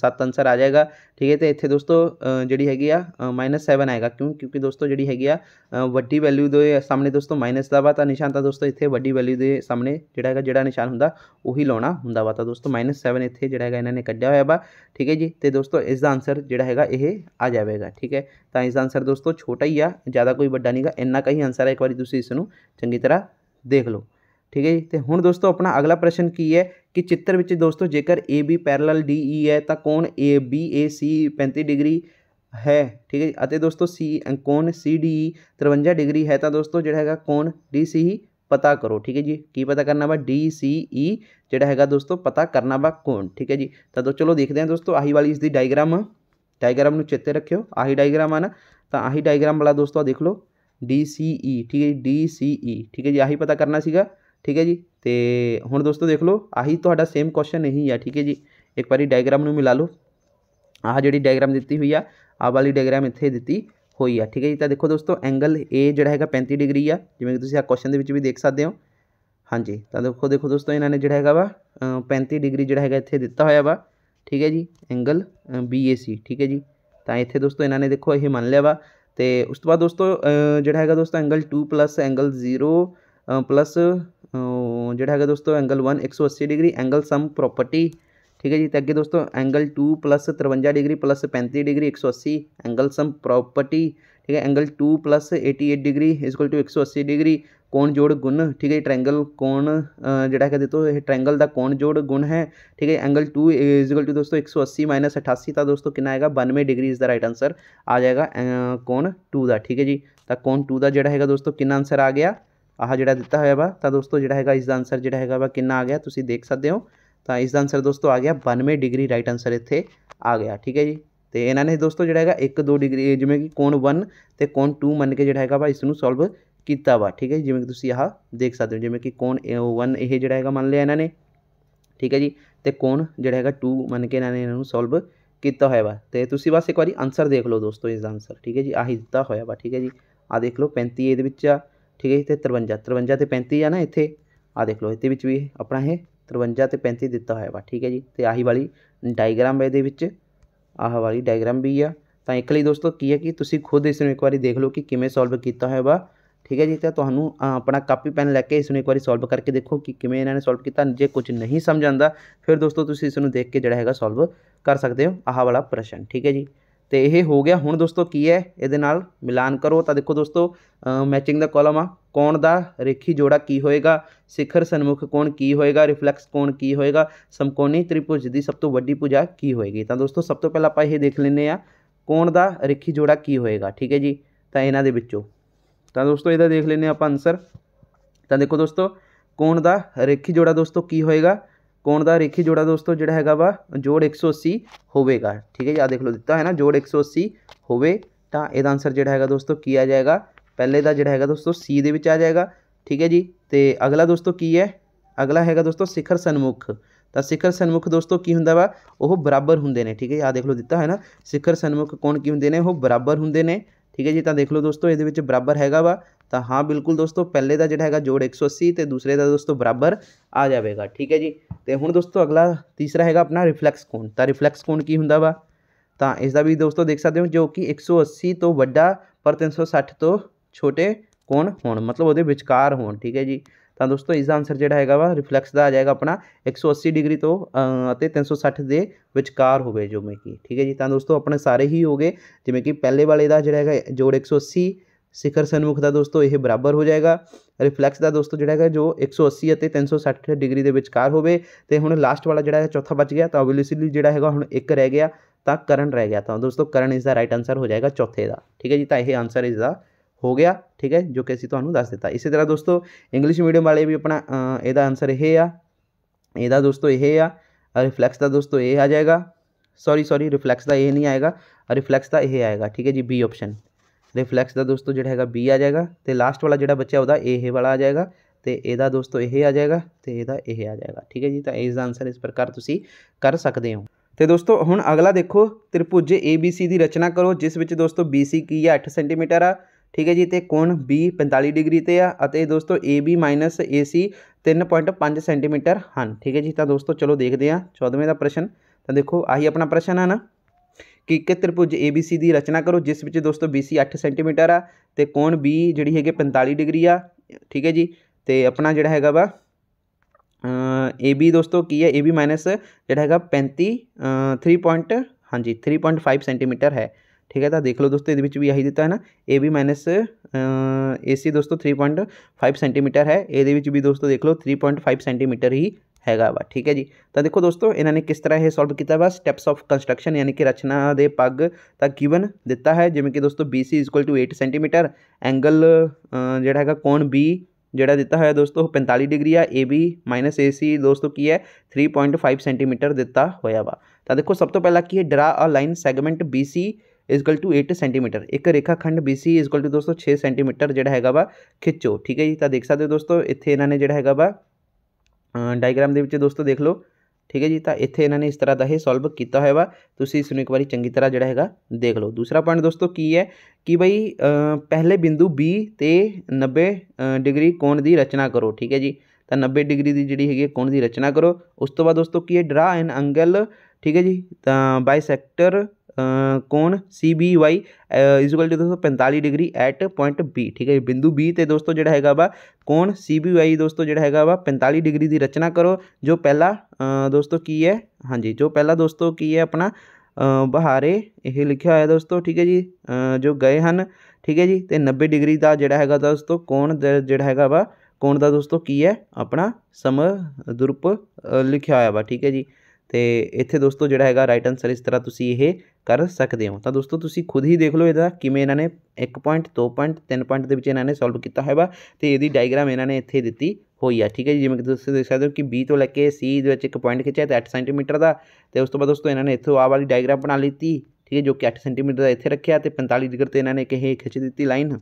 S1: सत्त आंसर आ जाएगा ठीक है तो इतने दोस्तों जी हैगी माइनस सैवन आएगा क्यों क्योंकि दोस्तों जी हैगी वीड्डी वैल्यू दे सामने दोस्तों माइनस का वा तो निशान तो दोस्तों इतने वीड्डी वैल्यू के सामने जोड़ा जोड़ा निशान हूँ उ ला हूँ वा तो दोस्तों माइनस सैवन इतने जोड़ा है इन्होंने क्डिया हुआ वा ठीक है जी तो दोस्तों इस आंसर जोड़ा है यह आ जाएगा ठीक है तो इसका आंसर दोस्तों छोटा ही आ ज़्यादा कोई व्डा नहीं गा इन्ना का ही आंसर है एक बार तुम इस चंकी तरह देख लो ਠੀਕ ਹੈ ਜੀ ਤੇ ਹੁਣ ਦੋਸਤੋ ਆਪਣਾ ਅਗਲਾ ਪ੍ਰਸ਼ਨ ਕੀ ਹੈ ਕਿ ਚਿੱਤਰ ਵਿੱਚ ਦੋਸਤੋ ਜੇਕਰ AB ਪੈਰਲਲ DE ਹੈ ਤਾਂ ਕੋਣ ABAC 35 ਡਿਗਰੀ ਹੈ ਠੀਕ ਹੈ ਅਤੇ ਦੋਸਤੋ C ਕੋਣ CDE 53 ਡਿਗਰੀ ਹੈ ਤਾਂ ਦੋਸਤੋ ਜਿਹੜਾ ਹੈਗਾ ਕੋਣ DCE ਪਤਾ ਕਰੋ ਠੀਕ ਹੈ ਜੀ ਕੀ ਪਤਾ ਕਰਨਾ ਵਾ DCE ਜਿਹੜਾ ਹੈਗਾ ਦੋਸਤੋ ਪਤਾ ਕਰਨਾ ਵਾ ਕੋਣ ਠੀਕ ਹੈ ਜੀ ਤਾਂ ਦੋ ਚਲੋ ਦੇਖਦੇ ਹਾਂ ਦੋਸਤੋ ਆਹੀ ਵਾਲੀ ਇਸ ਦੀ ਡਾਇਗ੍ਰਾਮ ਡਾਇਗ੍ਰਾਮ ਨੂੰ ਚਿੱਤੇ ਰੱਖਿਓ ਆਹੀ ਡਾਇਗ੍ਰਾਮ ਆ ਨਾ ਤਾਂ ਆਹੀ ਡਾਇਗ੍ਰਾਮ ਵਾਲਾ ਦੋਸਤੋ ਦੇਖ ਲਓ DCE ਠੀਕ ਹੈ ਜੀ DCE ਠੀਕ ਹੈ ਜੀ ਆਹੀ ਪਤਾ ਕਰਨਾ ਸੀਗਾ ठीक है जी तो हूँ दोस्तों देख लो आही तो सेम क्वेश्चन यही है ठीक है जी एक बार डायग्राम में मिला लो आह जी डायग्राम दी हुई है आह वाली डायग्राम इतने दिती हुई है ठीक है जी तो देखो दोस्तों एंगल ए जोड़ा है पैंती डिग्री आ जिमें कि तुम आ क्वेश्चन भी देख सकते हो हाँ जी तो देखो देखो दोस्तों ने जोड़ा है वा पैंती डिग्री जोड़ा है इतने दिता हुआ वा ठीक है जी एंगल बी ए सी ठीक है जी तो इतने दोस्तों इन्होंने देखो यही मान लिया वा तो उस तो बाद दोस्तों जोड़ा है दोस्तों angle two plus angle zero plus है दोस्तों एंगल वन एक सौ अस्सी डिग्री एंगल सम प्रॉपर्टी ठीक है जी तो अगे दोस्तों एंगल टू प्लस तरवंजा डिग्री प्लस पैंती डिग्री एक सौ अस्सी एंगल सम प्रॉपर्टी ठीक है angle two plus eighty eight degree is equal to एक सौ अस्सी डिग्री कौन जोड़ गुण ठीक है ट्रैंगल कौन जोड़ा है दोस्तों ट्रैंगल का कौन जोड़ गुण है ठीक है एंगल टू इजकल टू दोस्तों एक सौ अस्सी माइनस अठासी तो दोस्तों कि आएगा बानवे डिग्री इसका राइट आंसर आ जाएगा कौन टू का ठीक है जी तो कौन टू का जोड़ा है दोस्तों कि आंसर आ गया ਆਹ ਜਿਹੜਾ ਦਿੱਤਾ ਹੋਇਆ ਵਾ ਤਾਂ ਦੋਸਤੋ ਜਿਹੜਾ ਹੈਗਾ ਇਸ ਦਾ ਆਨਸਰ ਜਿਹੜਾ ਹੈਗਾ ਵਾ ਕਿੰਨਾ ਆ ਗਿਆ ਤੁਸੀਂ ਦੇਖ ਸਕਦੇ ਹੋ ਤਾਂ ਇਸ ਦਾ ਆਨਸਰ ਦੋਸਤੋ ਆ ਗਿਆ 92 ਡਿਗਰੀ ਰਾਈਟ ਆਨਸਰ ਇੱਥੇ ਆ ਗਿਆ ਠੀਕ ਹੈ ਜੀ ਤੇ ਇਹਨਾਂ ਨੇ ਦੋਸਤੋ ਜਿਹੜਾ ਹੈਗਾ 1 2 ਡਿਗਰੀ ਜਿਵੇਂ ਕਿ ਕੋਣ 1 ਤੇ ਕੋਣ 2 ਮੰਨ ਕੇ ਜਿਹੜਾ ਹੈਗਾ ਵਾ ਇਸ ਨੂੰ ਸੋਲਵ ਕੀਤਾ ਵਾ ਠੀਕ ਹੈ ਜਿਵੇਂ ਕਿ ਤੁਸੀਂ ਆਹ ਦੇਖ ਸਕਦੇ ਹੋ ਜਿਵੇਂ ਕਿ ਕੋਣ 1 ਇਹ ਜਿਹੜਾ ਹੈਗਾ ਮੰਨ ਲਿਆ ਇਹਨਾਂ ਨੇ ਠੀਕ ਹੈ ਜੀ ਤੇ ਕੋਣ ਜਿਹੜਾ ਹੈਗਾ 2 ਮੰਨ ਕੇ ਇਹਨਾਂ ਨੇ ਇਹਨਾਂ ਨੂੰ ਸੋਲਵ ਕੀਤਾ ਹੋਇਆ ਵਾ ਤੇ ਤੁਸੀਂ ਬਸ ਇੱਕ ਵਾਰੀ ਆਨਸਰ ਦੇਖ ਲਓ ਦੋਸਤੋ ਇਸ ਦਾ ਆਨਸਰ ਠੀਕ ਹੈ ਜੀ ਆਹੀ ਦਿੱਤਾ ਹੋਇਆ ਵਾ ਠੀਕ ਹੈ ਜੀ ਆ ਦੇਖ ਲਓ 35 ਇਹਦੇ ਵਿੱਚ ਆ ਠੀਕ ਹੈ ਤੇ 53 53 ਤੇ 35 ਆ ਨਾ ਇੱਥੇ ਆ ਦੇਖ ਲਓ ਇਹਦੇ ਵਿੱਚ ਵੀ ਆਪਣਾ ਇਹ 53 ਤੇ 35 ਦਿੱਤਾ ਹੋਇਆ ਵਾ ਠੀਕ ਹੈ ਜੀ ਤੇ ਆਹੀ ਵਾਲੀ ਡਾਇਗਰਾਮ ਇਹਦੇ ਵਿੱਚ ਆਹ ਵਾਲੀ ਡਾਇਗਰਾਮ ਵੀ ਆ ਤਾਂ ਇੱਕ ਲਈ ਦੋਸਤੋ ਕੀ ਹੈ ਕਿ ਤੁਸੀਂ ਖੁਦ ਇਸ ਨੂੰ ਇੱਕ ਵਾਰੀ ਦੇਖ ਲਓ ਕਿ ਕਿਵੇਂ ਸੋਲਵ ਕੀਤਾ ਹੋਇਆ ਵਾ ਠੀਕ ਹੈ ਜੀ ਤਾਂ ਤੁਹਾਨੂੰ ਆਪਣਾ ਕਾਪੀ ਪੈਨ ਲੈ ਕੇ ਇਸ ਨੂੰ ਇੱਕ ਵਾਰੀ ਸੋਲਵ ਕਰਕੇ ਦੇਖੋ ਕਿ ਕਿਵੇਂ ਇਹਨਾਂ ਨੇ ਸੋਲਵ ਕੀਤਾ ਜੇ ਕੁਝ ਨਹੀਂ ਸਮਝ ਆਂਦਾ ਫਿਰ ਦੋਸਤੋ ਤੁਸੀਂ ਇਸ ਨੂੰ ਦੇਖ ਕੇ ਜਿਹੜਾ ਹੈਗਾ ਸੋਲਵ ਕਰ ਸਕਦੇ ਹੋ ਆਹ ਵਾਲਾ ਪ੍ਰਸ਼ਨ ਠੀਕ ਹੈ ਜੀ तो यह हो गया हूँ दोस्तों की है ये मिलान करो तो देखो दोस्तों मैचिंग द कॉलम आ कौन का रेखी जोड़ा की होएगा शिखर सन्मुख कौन की होएगा रिफलैक्स कौन की होएगा समकोनी त्रिभुज की सब तो व्डी पूजा की होएगी तो दोस्तों सब तो पहला आप देख लें कौन का रेखी जोड़ा की होएगा ठीक है जी तो इन तो दोस्तों यदा देख लें आप आंसर तो देखो दोस्तों कौन का रेखी जोड़ा दोस्तों की होएगा ਕੋਣ ਦਾ ਰੇਖੀ ਜੋੜਾ ਦੋਸਤੋ ਜਿਹੜਾ ਹੈਗਾ ਵਾ ਜੋੜ 180 ਹੋਵੇਗਾ ਠੀਕ ਹੈ ਜੀ ਆ ਦੇਖ ਲਓ ਦਿੱਤਾ ਹੈ ਨਾ ਜੋੜ 180 ਹੋਵੇ ਤਾਂ ਇਹਦਾ ਆਨਸਰ ਜਿਹੜਾ ਹੈਗਾ ਦੋਸਤੋ ਕੀ ਆ ਜਾਏਗਾ ਪਹਿਲੇ ਦਾ ਜਿਹੜਾ ਹੈਗਾ ਦੋਸਤੋ ਸੀ ਦੇ ਵਿੱਚ ਆ ਜਾਏਗਾ ਠੀਕ ਹੈ ਜੀ ਤੇ ਅਗਲਾ ਦੋਸਤੋ ਕੀ ਹੈ ਅਗਲਾ ਹੈਗਾ ਦੋਸਤੋ ਸਿਖਰ ਸਨਮੁਖ ਤਾਂ ਸਿਖਰ ਸਨਮੁਖ ਦੋਸਤੋ ਕੀ ਹੁੰਦਾ ਵਾ ਉਹ ਬਰਾਬਰ ਹੁੰਦੇ ਨੇ ਠੀਕ ਹੈ ਆ ਦੇਖ ਲਓ ਦਿੱਤਾ ਹੈ ਨਾ ਸਿਖਰ ਸਨਮੁਖ ਕੋਣ ਕੀ ਹੁੰਦੇ ਨੇ ਉਹ ਬਰਾਬਰ ਹੁੰਦੇ ਨੇ ਠੀਕ ਹੈ ਜੀ ਤਾਂ ਦੇਖ ਲਓ ਦੋਸਤੋ ਇਹਦੇ ਵਿੱਚ ਬਰਾਬਰ ਹੈਗਾ ਵਾ ਤਾਂ ਹਾਂ ਬਿਲਕੁਲ ਦੋਸਤੋ ਪਹਿਲੇ ਦਾ ਜਿਹੜਾ ਹੈਗਾ ਜੋੜ 180 ਤੇ ਦੂਸਰੇ ਦਾ ਦੋਸਤੋ ਬਰਾਬਰ ਆ ਜਾਵੇਗਾ ਠੀਕ ਹੈ ਜੀ ਤੇ ਹੁਣ ਦੋਸਤੋ ਅਗਲਾ ਤੀਸਰਾ ਹੈਗਾ ਆਪਣਾ ਰਿਫਲੈਕਸ ਕੋਣ ਤਾਂ ਰਿਫਲੈਕਸ ਕੋਣ ਕੀ ਹੁੰਦਾ ਵਾ ਤਾਂ ਇਸ ਦਾ ਵੀ ਦੋਸਤੋ ਦੇਖ ਸਕਦੇ ਹੋ ਜੋ ਕਿ 180 ਤੋਂ ਵੱਡਾ ਪਰ 360 ਤੋਂ ਛੋਟੇ ਕੋਣ ਹੋਣ ਮਤਲਬ ਉਹਦੇ ਵਿਚਕਾਰ ਹੋਣ ਠੀਕ ਹੈ ਜੀ ਤਾਂ ਦੋਸਤੋ ਇਸ ਦਾ ਆਨਸਰ ਜਿਹੜਾ ਹੈਗਾ ਵਾ ਰਿਫਲੈਕਸ ਦਾ ਆ ਜਾਏਗਾ ਆਪਣਾ 180 ਡਿਗਰੀ ਤੋਂ ਅਤੇ 360 ਦੇ ਵਿਚਕਾਰ ਹੋਵੇ ਜਿਵੇਂ ਕਿ ਠੀਕ ਹੈ ਜੀ ਤਾਂ ਦੋਸਤੋ ਆਪਣੇ ਸਾਰੇ ਹੀ ਹੋਗੇ ਜਿਵੇਂ ਕਿ ਪਹਿਲੇ ਵਾਲੇ ਦਾ ਜਿਹੜਾ ਹੈਗਾ ਜੋੜ 180 ਸਿਖਰ ਸਨਮੁਖ ਦਾ ਦੋਸਤੋ ਇਹ ਬਰਾਬਰ ਹੋ ਜਾਏਗਾ ਰਿਫਲੈਕਸ ਦਾ ਦੋਸਤੋ ਜਿਹੜਾ ਹੈਗਾ ਜੋ 180 ਅਤੇ 360 ਡਿਗਰੀ ਦੇ ਵਿਚਕਾਰ ਹੋਵੇ ਤੇ ਹੁਣ ਲਾਸਟ ਵਾਲਾ ਜਿਹੜਾ ਹੈ ਚੌਥਾ ਬਚ ਗਿਆ ਤਾਂ ਆਬਵੀਅਸਲੀ ਜਿਹੜਾ ਹੈਗਾ ਹੁਣ ਇੱਕ ਰਹਿ ਗਿਆ ਤਾਂ ਕਰਨ ਰਹਿ ਗਿਆ ਤਾਂ ਦੋਸਤੋ ਕਰਨ ਇਸ ਦਾ ਰਾਈਟ ਆਨਸਰ ਹੋ ਜਾਏਗਾ ਚੌਥੇ ਦਾ ਠੀਕ ਹੈ ਜੀ ਤਾਂ ਇਹ ਆਨਸਰ ਇਸ ਦਾ ਹੋ ਗਿਆ ਠੀਕ ਹੈ ਜੋ ਕਿ ਅਸੀਂ ਤੁਹਾਨੂੰ ਦੱਸ ਦਿੱਤਾ ਇਸੇ ਤਰ੍ਹਾਂ ਦੋਸਤੋ ਇੰਗਲਿਸ਼ ਮੀਡੀਅਮ ਵਾਲੇ ਵੀ ਆਪਣਾ ਇਹਦਾ ਆਨਸਰ ਇਹ ਆ ਇਹਦਾ ਦੋਸਤੋ ਇਹ ਆ ਰਿਫਲੈਕਸ ਦਾ ਦੋਸਤੋ ਇਹ ਆ ਜਾਏਗਾ ਸੌਰੀ ਸੌਰੀ ਰਿਫਲੈਕਸ ਦਾ ਇਹ ਨਹੀਂ ਆਏਗਾ ਰਿਫਲੈਕਸ ਦਾ ਇਹ ਆਏਗਾ ਠੀਕ ਹੈ ਜੀ ਬੀ ਆਪਸ਼ਨ ਰਿਫਲੈਕਸ ਦਾ ਦੋਸਤੋ ਜਿਹੜਾ ਹੈਗਾ ਬੀ ਆ ਜਾਏਗਾ ਤੇ ਲਾਸਟ ਵਾਲਾ ਜਿਹੜਾ ਬੱਚਾ ਉਹਦਾ ਇਹ ਵਾਲਾ ਆ ਜਾਏਗਾ ਤੇ ਇਹਦਾ ਦੋਸਤੋ ਇਹ ਆ ਜਾਏਗਾ ਤੇ ਇਹਦਾ ਇਹ ਆ ਜਾਏਗਾ ਠੀਕ ਹੈ ਜੀ ਤਾਂ ਇਸ ਦਾ ਆਨਸਰ ਇਸ ਪ੍ਰਕਾਰ ਤੁਸੀਂ ਕਰ ਸਕਦੇ ਹੋ ਤੇ ਦੋਸਤੋ ਹੁਣ ਅਗਲਾ ਦੇਖੋ ਤ੍ਰਿਭੁਜ ABC ਦੀ ਰਚਨਾ ਕਰੋ ਜਿਸ ਵਿੱਚ ਦੋਸਤੋ BC ਕੀ ਹੈ 8 ਸੈਂਟੀਮੀਟਰ ਆ ठीक है जी तो कौन बी पैंताली डिग्री पर आते दोस्तों ए बी माइनस ए सी तीन पॉइंट पां सेंटीमीटर हैं ठीक है जी तो दोस्तों चलो देखते हैं चौदवें का प्रश्न तो देखो आही अपना प्रश्न है ना कि एक त्रिभुज ए बी सी की रचना करो जिस बच्चे दोस्तों बी सी अठ सेंटीमीटर आ कौन बी जी है पंताली डिग्री आ ठीक है जी तो अपना जोड़ा है वा ए बी दोस्तों की है ए बी माइनस जोड़ा है पैंती थ्री पॉइंट हाँ जी थ्री पॉइंट फाइव सेंटीमीटर है ठीक है तो देख लो दोस्तों ये भी यही दिता है ना A B minus A C दोस्तों थ्री पॉइंट फाइव सेंटीमीटर है ये भी दोस्तों देख लो थ्री पॉइंट फाइव सेंटीमीटर ही है वा ठीक है जी तो देखो दोस्तों ने किस तरह यह सॉल्व किया वा स्टैप्स ऑफ कंस्ट्रक्शन यानी कि रचना दे पग का कीवन दिता है जिमें कि दोस्तों B C is equal to eight centimetre angle जोड़ा है कौन बी जोड़ा दिता हुआ दोस्तों पैंताली डिग्री आ A B minus A C दोस्तों की है थ्री पॉइंट फाइव सेंटीमीटर दिता हुआ वा तो देखो सब तो पहला की है draw a line segment B C is equal to eight centimetre एक रेखाखंड बी सी इजकल टू दोस्तों छः सेंटीमीटर जोड़ा है वा खिचो ठीक है जी तो देख सकते हो दोस्तों इतने इन्होंने जोड़ा है वा डायग्राम के दोस्तों देख लो ठीक है जी तो इतने इन्होंने इस तरह का ही सोल्व किया हुआ तुम इस एक बार चंकी तरह जोड़ा है देख लो दूसरा पॉइंट दोस्तों की है कि बई पहले बिंदु बी तो नब्बे डिग्री कोण की रचना करो ठीक है जी तो नब्बे डिग्री की जी है कोण की रचना करो उस तो बाद दोस्तों की है ड्रा एन अंगल ठीक है जी तो बायसैक्टर ਕੋਣ C B Y is equal to ਦੋਸਤੋ 45 ਡਿਗਰੀ ਐਟ ਪੁਆਇੰਟ ਬੀ ਠੀਕ ਹੈ ਬਿੰਦੂ ਬੀ ਤੇ ਦੋਸਤੋ ਜਿਹੜਾ ਹੈਗਾ ਵਾ ਕੋਣ ਸੀ ਬੀ ਵਾਈ ਦੋਸਤੋ ਜਿਹੜਾ ਹੈਗਾ ਵਾ 45 ਡਿਗਰੀ ਦੀ ਰਚਨਾ ਕਰੋ ਜੋ ਪਹਿਲਾ ਦੋਸਤੋ ਕੀ ਹੈ ਹਾਂਜੀ ਜੋ ਪਹਿਲਾ ਦੋਸਤੋ ਕੀ ਹੈ ਆਪਣਾ ਬਹਾਰੇ ਇਹ ਲਿਖਿਆ ਹੋਇਆ ਦੋਸਤੋ ਠੀਕ ਹੈ ਜੀ ਜੋ ਗਏ ਹਨ ਠੀਕ ਹੈ ਜੀ ਤੇ 90 ਡਿਗਰੀ ਦਾ ਜਿਹੜਾ ਹੈਗਾ ਦੋਸਤੋ ਕੋਣ ਜਿਹੜਾ ਹੈਗਾ ਵਾ ਕੋਣ ਦਾ ਦੋਸਤੋ ਕੀ ਹੈ ਆਪਣਾ ਸਮ ਦੁਰਪ ਲਿਖਿਆ ਹੋਇਆ ਵਾ ਠੀਕ ਹੈ ਜੀ तो इतने दोस्तों जोड़ा है राइट आंसर इस तरह तुम ये कर सकते हो तो दोस्तों तुम खुद ही देख लो ये किमें इन्होंने एक पॉइंट दो पॉइंट तीन पॉइंट के इन्होंने सोल्व किया होगा तो यदि डायग्राम इन्होंने इतने दी हुई है ठीक है जी जिम्मे तुम देख सकते हो कि बी तो लैके सी एक पॉइंट खिंचा तो अठ सेंटीमीटर का तो उस तो बाद दोस्तों इन्होंने इतों आ वाली डायग्राम बना ली ठीक है जो कि अठ सेंटीमीटर का इतने रखे तो पंताली डिग्र तो इन्होंने एक खिंच दी लाइन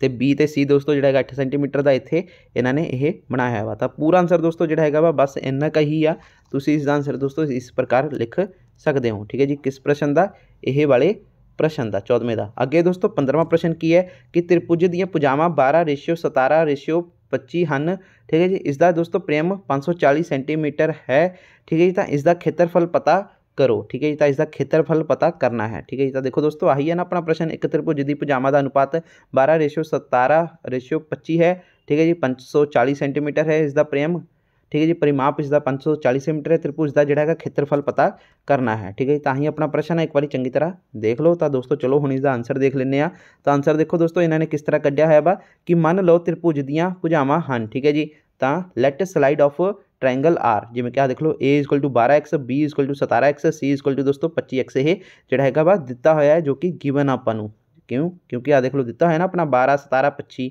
S1: ਤੇ B ਤੇ C ਦੋਸਤੋ ਜਿਹੜਾ ਹੈਗਾ 8 ਸੈਂਟੀਮੀਟਰ ਦਾ ਇੱਥੇ ਇਹਨਾਂ ਨੇ ਇਹ ਬਣਾਇਆ ਹੋਇਆ ਤਾਂ ਪੂਰਾ ਆਨਸਰ ਦੋਸਤੋ ਜਿਹੜਾ ਹੈਗਾ ਵਾ ਬਸ ਇੰਨਾ ਕਹੀ ਆ ਤੁਸੀਂ ਇਸ ਦਾ ਆਨਸਰ ਦੋਸਤੋ ਇਸ ਪ੍ਰਕਾਰ ਲਿਖ ਸਕਦੇ ਹੋ ਠੀਕ ਹੈ ਜੀ ਕਿਸ ਪ੍ਰਸ਼ਨ ਦਾ ਇਹ ਵਾਲੇ ਪ੍ਰਸ਼ਨ ਦਾ 14ਵੇਂ ਦਾ ਅੱਗੇ ਦੋਸਤੋ 15ਵਾਂ ਪ੍ਰਸ਼ਨ ਕੀ ਹੈ ਕਿ ਤ੍ਰਿਭੁਜ ਦੀਆਂ ਭੁਜਾਵਾਂ 12 ਰੇਸ਼ੀਓ 17 ਰੇਸ਼ੀਓ 25 ਹਨ ਠੀਕ ਹੈ ਜੀ ਇਸ ਦਾ ਦੋਸਤੋ ਪ੍ਰੇਮ 540 ਸੈਂਟੀਮੀਟਰ ਹੈ ਠੀਕ ਹੈ ਜੀ ਤਾਂ ਇਸ ਦਾ ਖੇਤਰਫਲ ਪਤਾ करो ठीक है जी तो इसका ਦਾ पता करना है ठीक है जी तो देखो दोस्तों ਦੋਸਤੋ ਆਹੀ ਹੈ ਨਾ ਆਪਣਾ ਪ੍ਰਸ਼ਨ 71 ਦੀ ਪਜਾਮਾ ਦਾ ਅਨੁਪਾਤ 12 ਰੇਸ਼ੋ 17 ਰੇਸ਼ੋ 25 ठीक है जी सौ चालीस सेंटीमीटर है इसका प्रेम ठीक है जी परिमाप इसका सौ चालीस सेंटीमीटर है त्रिभुज का जोड़ा है खेत्रफल पता करना है ठीक है जी तो ही अपना प्रश्न है एक बार चंकी तरह देख लो तो दोस्तों चलो हूँ इसका आंसर देख लें तो आंसर देखो दोस्तों इन्होंने किस तरह क्ढिया है वा कि मन लो त्रिभुज दया भुजावान हैं ठीक है जी तो लैट स्लाइड ऑफ ट्राइंगल आर जिमें क्या देख लो ए इजक्ल टू बारह एक्स बी इजक्ल टू सतारह एक्स सी इजक्ल टू दोस्तों पच्ची एक्स है जोड़ा है वा दिता हुआ है जो कि गिवन आप क्यों क्योंकि आ देख लो दिता है ना अपना बारह सतारह पच्ची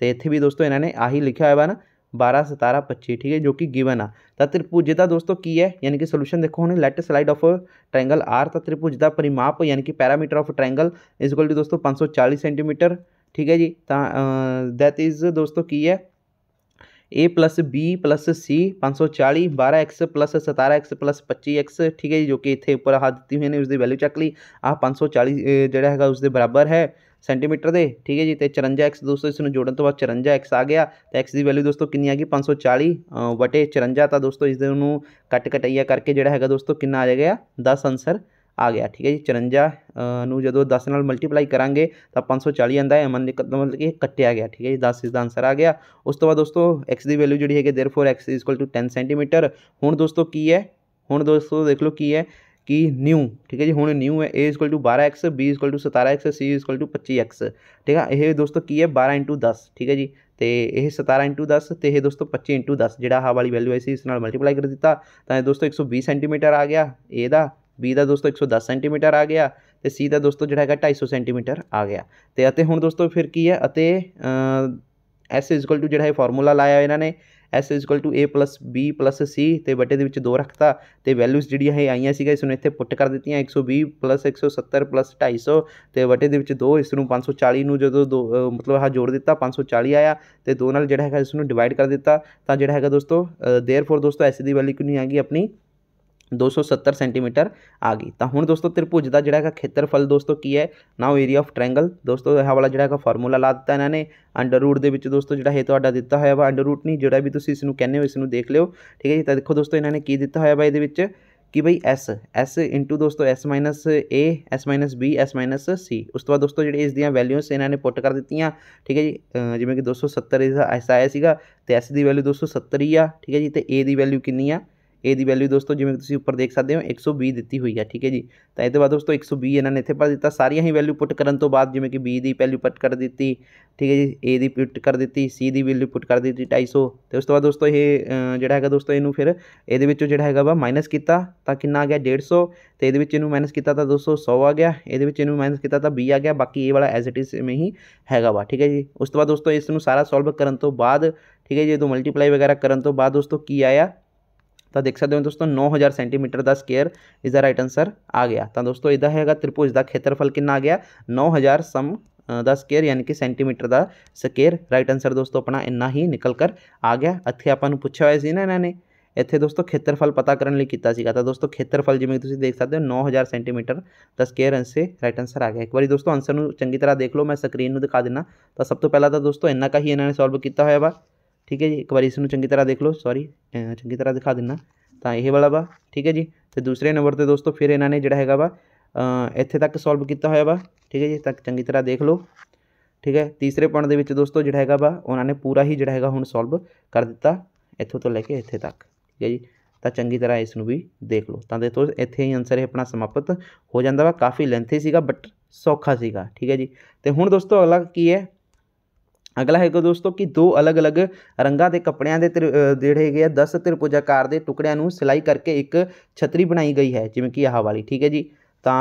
S1: तो इतने भी दोस्तों इन्होंने आही लिखा हुआ ना बारह सतारह पच्ची ठीक है जो कि गिवन आ तो का दोस्तों की है यानी कि सोल्यूशन देखो हमने लैट स्लाइड ऑफ ट्रायंगल आर तो का परिमाप यानी कि perimeter of triangle is to दोस्तों पांच सौ चाली सेंटीमीटर ठीक है जी तो दैट इज़ दोस्तों की है A plus B plus C पाँच सौ चाली बारह एक्स प्लस सतारह एक्स प्लस पच्ची एक्स ठीक है जी जो कि इतने उपर हाथ दी हुई ने उसकी वैल्यू चक ली आह पांच सौ चाली जो है उसके बराबर है सेंटीमीटर दे ठीक है जी तो चुरंजा एक्स दोस्तों इसमें जोड़न तो बाद चुरंजा एक्स आ गया तो एक्स की वैल्यू दोस्तों कि आ गई पाँच सौ चाली वटे चुरंजा तो दोस्तों इस कट कटैया करके जोड़ा है दोस्तों कि आ जाएगा दस आंसर ਆ ਗਿਆ ਠੀਕ ਹੈ ਜੀ 54 ਨੂੰ ਜਦੋਂ 10 ਨਾਲ ਮਲਟੀਪਲਾਈ ਕਰਾਂਗੇ ਤਾਂ 540 ਆਂਦਾ ਹੈ ਅਮਨ ਦੇ ਮਤਲਬ ਕਿ ਕੱਟਿਆ ਗਿਆ ਠੀਕ ਹੈ ਜੀ 10 ਇਸ ਦਾ ਆਨਸਰ ਆ ਗਿਆ ਉਸ ਤੋਂ ਬਾਅਦ ਦੋਸਤੋ x ਦੀ ਵੈਲਿਊ ਜਿਹੜੀ ਹੈਗੀ देयरफॉर x 10 ਸੈਂਟੀਮੀਟਰ ਹੁਣ ਦੋਸਤੋ ਕੀ ਹੈ ਹੁਣ ਦੋਸਤੋ ਦੇਖ ਲਓ ਕੀ ਹੈ ਕਿ ਨਿਊ ਠੀਕ ਹੈ ਜੀ ਹੁਣ ਨਿਊ ਹੈ a 12x b 17x c 25x ਠੀਕ ਹੈ ਇਹ ਦੋਸਤੋ ਕੀ ਹੈ 12 10 ਠੀਕ ਹੈ ਜੀ ਤੇ ਇਹ 17 10 ਤੇ ਇਹ ਦੋਸਤੋ 25 10 ਜਿਹੜਾ ਆਹ ਵਾਲੀ ਵੈਲਿਊ ਹੈ ਸੀ ਇਸ ਨਾਲ ਮਲਟੀਪਲਾਈ ਕਰ ਦਿੱਤਾ ਤਾਂ ਇਹ ਦੋਸਤੋ 120 ਸੈਂਟੀਮੀਟਰ ਆ ਗਿਆ ਦਾ ਬੀ ਦਾ ਦੋਸਤੋ 110 ਸੈਂਟੀਮੀਟਰ ਆ ਗਿਆ ਤੇ ਸੀ ਦਾ ਦੋਸਤੋ ਜਿਹੜਾ ਹੈਗਾ 250 ਸੈਂਟੀਮੀਟਰ ਆ ਗਿਆ ਤੇ ਅਤੇ ਹੁਣ ਦੋਸਤੋ ਫਿਰ ਕੀ ਹੈ ਅਤੇ s ਟੂ ਜਿਹੜਾ ਹੈ ਫਾਰਮੂਲਾ ਲਾਇਆ ਇਹਨਾਂ ਨੇ s a b c ਤੇ ਬਟੇ ਦੇ ਵਿੱਚ 2 ਰੱਖਤਾ ਤੇ ਵੈਲਿਊਜ਼ ਜਿਹੜੀਆਂ ਹੈ ਆਈਆਂ ਸੀਗਾ ਇਸ ਨੂੰ ਇੱਥੇ ਪੁੱਟ ਕਰ ਦਿੱਤੀਆਂ 120 170 250 ਤੇ ਬਟੇ ਦੇ ਵਿੱਚ 2 ਇਸ ਨੂੰ 540 ਨੂੰ ਜਦੋਂ ਦੋ ਮਤਲਬ ਆਹ ਜੋੜ ਦਿੱਤਾ 540 ਆਇਆ ਤੇ 2 ਨਾਲ ਜਿਹੜਾ ਹੈਗਾ ਇਸ ਨੂੰ ਡਿਵਾਈਡ ਕਰ ਦਿੱਤਾ ਤਾਂ ਜਿਹੜਾ ਹੈਗਾ ਦੋਸਤੋ देयरफॉर ਦੋਸਤੋ s ਦੀ ਵੈਲਿਊ ਕਿੰਨੀ ਆ ਗਈ ਆਪਣੀ 270 ਸੈਂਟੀਮੀਟਰ ਆ ਗਈ ਤਾਂ ਹੁਣ ਦੋਸਤੋ ਤ੍ਰਿਭੁਜ ਦਾ ਜਿਹੜਾ ਹੈਗਾ ਖੇਤਰਫਲ ਦੋਸਤੋ ਕੀ ਹੈ ਨਾਓ ਏਰੀਆ ਆਫ ਟ੍ਰਾਇੰਗਲ ਦੋਸਤੋ ਇਹ ਵਾਲਾ ਜਿਹੜਾ ਹੈਗਾ ਫਾਰਮੂਲਾ ਲਾ ਦਿੱਤਾ ਇਹਨਾਂ ਨੇ ਅੰਡਰ ਰੂਟ ਦੇ ਵਿੱਚ ਦੋਸਤੋ ਜਿਹੜਾ ਇਹ ਤੁਹਾਡਾ ਦਿੱਤਾ ਹੋਇਆ ਵਾ ਅੰਡਰ ਰੂਟ ਨਹੀਂ ਜਿਹੜਾ ਵੀ ਤੁਸੀਂ ਇਸ ਨੂੰ ਕਹਿੰਦੇ ਹੋ ਇਸ ਨੂੰ ਦੇਖ ਲਿਓ ਠੀਕ ਹੈ ਜੀ ਤਾਂ ਦੇਖੋ ਦੋਸਤੋ ਇਹਨਾਂ ਨੇ ਕੀ ਦਿੱਤਾ ਹੋਇਆ ਵਾ ਇਹਦੇ ਵਿੱਚ कि भाई s s इंटू दोस्तों s minus A S minus B S minus C उस तो बाद दोस्तों जी इस वैल्यूज इन्होंने पुट कर दित्तियां ठीक है जी जिमें कि दो सौ सत्तर इसका एस आया तो एस की वैल्यू दो सौ सत्तर ही आ ठीक है जी तो ए की वैल्यू कि A ਦੀ ਵੈਲਿਊ ਦੋਸਤੋ ਜਿਵੇਂ ਤੁਸੀਂ ਉੱਪਰ ਦੇਖ ਸਕਦੇ ਹੋ 120 ਦਿੱਤੀ ਹੋਈ ਹੈ ਠੀਕ ਹੈ ਜੀ ਤਾਂ ਇਹ ਤੋਂ ਬਾਅਦ ਦੋਸਤੋ 120 ਇਹਨਾਂ ਨੇ ਇੱਥੇ ਭਰ ਦਿੱਤਾ ਸਾਰੀਆਂ ਹੀ ਵੈਲਿਊ ਪੁੱਟ ਕਰਨ ਤੋਂ ਬਾਅਦ ਜਿਵੇਂ ਕਿ B ਦੀ ਵੈਲਿਊ ਪੁੱਟ ਕਰ ਦਿੱਤੀ ਠੀਕ ਹੈ ਜੀ A ਦੀ ਪੁੱਟ ਕਰ ਦਿੱਤੀ C ਦੀ ਵੈਲਿਊ ਪੁੱਟ ਕਰ ਦਿੱਤੀ 250 ਤੇ ਉਸ ਤੋਂ ਬਾਅਦ ਦੋਸਤੋ ਇਹ ਜਿਹੜਾ ਹੈਗਾ ਦੋਸਤੋ ਇਹਨੂੰ ਫਿਰ ਇਹਦੇ ਵਿੱਚੋਂ ਜਿਹੜਾ ਹੈਗਾ ਵਾ ਮਾਈਨਸ ਕੀਤਾ ਤਾਂ ਕਿੰਨਾ ਆ ਗਿਆ 150 ਤੇ ਇਹਦੇ ਵਿੱਚ ਇਹਨੂੰ ਮਾਈਨਸ ਕੀਤਾ ਤਾਂ ਦੋਸਤੋ 100 ਆ ਗਿਆ ਇਹਦੇ ਵਿੱਚ ਇਹਨੂੰ ਮਾਈਨਸ ਕੀਤਾ ਤਾਂ 20 ਆ ਗਿਆ ਬਾਕੀ ਇਹ ਵਾਲਾ ਐਜ਼ ਇਟ ਇਜ਼ ਇਵੇਂ ਹੀ ਹੈਗਾ ਵਾ ਠੀਕ ਹੈ ਜੀ ਉਸ ਤੋਂ ਬਾਅਦ ਦੋਸਤੋ ਇਸ ਨੂੰ ਸਾਰਾ ਸੋਲਵ ਕਰਨ ਤੋਂ ਬਾਅਦ ਠੀਕ ਹੈ ਜੀ ਜਦੋਂ ਮਲਟੀਪਲਾਈ ਵਗੈਰਾ ਕਰਨ ਤੋਂ ਬਾਅਦ ਦੋਸਤੋ ਕੀ ਆਇਆ तो देख सकते हो दोस्तों नौ सेंटीमीटर का स्केयर इज राइट आंसर आ गया तो दोस्तों इधर हैगा त्रिपुज का खेत्रफल कि आ गया नौ हज़ार सम द स्केयर यानी कि सेंटीमीटर का स्केयर राइट आंसर दोस्तों अपना इन्ना ही निकल कर आ गया इतने आपको पूछा हुआ सी ना इन्होंने इतने दोस्तों खेत्रफल पता करने किया तो दोस्तों खेत्रफल जिम्मे देख सकते हो नौ हज़ार सेंटीमीटर द स्केयर से राइट आंसर आ गया एक बार दोस्तों आंसर चंकी तरह देख लो मैं स्क्रीन में दिखा दिना तो सब तो पहला तो दोस्तों इन्ना का ही इन्होंने सॉल्व किया हुआ है ਠੀਕ ਹੈ ਜੀ ਇੱਕ ਵਾਰੀ ਇਸ ਨੂੰ ਚੰਗੀ ਤਰ੍ਹਾਂ ਦੇਖ ਲਓ ਸੌਰੀ ਚੰਗੀ ਤਰ੍ਹਾਂ ਦਿਖਾ ਦਿੰਨਾ ਤਾਂ ਇਹ ਵਾਲਾ ਵਾ ਠੀਕ ਹੈ ਜੀ ਤੇ ਦੂਸਰੇ ਨੰਬਰ ਤੇ ਦੋਸਤੋ ਫਿਰ ਇਹਨਾਂ ਨੇ ਜਿਹੜਾ ਹੈਗਾ ਵਾ ਇੱਥੇ ਤੱਕ ਸੋਲਵ ਕੀਤਾ ਹੋਇਆ ਵਾ ਠੀਕ ਹੈ ਜੀ ਤੱਕ ਚੰਗੀ ਤਰ੍ਹਾਂ ਦੇਖ ਲਓ ਠੀਕ ਹੈ ਤੀਸਰੇ ਪੁਆਇੰਟ ਦੇ ਵਿੱਚ ਦੋਸਤੋ ਜਿਹੜਾ ਹੈਗਾ ਵਾ ਉਹਨਾਂ ਨੇ ਪੂਰਾ ਹੀ ਜਿਹੜਾ ਹੈਗਾ ਹੁਣ ਸੋਲਵ ਕਰ ਦਿੱਤਾ ਇੱਥੋਂ ਤੋਂ ਲੈ ਕੇ ਇੱਥੇ ਤੱਕ ਠੀਕ ਹੈ ਜੀ ਤਾਂ ਚੰਗੀ ਤਰ੍ਹਾਂ ਇਸ ਨੂੰ ਵੀ ਦੇਖ ਲਓ ਤਾਂ ਦੇਖੋ ਇੱਥੇ ਹੀ ਆਨਸਰ ਇਹ ਆਪਣਾ ਸਮਾਪਤ ਹੋ ਜਾਂਦਾ ਵਾ ਕਾਫੀ ਲੈਂਥੀ ਸੀਗਾ ਬਟ ਸੌਖਾ ਸੀਗਾ ਠੀਕ ਹੈ ਜੀ ਤੇ ਹੁਣ ਦੋਸਤੋ ਅਗਲਾ ਕੀ ਹੈ ਅਗਲਾ ਹੈਗਾ ਦੋਸਤੋ ਕਿ ਦੋ ਅਲੱਗ-ਅਲੱਗ ਰੰਗਾਂ ਦੇ ਕੱਪੜਿਆਂ ਦੇ ਜਿਹੜੇ ਹੈਗੇ ਆ 10 ਤ੍ਰਿਭੁਜਾਕਾਰ ਦੇ ਟੁਕੜਿਆਂ ਨੂੰ ਸਿਲਾਈ ਕਰਕੇ ਇੱਕ ਛਤਰੀ ਬਣਾਈ ਗਈ ਹੈ ਜਿਵੇਂ ਕਿ ਆਹ ਵਾਲੀ ਠੀਕ ਹੈ ਜੀ ਤਾਂ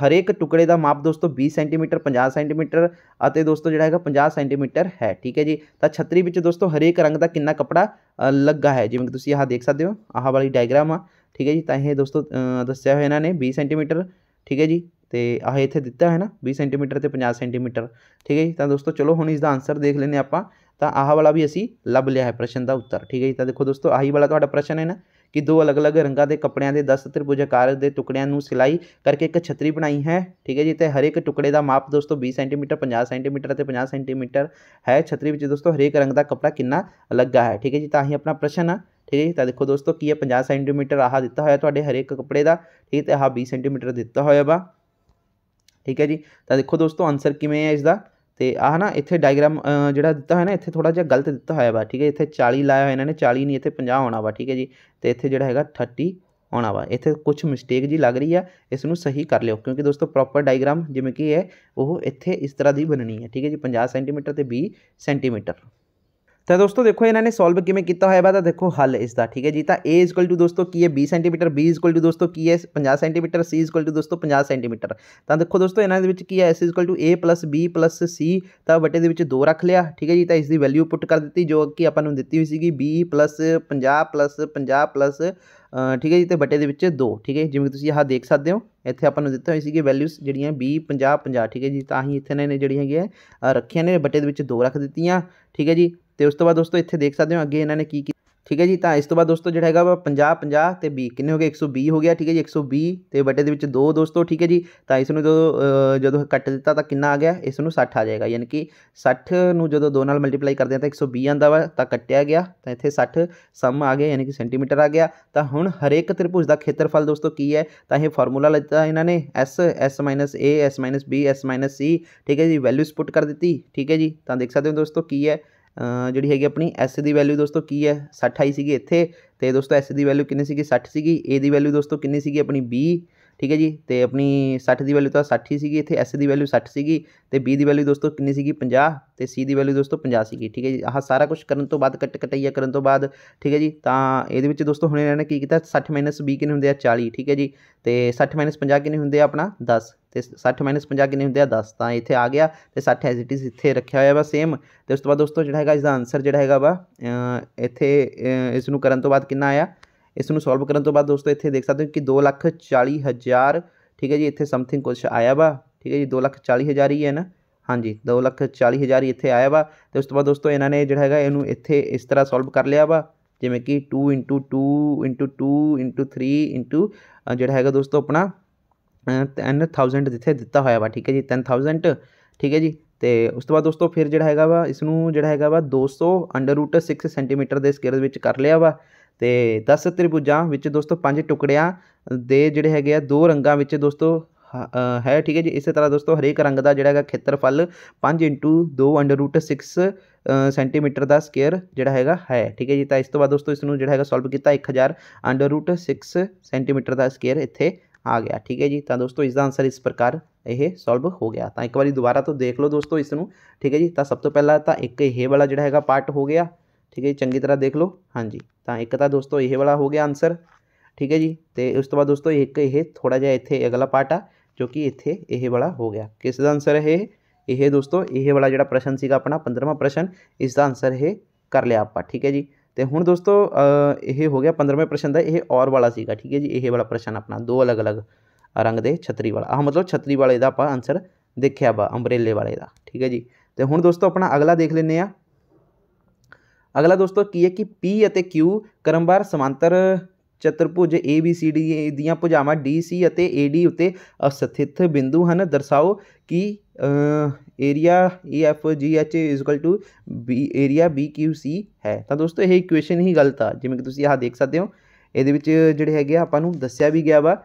S1: ਹਰੇਕ ਟੁਕੜੇ ਦਾ ਮਾਪ ਦੋਸਤੋ 20 ਸੈਂਟੀਮੀਟਰ 50 ਸੈਂਟੀਮੀਟਰ ਅਤੇ ਦੋਸਤੋ ਜਿਹੜਾ ਹੈਗਾ 50 ਸੈਂਟੀਮੀਟਰ ਹੈ ਠੀਕ ਹੈ ਜੀ ਤਾਂ ਛਤਰੀ ਵਿੱਚ ਦੋਸਤੋ ਹਰੇਕ ਰੰਗ ਦਾ ਕਿੰਨਾ ਕਪੜਾ ਲੱਗਾ ਹੈ ਜਿਵੇਂ ਕਿ ਤੁਸੀਂ ਆਹ ਦੇਖ ਸਕਦੇ ਹੋ ਆਹ ਵਾਲੀ ਡਾਇਗਰਾਮ ਆ ਠੀਕ ਹੈ ਜੀ ਤਾਂ ਇਹ ਦੋਸਤੋ ਦੱਸਿਆ ਹੋਇਆ ਇਹਨਾਂ ਨੇ 20 ਸੈਂਟੀਮੀਟਰ ਠੀਕ ਹੈ ਜੀ तो आह इतने दिता है ना भी सेंटीमीटर से पाँ सेंटीमीटर ठीक है जी तो दोस्तों चलो हम इसका आंसर देख लें आप आह वाला भी असी लभ लिया है प्रश्न का उत्तर ठीक है जी तो देखो दोस्तों आही वाला तो प्रश्न है ना कि दो अलग अलग रंगा के कपड़े के दस त्रिभुज के टुकड़िया सिलाई करके एक छतरी बनाई है ठीक है जी तो हरेक टुकड़े का माप दोस्तों भी सेंटीमीटर पाँ सेंटीमीटर से पाँह सेंटीमीटर है छतरी दोस्तों हरेक रंग का कपड़ा कि अलगा है ठीक है जी तो आही अपना प्रश्न है ठीक है जी तो देखो दोस्तों की है पाँह सेंटीमीटर आह दिता हुआ हरेक कपड़े का ठीक है तो आह भी सेंटीमीटर दिता हुआ वा ਠੀਕ ਹੈ ਜੀ ਤਾਂ ਦੇਖੋ ਦੋਸਤੋ ਆਨਸਰ ਕਿਵੇਂ ਹੈ ਇਸ ਦਾ ਤੇ ਆਹ ਨਾ ਇੱਥੇ ਡਾਇਗਰਾਮ ਜਿਹੜਾ ਦਿੱਤਾ ਹੋਇਆ ਨਾ ਇੱਥੇ ਥੋੜਾ ਜਿਹਾ ਗਲਤ ਦਿੱਤਾ ਹੋਇਆ ਵਾ ਠੀਕ ਹੈ ਇੱਥੇ 40 ਲਾਇਆ ਹੋਇਆ ਇਹਨਾਂ ਨੇ 40 ਨਹੀਂ ਇੱਥੇ 50 ਆਉਣਾ ਵਾ ਠੀਕ ਹੈ ਜੀ ਤੇ ਇੱਥੇ ਜਿਹੜਾ ਹੈਗਾ 30 ਆਉਣਾ ਵਾ ਇੱਥੇ ਕੁਝ ਮਿਸਟੇਕ ਜੀ ਲੱਗ ਰਹੀ ਆ ਇਸ ਨੂੰ ਸਹੀ ਕਰ ਲਿਓ ਕਿਉਂਕਿ ਦੋਸਤੋ ਪ੍ਰੋਪਰ ਡਾਇਗਰਾਮ ਜਿਵੇਂ ਕਿ ਹੈ ਉਹ ਇੱਥੇ ਇਸ ਤਰ੍ਹਾਂ ਦੀ ਬਣਨੀ ਹੈ ਠੀਕ ਹੈ ਜੀ 50 ਸੈਂਟੀਮੀਟਰ ਤੇ 20 ਸੈਂਟੀਮੀਟਰ तो दोस्तों देखो इन्होंने सॉल्व किमें किया होया देखो हल इसका ठीक है जी तो ए इजकल टू दोस्तों की है B centimetre B is equal to दोस्तों की है पाँह सेंटीमीटर सी इजकल टू दोस्तों पाँह सेंटीमीटर तो देखो दोस्तों इन्होंने की है S is equal to A plus B plus C तो बटे के दो रख लिया ठीक है जी तो इसकी वैल्यू पुट कर दी जो कि अपन दी हुई सी बी प्लस पाँह प्लस पाँह प्लस ठीक है जी तो बटे दो ठीक है जिम्मे ਹੈ देख सकते हो इतने ਸਕਦੇ दिता हुई थी ਨੂੰ जी ਹੋਏ ਸੀਗੇ ਵੈਲਿਊਸ ਜਿਹੜੀਆਂ 20 50 50 ਠੀਕ ਹੈ ਜੀ ਤਾਂ ਹੀ ਇੱਥੇ दो रख ਹੈਗੀਆਂ ठीक है जी ਤੇ ਉਸ ਤੋਂ ਬਾਅਦ ਦੋਸਤੋ ਇੱਥੇ ਦੇਖ ਸਕਦੇ ਹੋ ਅੱਗੇ ਇਹਨਾਂ ਨੇ ਕੀ ਕੀ ਠੀਕ ਹੈ ਜੀ ਤਾਂ ਇਸ ਤੋਂ ਬਾਅਦ ਦੋਸਤੋ ਜਿਹੜਾ ਹੈਗਾ ਵਾ 50 50 ਤੇ 20 ਕਿੰਨੇ ਹੋ ਗਏ 120 ਹੋ ਗਿਆ ਠੀਕ ਹੈ ਜੀ 120 ਤੇ ਬਟੇ ਦੇ ਵਿੱਚ 2 ਦੋਸਤੋ ਠੀਕ ਹੈ ਜੀ ਤਾਂ ਇਸ ਨੂੰ ਜਦੋਂ ਜਦੋਂ ਕੱਟ ਦਿੱਤਾ ਤਾਂ ਕਿੰਨਾ ਆ ਗਿਆ ਇਸ ਨੂੰ 60 ਆ ਜਾਏਗਾ ਯਾਨੀ ਕਿ 60 ਨੂੰ ਜਦੋਂ 2 ਨਾਲ ਮਲਟੀਪਲਾਈ ਕਰਦੇ ਹਾਂ ਤਾਂ 120 ਆਂਦਾ ਵਾ ਤਾਂ ਕੱਟਿਆ ਗਿਆ ਤਾਂ ਇੱਥੇ 60 ਸਮ ਆ ਗਿਆ ਯਾਨੀ ਕਿ ਸੈਂਟੀਮੀਟਰ ਆ ਗਿਆ ਤਾਂ ਹੁਣ ਹਰੇਕ ਤ੍ਰਿਭੁਜ ਦਾ ਖੇਤਰਫਲ ਦੋਸਤੋ ਕੀ ਹੈ ਤਾਂ ਇਹ ਫਾਰਮੂਲਾ ਲਿੱਤਾ ਇਹਨਾਂ ਨੇ s s a s b s c ਠੀਕ ਹੈ ਜੀ ਵੈਲਿਊਸ ਪੁੱਟ ਕਰ ਦਿੱਤੀ ਠੀਕ ਹੈ ਜੀ ਤਾਂ ਦੇਖ ਸਕਦੇ ਹੋ ਦੋਸਤੋ ਕੀ ਹੈ जी है अपनी एस की वैल्यू दोस्तों की है सठ आई सी इतें तो दोस्तों एस की वैल्यू कि सठ सी ए की वैल्यू दोस्तों किसी अपनी बी ਠੀਕ ਹੈ ਜੀ ਤੇ ਆਪਣੀ 60 ਦੀ ਵੈਲਿਊ ਤਾਂ 60 ਸੀਗੀ ਇੱਥੇ ਐਸ ਦੀ ਵੈਲਿਊ 60 ਸੀਗੀ ਤੇ B ਦੀ ਵੈਲਿਊ ਦੋਸਤੋ ਕਿੰਨੀ ਸੀਗੀ 50 ਤੇ C ਦੀ ਵੈਲਿਊ ਦੋਸਤੋ 50 ਸੀਗੀ ਠੀਕ ਹੈ ਜੀ ਆਹ ਸਾਰਾ ਕੁਝ ਕਰਨ ਤੋਂ ਬਾਅਦ ਕੱਟ ਕਟਈਆ ਕਰਨ ਤੋਂ ਬਾਅਦ ਠੀਕ ਹੈ ਜੀ ਤਾਂ ਇਹਦੇ ਵਿੱਚ ਦੋਸਤੋ ਹੁਣ ਇਹਨਾਂ ਨੇ ਕੀ ਕੀਤਾ 60 B ਕਿੰਨੇ ਹੁੰਦੇ ਆ 40 ਠੀਕ ਹੈ ਜੀ ਤੇ 60 50 ਕਿੰਨੇ ਹੁੰਦੇ ਆ ਆਪਣਾ 10 ਤੇ 60 50 ਕਿੰਨੇ ਹੁੰਦੇ ਆ 10 ਤਾਂ ਇੱਥੇ ਆ ਗਿਆ ਤੇ 60 ਐਸ ਇਟ ਇਜ਼ ਇੱਥੇ ਰੱਖਿਆ ਹੋਇਆ ਵਾ ਸੇਮ ਤੇ ਉਸ ਤੋਂ ਬਾਅਦ ਦੋਸਤੋ ਜਿਹੜਾ ਹੈਗਾ ਇਸ ਦਾ ਆਨਸਰ ਜਿਹੜਾ ਹੈਗਾ ਵਾ ਇੱਥੇ ਇਸ ਨੂੰ ਕਰਨ ਤੋਂ ਬਾਅਦ ਕਿੰਨਾ ਆਇਆ ਇਸ ਨੂੰ ਸੋਲਵ ਕਰਨ ਤੋਂ ਬਾਅਦ ਦੋਸਤੋ ਇੱਥੇ ਦੇਖ ਸਕਦੇ ਹੋ ਕਿ 240000 ਠੀਕ ਹੈ ਜੀ ਇੱਥੇ ਸਮਥਿੰਗ ਕੁਝ ਆਇਆ ਵਾ ਠੀਕ ਹੈ ਜੀ 240000 ਹੀ ਹੈ ਨਾ ਹਾਂਜੀ 240000 ਹੀ ਇੱਥੇ ਆਇਆ ਵਾ ਤੇ ਉਸ ਤੋਂ ਬਾਅਦ ਦੋਸਤੋ ਇਹਨਾਂ ਨੇ ਜਿਹੜਾ ਹੈਗਾ ਇਹਨੂੰ ਇੱਥੇ ਇਸ ਤਰ੍ਹਾਂ ਸੋਲਵ ਕਰ ਲਿਆ ਵਾ ਜਿਵੇਂ ਕਿ 2 2 2 3 ਜਿਹੜਾ ਹੈਗਾ ਦੋਸਤੋ ਆਪਣਾ 10000 ਜਿੱਥੇ ਦਿੱਤਾ ਹੋਇਆ ਵਾ ਠੀਕ ਹੈ ਜੀ 10000 ਠੀਕ ਹੈ ਜੀ ਤੇ ਉਸ ਤੋਂ ਬਾਅਦ ਦੋਸਤੋ ਫਿਰ ਜਿਹੜਾ ਹੈਗਾ ਵਾ ਇਸ ਨੂੰ ਜਿਹੜਾ ਹੈਗਾ ਵਾ 200 √6 ਰੂਟ 6 ਸੈਂਟੀਮੀਟਰ ਦੇ ਸਕੇਅਰ ਵਿੱਚ ਕਰ ਲਿਆ ਵਾ ਤੇ 10 ਤ੍ਰਿਭੁਜਾਂ ਵਿੱਚ ਦੋਸਤੋ ਪੰਜ ਟੁਕੜਿਆਂ ਦੇ ਜਿਹੜੇ ਹੈਗੇ ਆ ਦੋ ਰੰਗਾਂ ਵਿੱਚ ਦੋਸਤੋ ਹੈ ਠੀਕ ਹੈ ਜੀ ਇਸੇ ਤਰ੍ਹਾਂ ਦੋਸਤੋ ਹਰੇਕ ਰੰਗ ਦਾ ਜਿਹੜਾ ਹੈਗਾ ਖੇਤਰਫਲ 5 2 ਦੋ ਸੈਂਟੀਮੀਟਰ ਦਾ ਸਕੁਅਰ ਜਿਹੜਾ ਹੈਗਾ ਹੈ ਠੀਕ ਹੈ ਜੀ ਤਾਂ ਇਸ ਤੋਂ ਬਾਅਦ ਦੋਸਤੋ ਇਸ ਨੂੰ ਜਿਹੜਾ ਹੈਗਾ ਸੋਲਵ ਕੀਤਾ 1000 √6 ਸੈਂਟੀਮੀਟਰ ਦਾ ਸਕੁਅਰ ਇੱਥੇ ਆ ਗਿਆ ਠੀਕ ਹੈ ਜੀ ਤਾਂ ਦੋਸਤੋ ਇਸ ਦਾ ਆਨਸਰ ਇਸ ਪ੍ਰਕਾਰ ਇਹ ਸੋਲਵ ਹੋ ਗਿਆ ਤਾਂ ਇੱਕ ਵਾਰੀ ਦੁਬਾਰਾ ਤੋਂ ਦੇਖ ਲਓ ਦੋਸਤੋ ਇਸ ਨੂੰ ਠੀਕ ਹੈ ਜੀ ਤਾਂ ਸਭ ਤੋਂ ਪਹਿਲਾਂ ਤਾਂ ਇੱਕ ਇਹ ਵਾਲਾ ਜਿਹੜਾ ਹੈਗਾ ਪਾਰਟ ਹੋ ਗਿਆ ठीक है जी चंकी तरह देख लो हाँ जी तो एक तो दोस्तों यह वाला हो गया आंसर ठीक है जी तो उस तो बाद दोस्तों एक ये थोड़ा जहा इत अगला पार्ट आ जो कि इतने यह वाला हो गया किसका आंसर है यह दोस्तों यह वाला जो प्रश्न सगा अपना पंद्रवा प्रश्न इसका आंसर है कर लिया आप ठीक है जी तो हूँ दोस्तों यह हो गया पंद्रहवें प्रश्न का यह और वाला सगा ठीक है जी यह वाला प्रश्न अपना दो अलग अलग रंग दे छतरी वाला आह मतलब छतरी वाले का आप आंसर देखे वा अंबरेले वाले का ठीक है जी तो हूँ दोस्तों अपना अगला देख लें अगला दोस्तों की है कि पी ਅਤੇ Q ਕ੍ਰਮਵਾਰ ਸਮਾਂਤਰ ਚਤੁਰਭੁਜ ABCD ਦੀਆਂ ਭੁਜਾਵਾਂ DC ਅਤੇ AD ਉੱਤੇ ਅਸਥਿਤ ਬਿੰਦੂ ਹਨ ਦਰਸਾਓ ਕਿ area EFGH B area BQC ਹੈ ਤਾਂ ਦੋਸਤੋ ਇਹ ਇਕੁਏਸ਼ਨ ਹੀ ਗਲਤ ਆ ਜਿਵੇਂ ਕਿ ਤੁਸੀਂ ਆਹ ਦੇਖ ਸਕਦੇ ਹੋ ਇਹਦੇ ਵਿੱਚ ਜਿਹੜੇ ਹੈਗੇ ਆਪਾਂ ਨੂੰ ਦੱਸਿਆ ਵੀ ਗਿਆ ਵਾ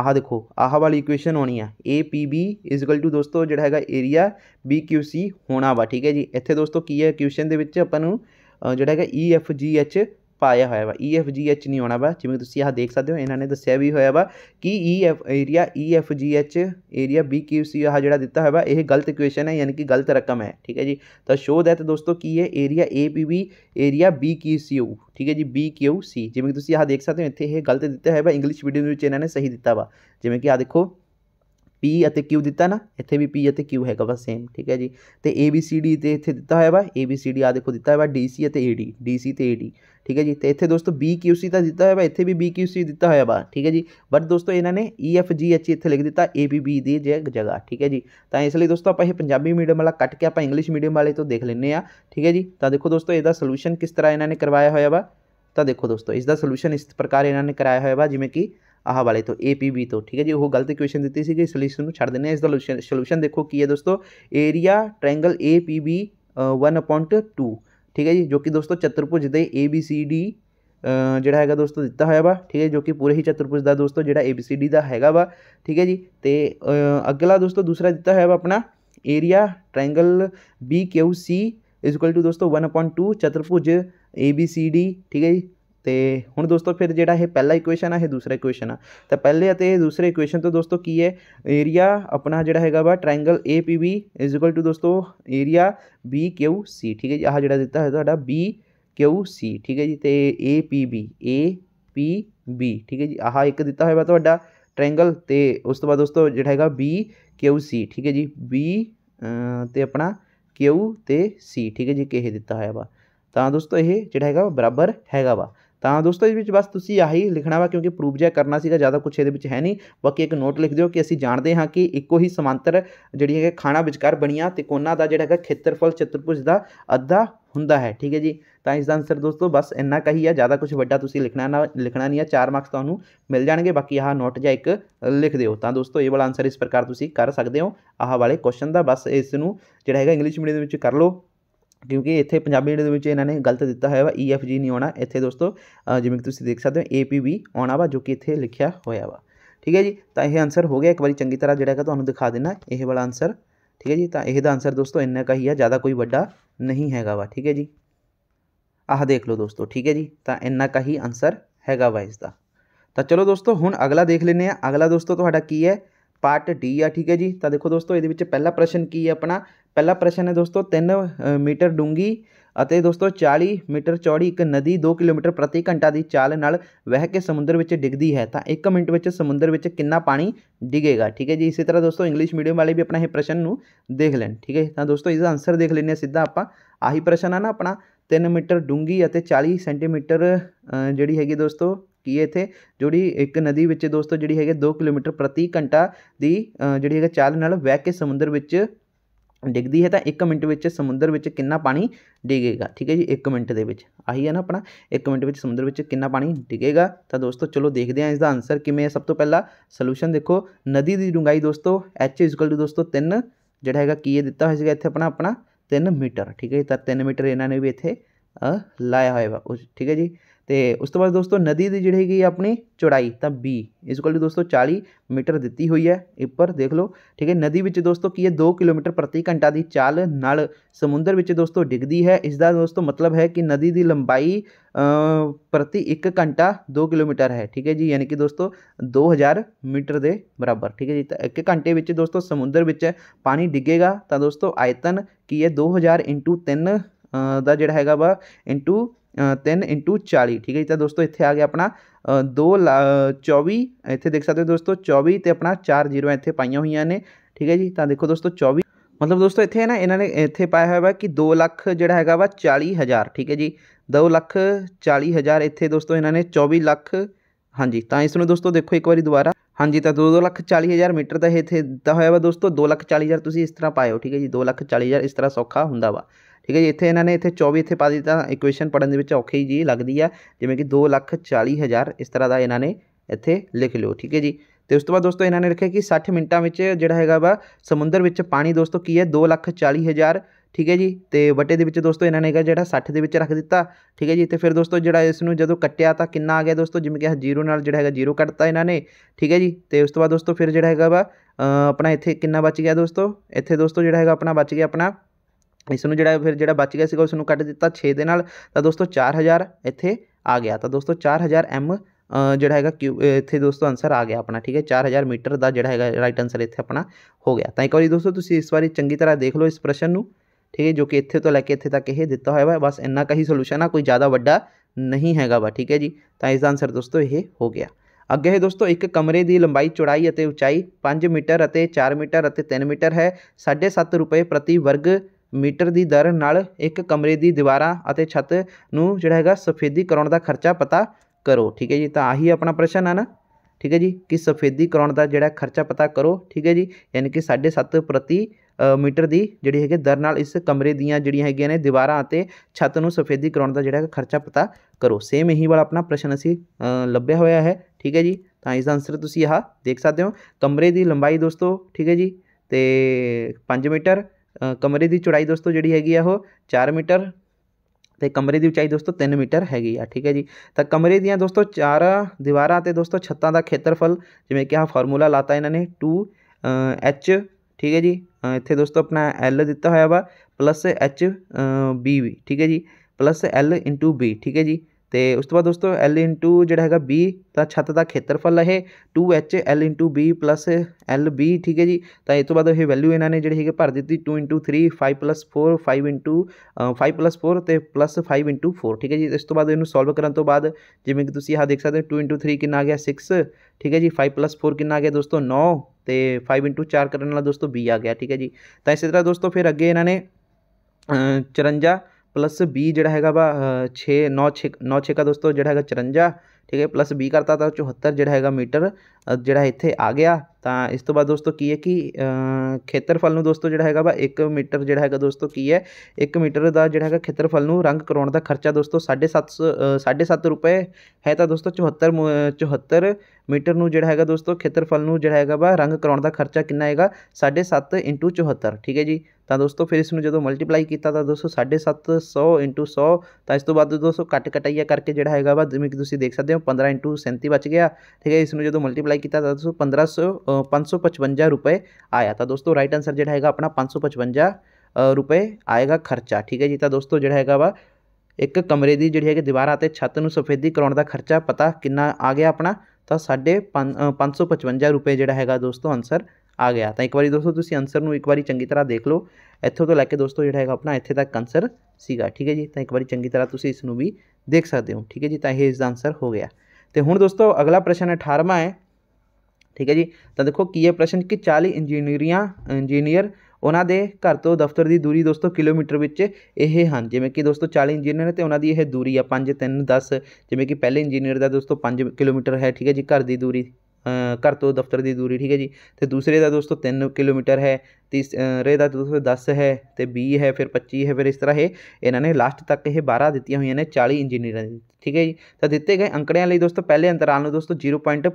S1: ਆਹ ਦੇਖੋ ਆਹ ਵਾਲੀ ਇਕੁਏਸ਼ਨ ਹੋਣੀ ਆ APB ਦੋਸਤੋ ਜਿਹੜਾ ਹੈਗਾ ਏਰੀਆ BQC ਹੋਣਾ ਵਾ ਠੀਕ ਹੈ ਜੀ ਇੱਥੇ ਦੋਸਤੋ ਕੀ ਹੈ ਇਕੁਏਸ਼ਨ ਦੇ ਵਿੱਚ ਆਪਾਂ ਨੂੰ जोड़ा है ई एफ जी एच पाया हुआ वा ई एफ जी एच नहीं आना वा जिमें तुम आह देख सकते हो ने दसिया भी हो कि E F area E F G H area B Q C आह जो दिता हुआ यह गलत क्वेश्चन है यानी कि गलत रकम है ठीक है जी तो शो दैट दोस्तों की है area A P B area B Q C यू ठीक है जी बी क्यू सी जिमें तुम आह देख सकते हो इतने यह गलत दिता हुआ वा इंग्लिश मीडियम इन्होंने सही दिता वा जिमें कि आह देखो पी ਅਤੇ क्यू दिता ना इतने भी पी ਅਤੇ क्यू हैगा वा सेम ठीक है जी तो ए बी सी डी ਤੇ ਇੱਥੇ ਦਿੱਤਾ ਹੋਇਆ ਵਾ ਏ ਬੀ ਸੀ ਡੀ ਆ ਦੇਖੋ ਦਿੱਤਾ D D C C D A D D ठीक है जी तो इतने दोस्तों बी क्यू सी तो दिता वा इतने भी बी क्यू सी दिता हुआ वा ठीक है जी बट दोस्तों इन्होंने ई एफ जी एच इतने लिख दिता ए बी बी दी जगह ठीक है जी तो इसलिए दोस्तों आप पंजाबी मीडियम वाला कट के आप इंग्लिश मीडियम वाले तो देख लें ठीक है जी तो देखो दोस्तों यदा सोल्यूशन किस तरह इन्होंने करवाया हुआ वा तो देखो दोस्तों इसका सोल्यूशन इस प्रकार इन्होंने कराया हुआ वा जिमें कि आह वाले तो ए पी बी तो ठीक है जी वो गलत क्वेश्चन दी थी सोल्यूशन में छाड़ देने इसका सोल्यूशन देखो कि है दोस्तों area triangle A P B one point two ठीक है जी जो कि दोस्तों चतुर्पुज दे A B C D uh, जोड़ा है दोस्तों दिता हुआ वा ठीक है जो कि पूरे ही चतुर्पुज का दोस्तों जो ए बी सी डी का है वा ठीक है जी तो अगला दोस्तों दूसरा दिता हुआ वा अपना area triangle B Q C is is equal to दोस्तों वन पॉइंट टू चतुर्भुज ए बी सी डी ठीक है जी तो हूँ दोस्तों फिर जो पहला इक्वेशन आ दूसरा इक्वेशन आ तो पहले दूसरे इक्वेशन तो दोस्तों की है एरिया अपना जोड़ा है वा triangle A P B is equal to दोस्तों एरिया बी क्यू सी ठीक है जी आह जो दिता है तो बी क्यू सी ठीक है जी तो A P B A P B ठीक है जी आह एक दिता हुआ तो ट्रायंगल तो उस तो बाद दोस्तों जोड़ा है बी क्यू सी ठीक है जी बी तो अपना क्यू तो सी ठीक है जी कि दिता हुआ वा तो दोस्तों ये जोड़ा है बराबर है वा ਤਾਂ ਦੋਸਤੋ ਇਸ ਵਿੱਚ ਬਸ ਤੁਸੀਂ ਆਹੀ ਲਿਖਣਾ ਵਾ ਕਿਉਂਕਿ ਪ੍ਰੂਫ ਜਿਆ ਕਰਨਾ ਸੀਗਾ ਜ਼ਿਆਦਾ ਕੁਝ ਇਹਦੇ ਵਿੱਚ ਹੈ ਨਹੀਂ ਬਾਕੀ ਇੱਕ ਨੋਟ ਲਿਖ ਦਿਓ ਕਿ ਅਸੀਂ ਜਾਣਦੇ ਹਾਂ ਕਿ ਇੱਕੋ ਹੀ ਸਮਾਂਤਰ ਜਿਹੜੀ ਹੈ ਖਾਣਾ ਵਿਚਕਾਰ ਬਣੀਆਂ ਤੇ ਕੋਨਾ ਦਾ ਜਿਹੜਾ ਹੈਗਾ ਖੇਤਰਫਲ ਚਤੁਰਭੁਜ ਦਾ ਅੱਧਾ ਹੁੰਦਾ ਹੈ ਠੀਕ ਹੈ ਜੀ ਤਾਂ ਇਸ ਦਾ ਆਨਸਰ ਦੋਸਤੋ ਬਸ ਇੰਨਾ ਕਹੀ ਆ ਜ਼ਿਆਦਾ ਕੁਝ ਵੱਡਾ ਤੁਸੀਂ ਲਿਖਣਾ ਨਾ ਲਿਖਣਾ ਨਹੀਂ ਆ ਚਾਰ ਮਾਰਕਸ ਤੁਹਾਨੂੰ ਮਿਲ ਜਾਣਗੇ ਬਾਕੀ ਆਹ ਨੋਟ ਜਾਂ ਇੱਕ ਲਿਖ ਦਿਓ ਤਾਂ ਦੋਸਤੋ ਇਹ ਵਾਲਾ ਆਨਸਰ ਇਸ ਪ੍ਰਕਾਰ ਤੁਸੀਂ ਕਰ ਸਕਦੇ ਹੋ ਆਹ ਵਾਲੇ ਕੁਐਸਚਨ ਦਾ ਬਸ ਇਸ ਨੂੰ ਜਿਹੜਾ ਹੈਗਾ ਇੰਗਲਿਸ਼ ਮੀਡੀਅਮ ਦੇ ਵਿੱਚ ਕਰ ਲਓ ਕਿਉਂਕਿ ਇੱਥੇ ਪੰਜਾਬੀ ਜਿਹੜੇ ਦੇ ਵਿੱਚ ਇਹਨਾਂ ਨੇ ਗਲਤ ਦਿੱਤਾ ਹੋਇਆ ਵਾ ਈਐਫਜੀ ਨਹੀਂ ਆਉਣਾ ਇੱਥੇ ਦੋਸਤੋ ਜਿਵੇਂ ਕਿ ਤੁਸੀਂ ਦੇਖ ਸਕਦੇ ਹੋ ਏਪੀਬੀ ਆਉਣਾ ਵਾ ਜੋ ਕਿ ਇੱਥੇ ਲਿਖਿਆ ਹੋਇਆ ਵਾ ਠੀਕ ਹੈ ਜੀ ਤਾਂ ਇਹ ਆਨਸਰ ਹੋ ਗਿਆ ਇੱਕ ਵਾਰੀ ਚੰਗੀ ਤਰ੍ਹਾਂ ਜਿਹੜਾ ਹੈਗਾ ਤੁਹਾਨੂੰ ਦਿਖਾ ਦੇਣਾ ਇਹ ਵਾਲਾ ਆਨਸਰ ਠੀਕ ਹੈ ਜੀ ਤਾਂ ਇਹਦਾ ਆਨਸਰ ਦੋਸਤੋ ਇੰਨਾ ਕਹੀ ਹੈ ਜ਼ਿਆਦਾ ਕੋਈ ਵੱਡਾ ਨਹੀਂ ਹੈਗਾ ਵਾ ਠੀਕ ਹੈ ਜੀ ਆਹ ਦੇਖ ਲਓ ਦੋਸਤੋ ਠੀਕ ਹੈ ਜੀ ਤਾਂ ਇੰਨਾ ਕਹੀ ਆਨਸਰ ਹੈਗਾ ਵਾ ਇਸ ਦਾ ਤਾਂ ਚਲੋ ਦੋਸਤੋ ਹੁਣ ਅਗਲਾ ਦੇਖ ਲੈਨੇ ਆ ਅਗਲਾ ਦੋਸਤੋ ਤੁਹਾਡਾ ਕੀ ਹੈ ਪਾਰਟ ਡੀ ਆ ਠੀਕ ਹੈ ਜੀ ਤਾਂ ਦੇਖੋ ਦੋਸਤੋ ਇਹਦੇ ਵਿੱਚ ਪਹਿਲਾ ਪ੍ਰਸ਼ਨ ਕੀ ਹੈ ਆਪਣਾ पहला प्रश्न है दोस्तों तीन मीटर डूगी दोस्तों चाली मीटर चौड़ी एक नदी दो किलोमीटर प्रति घंटा की चाल न वह के समुद्र डिगदी है तो एक मिनट में समुद्र में कि पानी डिगेगा ठीक है जी इसी तरह दोस्तों इंग्लिश मीडियम वाले भी अपना यह प्रश्न देख लैन ठीक है तो दोस्तों इसका आंसर देख लें सीधा आप आही प्रश्न है ना अपना तीन मीटर डूंगी और चाली सेंटीमीटर जी है दोस्तों की इतने जोड़ी एक नदी में दोस्तों जी है दो किलोमीटर प्रति घंटा की जी है चाल न वह के समुद्र डिगदी है तो एक मिनट में समुद्र कि पानी डिगेगा ठीक है जी एक मिनट के आही है ना अपना एक मिनट में समुद्र कि पानी डिगेगा तो दोस्तों चलो देखते हैं इसका आंसर किमें सब तो पहला सोल्यूशन देखो नदी की डूंगाई दोस्तों एच इजकल टू दोस्तों तीन जोड़ा है की दिता हुआ इतने अपना अपना तीन मीटर ठीक है तीन मीटर इन्होंने भी इतने लाया हो ठीक है जी तो उस तो बाद दोस्तों नदी की जी है अपनी चौड़ाई तो बी इस इसको दोस्तों चाली मीटर दिती हुई है इपर देख लो ठीक है नदी में दोस्तों की है दो किलोमीटर प्रति घंटा की चाल न समुद्र दोस्तों डिगदी है इसका दोस्तों मतलब है कि नदी की लंबाई प्रति एक घंटा दो किलोमीटर है ठीक है जी यानी कि दोस्तों दो हज़ार मीटर के बराबर ठीक है जी तो एक घंटे दोस्तों समुद्र पानी डिगेगा तो दोस्तों आयतन की है दो हज़ार इंटू तीन का जोड़ा है वह इंटू तीन इंटू चाली ठीक है तो दोस्तों इतने आ गया अपना दो ला चौबी इतने देख सकते हो दोस्तों चौबी तो अपना चार जीरो इतने पाई हुई ने ठीक है जी तो देखो दोस्तों चौबी मतलब दोस्तों इतने है ना इन्होंने इतने पाया हुआ कि दो लख जोड़ा है वा चाली हज़ार ठीक है जी दो लख चाली हज़ार इतने दोस्तों इन्होंने चौबी लख हाँ जी तो इसमें दोस्तों देखो एक बार दोबारा हाँ जी तो दो, दो लख चाली हज़ार मीटर तो इतने दिता हुआ वा दोस्तों दो लख चाली हज़ार तुम इस तरह पाए ठीक है जी दो लख चाली हज़ार इस तरह सौखा होंगे वा ठीक है जी इतने इन्होंने इतने चौबी इतने पा दिता इक्वेशन पढ़ने औखी जी लगती है जिमें कि दो लख चाली हज़ार इस तरह का इन्होंने इतने लिख लो ठीक है जी तो उस बाद दोस्तों इन्होंने लिखे कि सठ मिनटा में जोड़ा है वा समुद्र पानी दोस्तों की है दो लख चाली हज़ार ठीक है जी तो वटे दोस्तों इन्होंने है जरा सठ के रख दिता ठीक है जी तो फिर दोस्तों जरा इस जो कट्टिया तो कि आ गया दोस्तों जिम्मे कि जीरो जोड़ा है जीरो कट्टा इन्होंने ठीक है जी तो उस बाद दोस्तों फिर जो है वा अपना इतने किन्ना बच गया दोस्तों इतने दोस्तों जो है अपना बच गया अपना इसमें जोड़ा फिर जो बच गया उसको कट दिता छे दे दोस्तों चार हज़ार इतने आ गया तो दोस्तों चार हज़ार एम जोड़ा है क्यू इतने दोस्तों आंसर आ गया अपना ठीक है चार हज़ार मीटर का जोड़ा है राइट आंसर इतने अपना हो गया तो एक बार दोस्तों तुम इस बार चंकी तरह देख लो इस प्रश्न में ठीक है जो कि इतने तो लैके इतने तक यह दिता हुआ है बस इन्ना का ही सोल्यूशन आ कोई ज़्यादा व्डा नहीं है वा ठीक है जी तो इस आंसर दोस्तों ये हो गया अगे है दोस्तों एक कमरे की लंबाई चौड़ाई उचाई पां मीटर चार मीटर तीन मीटर है साढ़े सत्त रुपये प्रति वर्ग मीटर की दर न एक कमरे की दीवारा और छत न जोड़ा है सफेदी कराने का खर्चा पता करो ठीक है जी तो आही अपना प्रश्न है ना ठीक है जी कि सफेदी कराने का जोड़ा खर्चा पता करो ठीक है जी यानी कि साढ़े सत्त प्रति मीटर की जी है दर न इस कमरे दगे ने दीवारा और छत को सफेदी कराने का जोड़ा खर्चा पता करो सेम यही वाला अपना प्रश्न असी लभ्या होया है ठीक है जी तो इसका आंसर तुम यहाँ देख सकते हो कमरे की लंबाई दोस्तों ठीक है जी तो पं मीटर कमरे की चौड़ाई दोस्तों जी है वह चार मीटर तो कमरे की उचाई दोस्तों तीन मीटर हैगी ठीक है जी तो कमरे दियाँ दोस्तों चार तो दोस्तों छत्ता का खेत्रफल जिमें क्या फॉर्मूला लाता इन्होंने टू एच ठीक है जी इतने दोस्तों अपना एल दिता हुआ वा प्लस एच बी वी ठीक है जी प्लस एल इंटू बी ठीक है जी तो उस बाद दोस्तों एल इंटू जोड़ा है बी का छत का खेत्रफल है two H L into B plus L B ठीक है जी तो इस बाद वैल्यू ने जी भर दी two into three five plus four five into five plus four तो प्लस फाइव इंटू फोर ठीक है जी इस बाद इन सोल्व करने बाद जिमें कि तुम आख देख सकते हो टू इंटू थ्री कि आ गया सिक्स ठीक है जी फाइव प्लस फोर कि आ गया दोस्तों नौ तो फाइव इंटू चार करने वाला दोस्तों बी आ गया ठीक है जी तो इस तरह दोस्तों फिर अगे इन्ह ने चुरंजा प्लस बी जोड़ा है वा छे नौ छे नौ छे का दोस्तों जोड़ा है चुरंजा ठीक है प्लस बी करता था चौहत्तर जोड़ा है मीटर जोड़ा इतने आ गया तो इस तो बाद दोस्तों की है कि खेत्रफल दोस्तों जोड़ा है वा एक मीटर जोड़ा है दोस्तों की है एक मीटर का जोड़ा है खेत्रफल रंग करवाण का खर्चा दोस्तों साढ़े सत्त सौ साढ़े सत्त रुपए है तो दोस्तों चौहत्तर मु चौहत्तर मीटर जोड़ा है दोस्तों खेत्रफल में जोड़ा है वा रंग करवाण का खर्चा किन्ना है साढ़े सत्त इंटू चौहत्तर ठीक है जी तो दोस्तों फिर इसमें जो मल्टीप्लाई किया तो दोस्तों साढ़े सत्त सौ इंटू सौ तो इस बाद दोस्तों कट कटाइया करके जो है वा जिम्मे कि देख सकते हो पंद्रह इंटू सैंती बच गया ठीक है इसमें जो मल्टीप्लाई किया तो दोस्तों पंद्रह सौ पांच सौ पचवंजा रुपये आया तो दोस्तों राइट आंसर जो है अपना पांच सौ पचवंजा रुपये आएगा खर्चा ठीक है जी तो दोस्तों जो है वा एक कमरे की जी है दीवार आते छत में सफेदी कराने का खर्चा पता कि आ गया अपना तो साढ़े पांच सौ पचवंजा रुपये जोड़ा है दोस्तों आंसर ਆ ਗਿਆ ਤਾਂ ਇੱਕ ਵਾਰੀ ਦੋਸਤੋ ਤੁਸੀਂ ਆਨਸਰ ਨੂੰ ਇੱਕ ਵਾਰੀ ਚੰਗੀ ਤਰ੍ਹਾਂ ਦੇਖ ਲਓ ਇੱਥੋਂ ਤੋਂ ਲੈ ਕੇ ਦੋਸਤੋ ਜਿਹੜਾ ਹੈਗਾ ਆਪਣਾ ਇੱਥੇ ਤੱਕ ਆਨਸਰ ਸੀਗਾ ਠੀਕ ਹੈ ਜੀ ਤਾਂ ਇੱਕ ਵਾਰੀ ਚੰਗੀ ਤਰ੍ਹਾਂ ਤੁਸੀਂ ਇਸ ਨੂੰ ਵੀ ਦੇਖ ਸਕਦੇ ਹੋ ਠੀਕ ਹੈ ਜੀ ਤਾਂ ਇਹ ਇਸ ਦਾ ਆਨਸਰ ਹੋ ਗਿਆ ਤੇ ਹੁਣ ਦੋਸਤੋ ਅਗਲਾ ਪ੍ਰਸ਼ਨ 18ਵਾਂ ਹੈ ਠੀਕ ਹੈ ਜੀ ਤਾਂ ਦੇਖੋ ਕੀ ਹੈ ਪ੍ਰਸ਼ਨ ਕਿ 40 ਇੰਜੀਨੀਅਰਾਂ ਇੰਜੀਨੀਅਰ ਉਹਨਾਂ ਦੇ ਘਰ ਤੋਂ ਦਫ਼ਤਰ ਦੀ ਦੂਰੀ ਦੋਸਤੋ ਕਿਲੋਮੀਟਰ ਵਿੱਚ ਇਹ ਹਨ ਜਿਵੇਂ ਕਿ ਦੋਸਤੋ 40 ਇੰਜੀਨੀਅਰ ਤੇ ਉਹਨਾਂ ਦੀ ਇਹ ਦੂਰੀ ਆ 5 3 10 ਜਿਵੇਂ ਕਿ ਪਹਿਲੇ ਇੰਜੀਨੀਅਰ ਦਾ ਦੋਸਤੋ 5 ਕਿਲੋਮੀਟਰ ਹੈ ਠੀਕ ਹੈ ਜੀ ਘਰ ਦੀ ਦੂਰੀ ਕਰ ਤੋਂ ਦਫ਼ਤਰ ਦੀ ਦੂਰੀ ਠੀਕ ਹੈ ਜੀ ਤੇ ਦੂਸਰੇ ਦਾ ਦੋਸਤੋ 3 ਕਿਲੋਮੀਟਰ ਹੈ ਤੀਸਰੇ ਦਾ ਦੋਸਤੋ 10 ਹੈ ਤੇ 20 ਹੈ ਫਿਰ 25 ਹੈ ਫਿਰ ਇਸ ਤਰ੍ਹਾਂ ਇਹ ਇਹਨਾਂ ਨੇ ਲਾਸਟ ਤੱਕ ਇਹ 12 ਦਿੱਤੀਆਂ ਹੋਈਆਂ ਨੇ 40 ਇੰਜੀਨੀਅਰਾਂ ਦੀ ਠੀਕ ਹੈ ਜੀ ਤਾਂ ਦਿੱਤੇ ਗਏ ਅੰਕੜਿਆਂ ਲਈ ਦੋਸਤੋ ਪਹਿਲੇ ਅੰਤਰਾਲ ਨੂੰ ਦੋਸਤੋ 0.5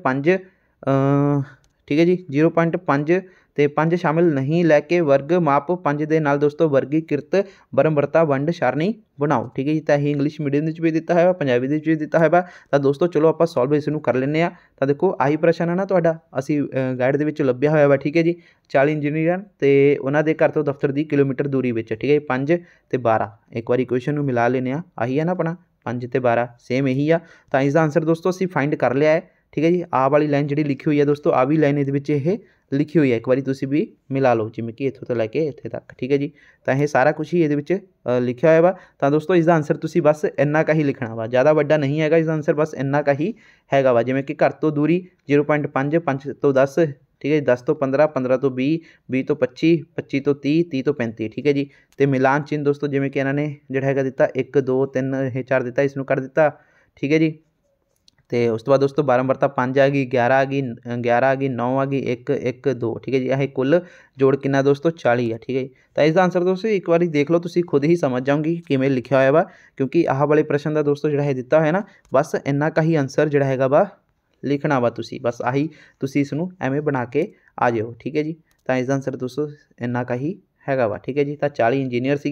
S1: ਠੀਕ ਹੈ ਜੀ 0.5 ਤੇ 5 ਸ਼ਾਮਿਲ ਨਹੀਂ ਲੈ ਕੇ ਵਰਗ ਮਾਪ 5 ਦੇ ਨਾਲ ਦੋਸਤੋ ਵਰਗੀਕ੍ਰਿਤ ਬਰਮਰਤਾ ਵੰਡ ਸ਼ਰਣੀ ਬਣਾਓ ਠੀਕ ਹੈ ਜੀ ਤਾਂ ਇਹ ਇੰਗਲਿਸ਼ ਮੀਡੀਅਮ ਵਿੱਚ ਵੀ ਦਿੱਤਾ ਹੋਇਆ ਪੰਜਾਬੀ ਦੇ ਵਿੱਚ ਵੀ ਦਿੱਤਾ ਹੋਇਆ ਤਾਂ ਦੋਸਤੋ ਚਲੋ ਆਪਾਂ ਸੋਲਵ ਇਸ ਨੂੰ ਕਰ ਲੈਂਦੇ ਆ ਤਾਂ ਦੇਖੋ ਆਹੀ ਪ੍ਰਸ਼ਨ ਹੈ ਨਾ ਤੁਹਾਡਾ ਅਸੀਂ ਗਾਈਡ ਦੇ ਵਿੱਚ ਲੱਭਿਆ ਹੋਇਆ ਵਾ ਠੀਕ ਹੈ ਜੀ 40 ਇੰਜੀਨੀਅਰ ਤੇ ਉਹਨਾਂ ਦੇ ਘਰ ਤੋਂ ਦਫ਼ਤਰ ਦੀ ਕਿਲੋਮੀਟਰ ਦੂਰੀ ਵਿੱਚ ਠੀਕ ਹੈ 5 ਤੇ 12 ਇੱਕ ਵਾਰੀ ਇਕੁਏਸ਼ਨ ਨੂੰ ਮਿਲਾ ਲੈਨੇ ਆ ਆਹੀ ਹੈ ਨਾ ਆਪਣਾ 5 ਤੇ 12 ਸੇਮ ਇਹੀ ਆ ਤਾਂ ਇਸ ਦਾ ਆਨਸਰ ਦੋਸਤੋ ਅਸੀਂ ਫਾਈਂਡ ਕਰ ਲਿਆ ਹੈ ਠੀਕ ਹੈ ਜੀ ਆ ਵਾਲੀ ਲਾਈਨ ਜਿਹੜੀ ਲਿਖੀ ਹੋਈ ਹੈ ਦੋਸਤੋ ਆ ਵੀ ਲਾਈਨ ਇਹਦੇ ਵਿੱਚ ਇਹ ਲਿਖੀ ਹੋਈ ਹੈ ਇੱਕ ਵਾਰੀ ਤੁਸੀਂ ਵੀ ਮਿਲਾ ਲਓ ਜਿਵੇਂ ਕਿ ਇੱਥੋਂ ਤੋਂ ਲੈ ਕੇ ਇੱਥੇ ਤੱਕ ਠੀਕ ਹੈ ਜੀ ਤਾਂ ਇਹ ਸਾਰਾ ਕੁਝ ਹੀ ਇਹਦੇ ਵਿੱਚ ਲਿਖਿਆ ਹੋਇਆ ਵਾ ਤਾਂ ਦੋਸਤੋ ਇਸ ਦਾ ਆਨਸਰ ਤੁਸੀਂ ਬਸ ਇੰਨਾ ਕਾ ਹੀ ਲਿਖਣਾ ਵਾ ਜ਼ਿਆਦਾ ਵੱਡਾ ਨਹੀਂ ਹੈਗਾ ਇਸ ਦਾ ਆਨਸਰ ਬਸ ਇੰਨਾ ਕਾ ਹੀ ਹੈਗਾ ਵਾ ਜਿਵੇਂ ਕਿ ਘਰ ਤੋਂ ਦੂਰੀ 0.5 5 ਤੋਂ 10 ਠੀਕ ਹੈ ਜੀ 10 ਤੋਂ 15 15 ਤੋਂ 20 20 ਤੋਂ 25 25 ਤੋਂ 30 30 ਤੋਂ 35 ਠੀਕ ਹੈ ਜੀ ਤੇ ਮਿਲਾਨ ਚਿੰਨ ਦੋਸਤੋ ਜਿਵੇਂ ਕਿ ਇਹਨਾਂ ਨੇ ਜਿਹੜਾ ਹੈਗਾ ਦਿੱਤਾ 1 2 3 ਇਹ 4 ਦਿੱਤਾ ਇਸ ਨੂੰ ਕਰ ਦਿੱਤਾ ਠੀਕ ਹੈ ਜੀ तो उस बाद दोस्तों बारंबारता पां आ गई ग्यारह आ गई ग्यारह आ गई नौ आ गई एक एक दो ठीक है जी यह कुल जोड़ कि दोस्तों चाली है ठीक है जी तो इसका आंसर दोस्तों एक बार देख लो तुम खुद ही समझ जाऊँगी किमें लिखा हुआ वा क्योंकि आह वाले प्रश्न का दोस्तों जोड़ा है दिता हुआ ना बस इन्ना का ही आंसर जोड़ा है वा लिखना वा तुम बस आही तुम इसमें एवें बना के आ जाओ ठीक है जी तो इस आंसर दोस्तों इन्ना का ही है वा ठीक है जी तो चाली इंजीनियर से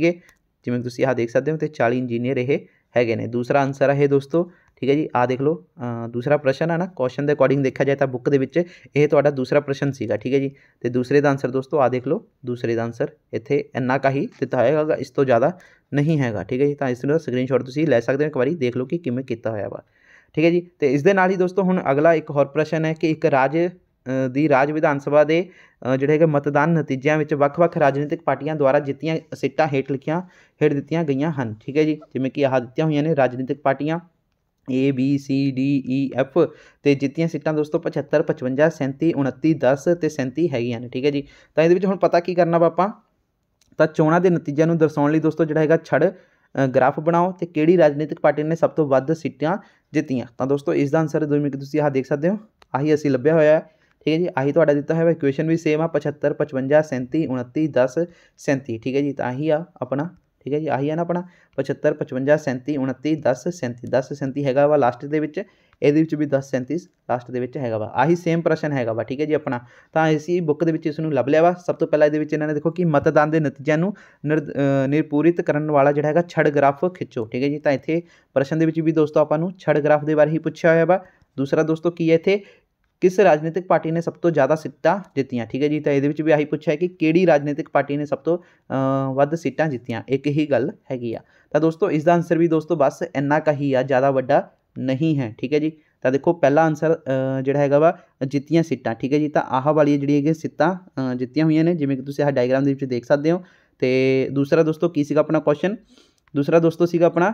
S1: जिमें आह देख सकते हो तो चाली इंजीनियर यह है दूसरा आंसर है दोस्तों ਠੀਕ ਹੈ ਜੀ ਆ ਦੇਖ ਲਓ ਦੂਸਰਾ ਪ੍ਰਸ਼ਨ ਹੈ ਨਾ ਕੁਐਸਚਨ ਦੇ ਅਕੋਰਡਿੰਗ ਦੇਖਿਆ ਜਾਏ ਤਾਂ ਬੁੱਕ ਦੇ ਵਿੱਚ ਇਹ ਤੁਹਾਡਾ ਦੂਸਰਾ ਪ੍ਰਸ਼ਨ ਸੀਗਾ ਠੀਕ ਹੈ ਜੀ ਤੇ ਦੂਸਰੇ ਦਾ ਆਨਸਰ ਦੋਸਤੋ ਆ ਦੇਖ ਲਓ ਦੂਸਰੇ ਦਾ ਆਨਸਰ ਇੱਥੇ ਇੰਨਾ ਕਾਹੀ ਦਿੱਤਾ ਹੈਗਾ ਇਸ ਤੋਂ ਜ਼ਿਆਦਾ ਨਹੀਂ ਹੈਗਾ ਠੀਕ ਹੈ ਜੀ ਤਾਂ ਇਸ ਨੂੰ ਸਕਰੀਨਸ਼ਾਟ ਤੁਸੀਂ ਲੈ ਸਕਦੇ ਹੋ ਇੱਕ ਵਾਰੀ ਦੇਖ ਲਓ ਕਿ ਕਿਵੇਂ ਕੀਤਾ ਹੋਇਆ ਵਾ ਠੀਕ ਹੈ ਜੀ ਤੇ ਇਸ ਦੇ ਨਾਲ ਹੀ ਦੋਸਤੋ ਹੁਣ ਅਗਲਾ ਇੱਕ ਹੋਰ ਪ੍ਰਸ਼ਨ ਹੈ ਕਿ ਇੱਕ ਰਾਜ ਦੀ ਰਾਜ ਵਿਧਾਨ ਸਭਾ ਦੇ ਜਿਹੜੇ ਹੈਗੇ ਮਤਦਾਨ ਨਤੀਜਿਆਂ ਵਿੱਚ ਵੱਖ-ਵੱਖ ਰਾਜਨੀਤਿਕ ਪਾਰਟੀਆਂ ਦੁਆਰਾ ਜਿੱਤੀਆਂ ਸੀਟਾਂ ਹੇਠ ਲਿਖੀਆਂ ਹੇਠ ਦਿੱਤੀਆਂ ਗਈਆਂ ਹਨ ਠੀਕ ਹੈ ਜੀ ਜਿਵੇਂ ਕਿ ਆਹ ਦਿੱਤੀਆਂ ਹੋਈਆਂ ਨੇ ਰਾਜਨੀਤਿਕ ਪਾਰਟੀਆਂ A B C D E F ਤੇ ਜਿੱਤੀਆਂ ਸੀਟਾਂ ਦੋਸਤੋ 75 55 37 29 10 ਤੇ 37 ਹੈਗੀਆਂ ਨੇ ਠੀਕ ਹੈ ਜੀ ਤਾਂ ਇਹਦੇ ਵਿੱਚ ਹੁਣ ਪਤਾ ਕੀ ਕਰਨਾ ਵਾ ਆਪਾਂ ਤਾਂ ਚੋਣਾਂ ਦੇ ਨਤੀਜਿਆਂ ਨੂੰ ਦਰਸਾਉਣ ਲਈ ਦੋਸਤੋ ਜਿਹੜਾ ਹੈਗਾ ਛੜ ਗ੍ਰਾਫ ਬਣਾਓ ਤੇ ਕਿਹੜੀ ਰਾਜਨੀਤਿਕ ਪਾਰਟੀ ਨੇ ਸਭ ਤੋਂ ਵੱਧ ਸੀਟਾਂ ਜਿੱਤੀਆਂ ਤਾਂ ਦੋਸਤੋ ਇਸ ਦਾ ਆਨਸਰ ਦੋਵੇਂ ਕਿ ਤੁਸੀਂ ਆਹ ਦੇਖ ਸਕਦੇ ਹੋ ਆਹੀ ਅਸੀਂ ਲੱਭਿਆ ਹੋਇਆ ਹੈ ਠੀਕ ਹੈ ਜੀ ਆਹੀ ਤੁਹਾਡਾ ਦਿੱਤਾ ਹੋਇਆ ਇਕੁਏਸ਼ਨ ਵੀ ਸੇਮ ਆ 75 55 37 29 10 37 ਠੀਕ ਹੈ ਜੀ ਤਾਂ ਆਹੀ ਆ ਆਪਣਾ ਠੀਕ ਹੈ ਜੀ ਆਹੀ ਹੈ ਨਾ ਆਪਣਾ 75 55 37 29 10 37 10 37 ਹੈਗਾ ਵਾ ਲਾਸਟ ਦੇ ਵਿੱਚ ਇਹਦੇ ਵਿੱਚ ਵੀ 10 37 ਲਾਸਟ ਦੇ ਵਿੱਚ ਹੈਗਾ ਵਾ ਆਹੀ ਸੇਮ ਪ੍ਰਸ਼ਨ ਹੈਗਾ ਵਾ ਠੀਕ ਹੈ ਜੀ ਆਪਣਾ ਤਾਂ ਅਸੀਂ ਬੁੱਕ ਦੇ ਵਿੱਚ ਇਸ ਨੂੰ ਲੱਭ ਲਿਆ ਵਾ ਸਭ ਤੋਂ ਪਹਿਲਾਂ ਇਹਦੇ ਵਿੱਚ ਇਹਨਾਂ ਨੇ ਦੇਖੋ ਕਿ ਮਤਦਾਨ ਦੇ ਨਤੀਜਿਆਂ ਨੂੰ ਨਿਰਪੂਰਿਤ ਕਰਨ ਵਾਲਾ ਜਿਹੜਾ ਹੈਗਾ ਛੜ ਗ੍ਰਾਫ ਖਿੱਚੋ ਠੀਕ ਹੈ ਜੀ ਤਾਂ ਇੱਥੇ ਪ੍ਰਸ਼ਨ ਦੇ ਵਿੱਚ ਵੀ ਦੋਸਤੋ ਆਪਾਂ ਨੂੰ ਛੜ ਗ੍ਰਾਫ ਦੇ ਬਾਰੇ ਹੀ ਪੁੱਛਿਆ ਹੋਇਆ ਵਾ ਦੂਸਰਾ ਦੋਸਤੋ ਕੀ ਹੈ ਇੱਥੇ किस राजनीतिक पार्टी ने सब तो ज़्यादा सीटा जीतिया ठीक है जी तो ये भी आई पूछा है कि राजनीतिक पार्टी ने सब तो वह सीटा जीतिया एक ही गल हैगी दोस्तों इसका आंसर भी दोस्तों बस इन्ना का ही आ ज़्यादा व्डा नहीं है ठीक है जी तो देखो पहला आंसर जोड़ा है वा जीतिया सीटा ठीक है जी तो आह वाली जी सीटा जितिया हुई ने जिमें कि आह डायग्राम देख सकते हो तो दूसरा दोस्तों की सगा अपना क्वेश्चन दूसरा दोस्तों अपना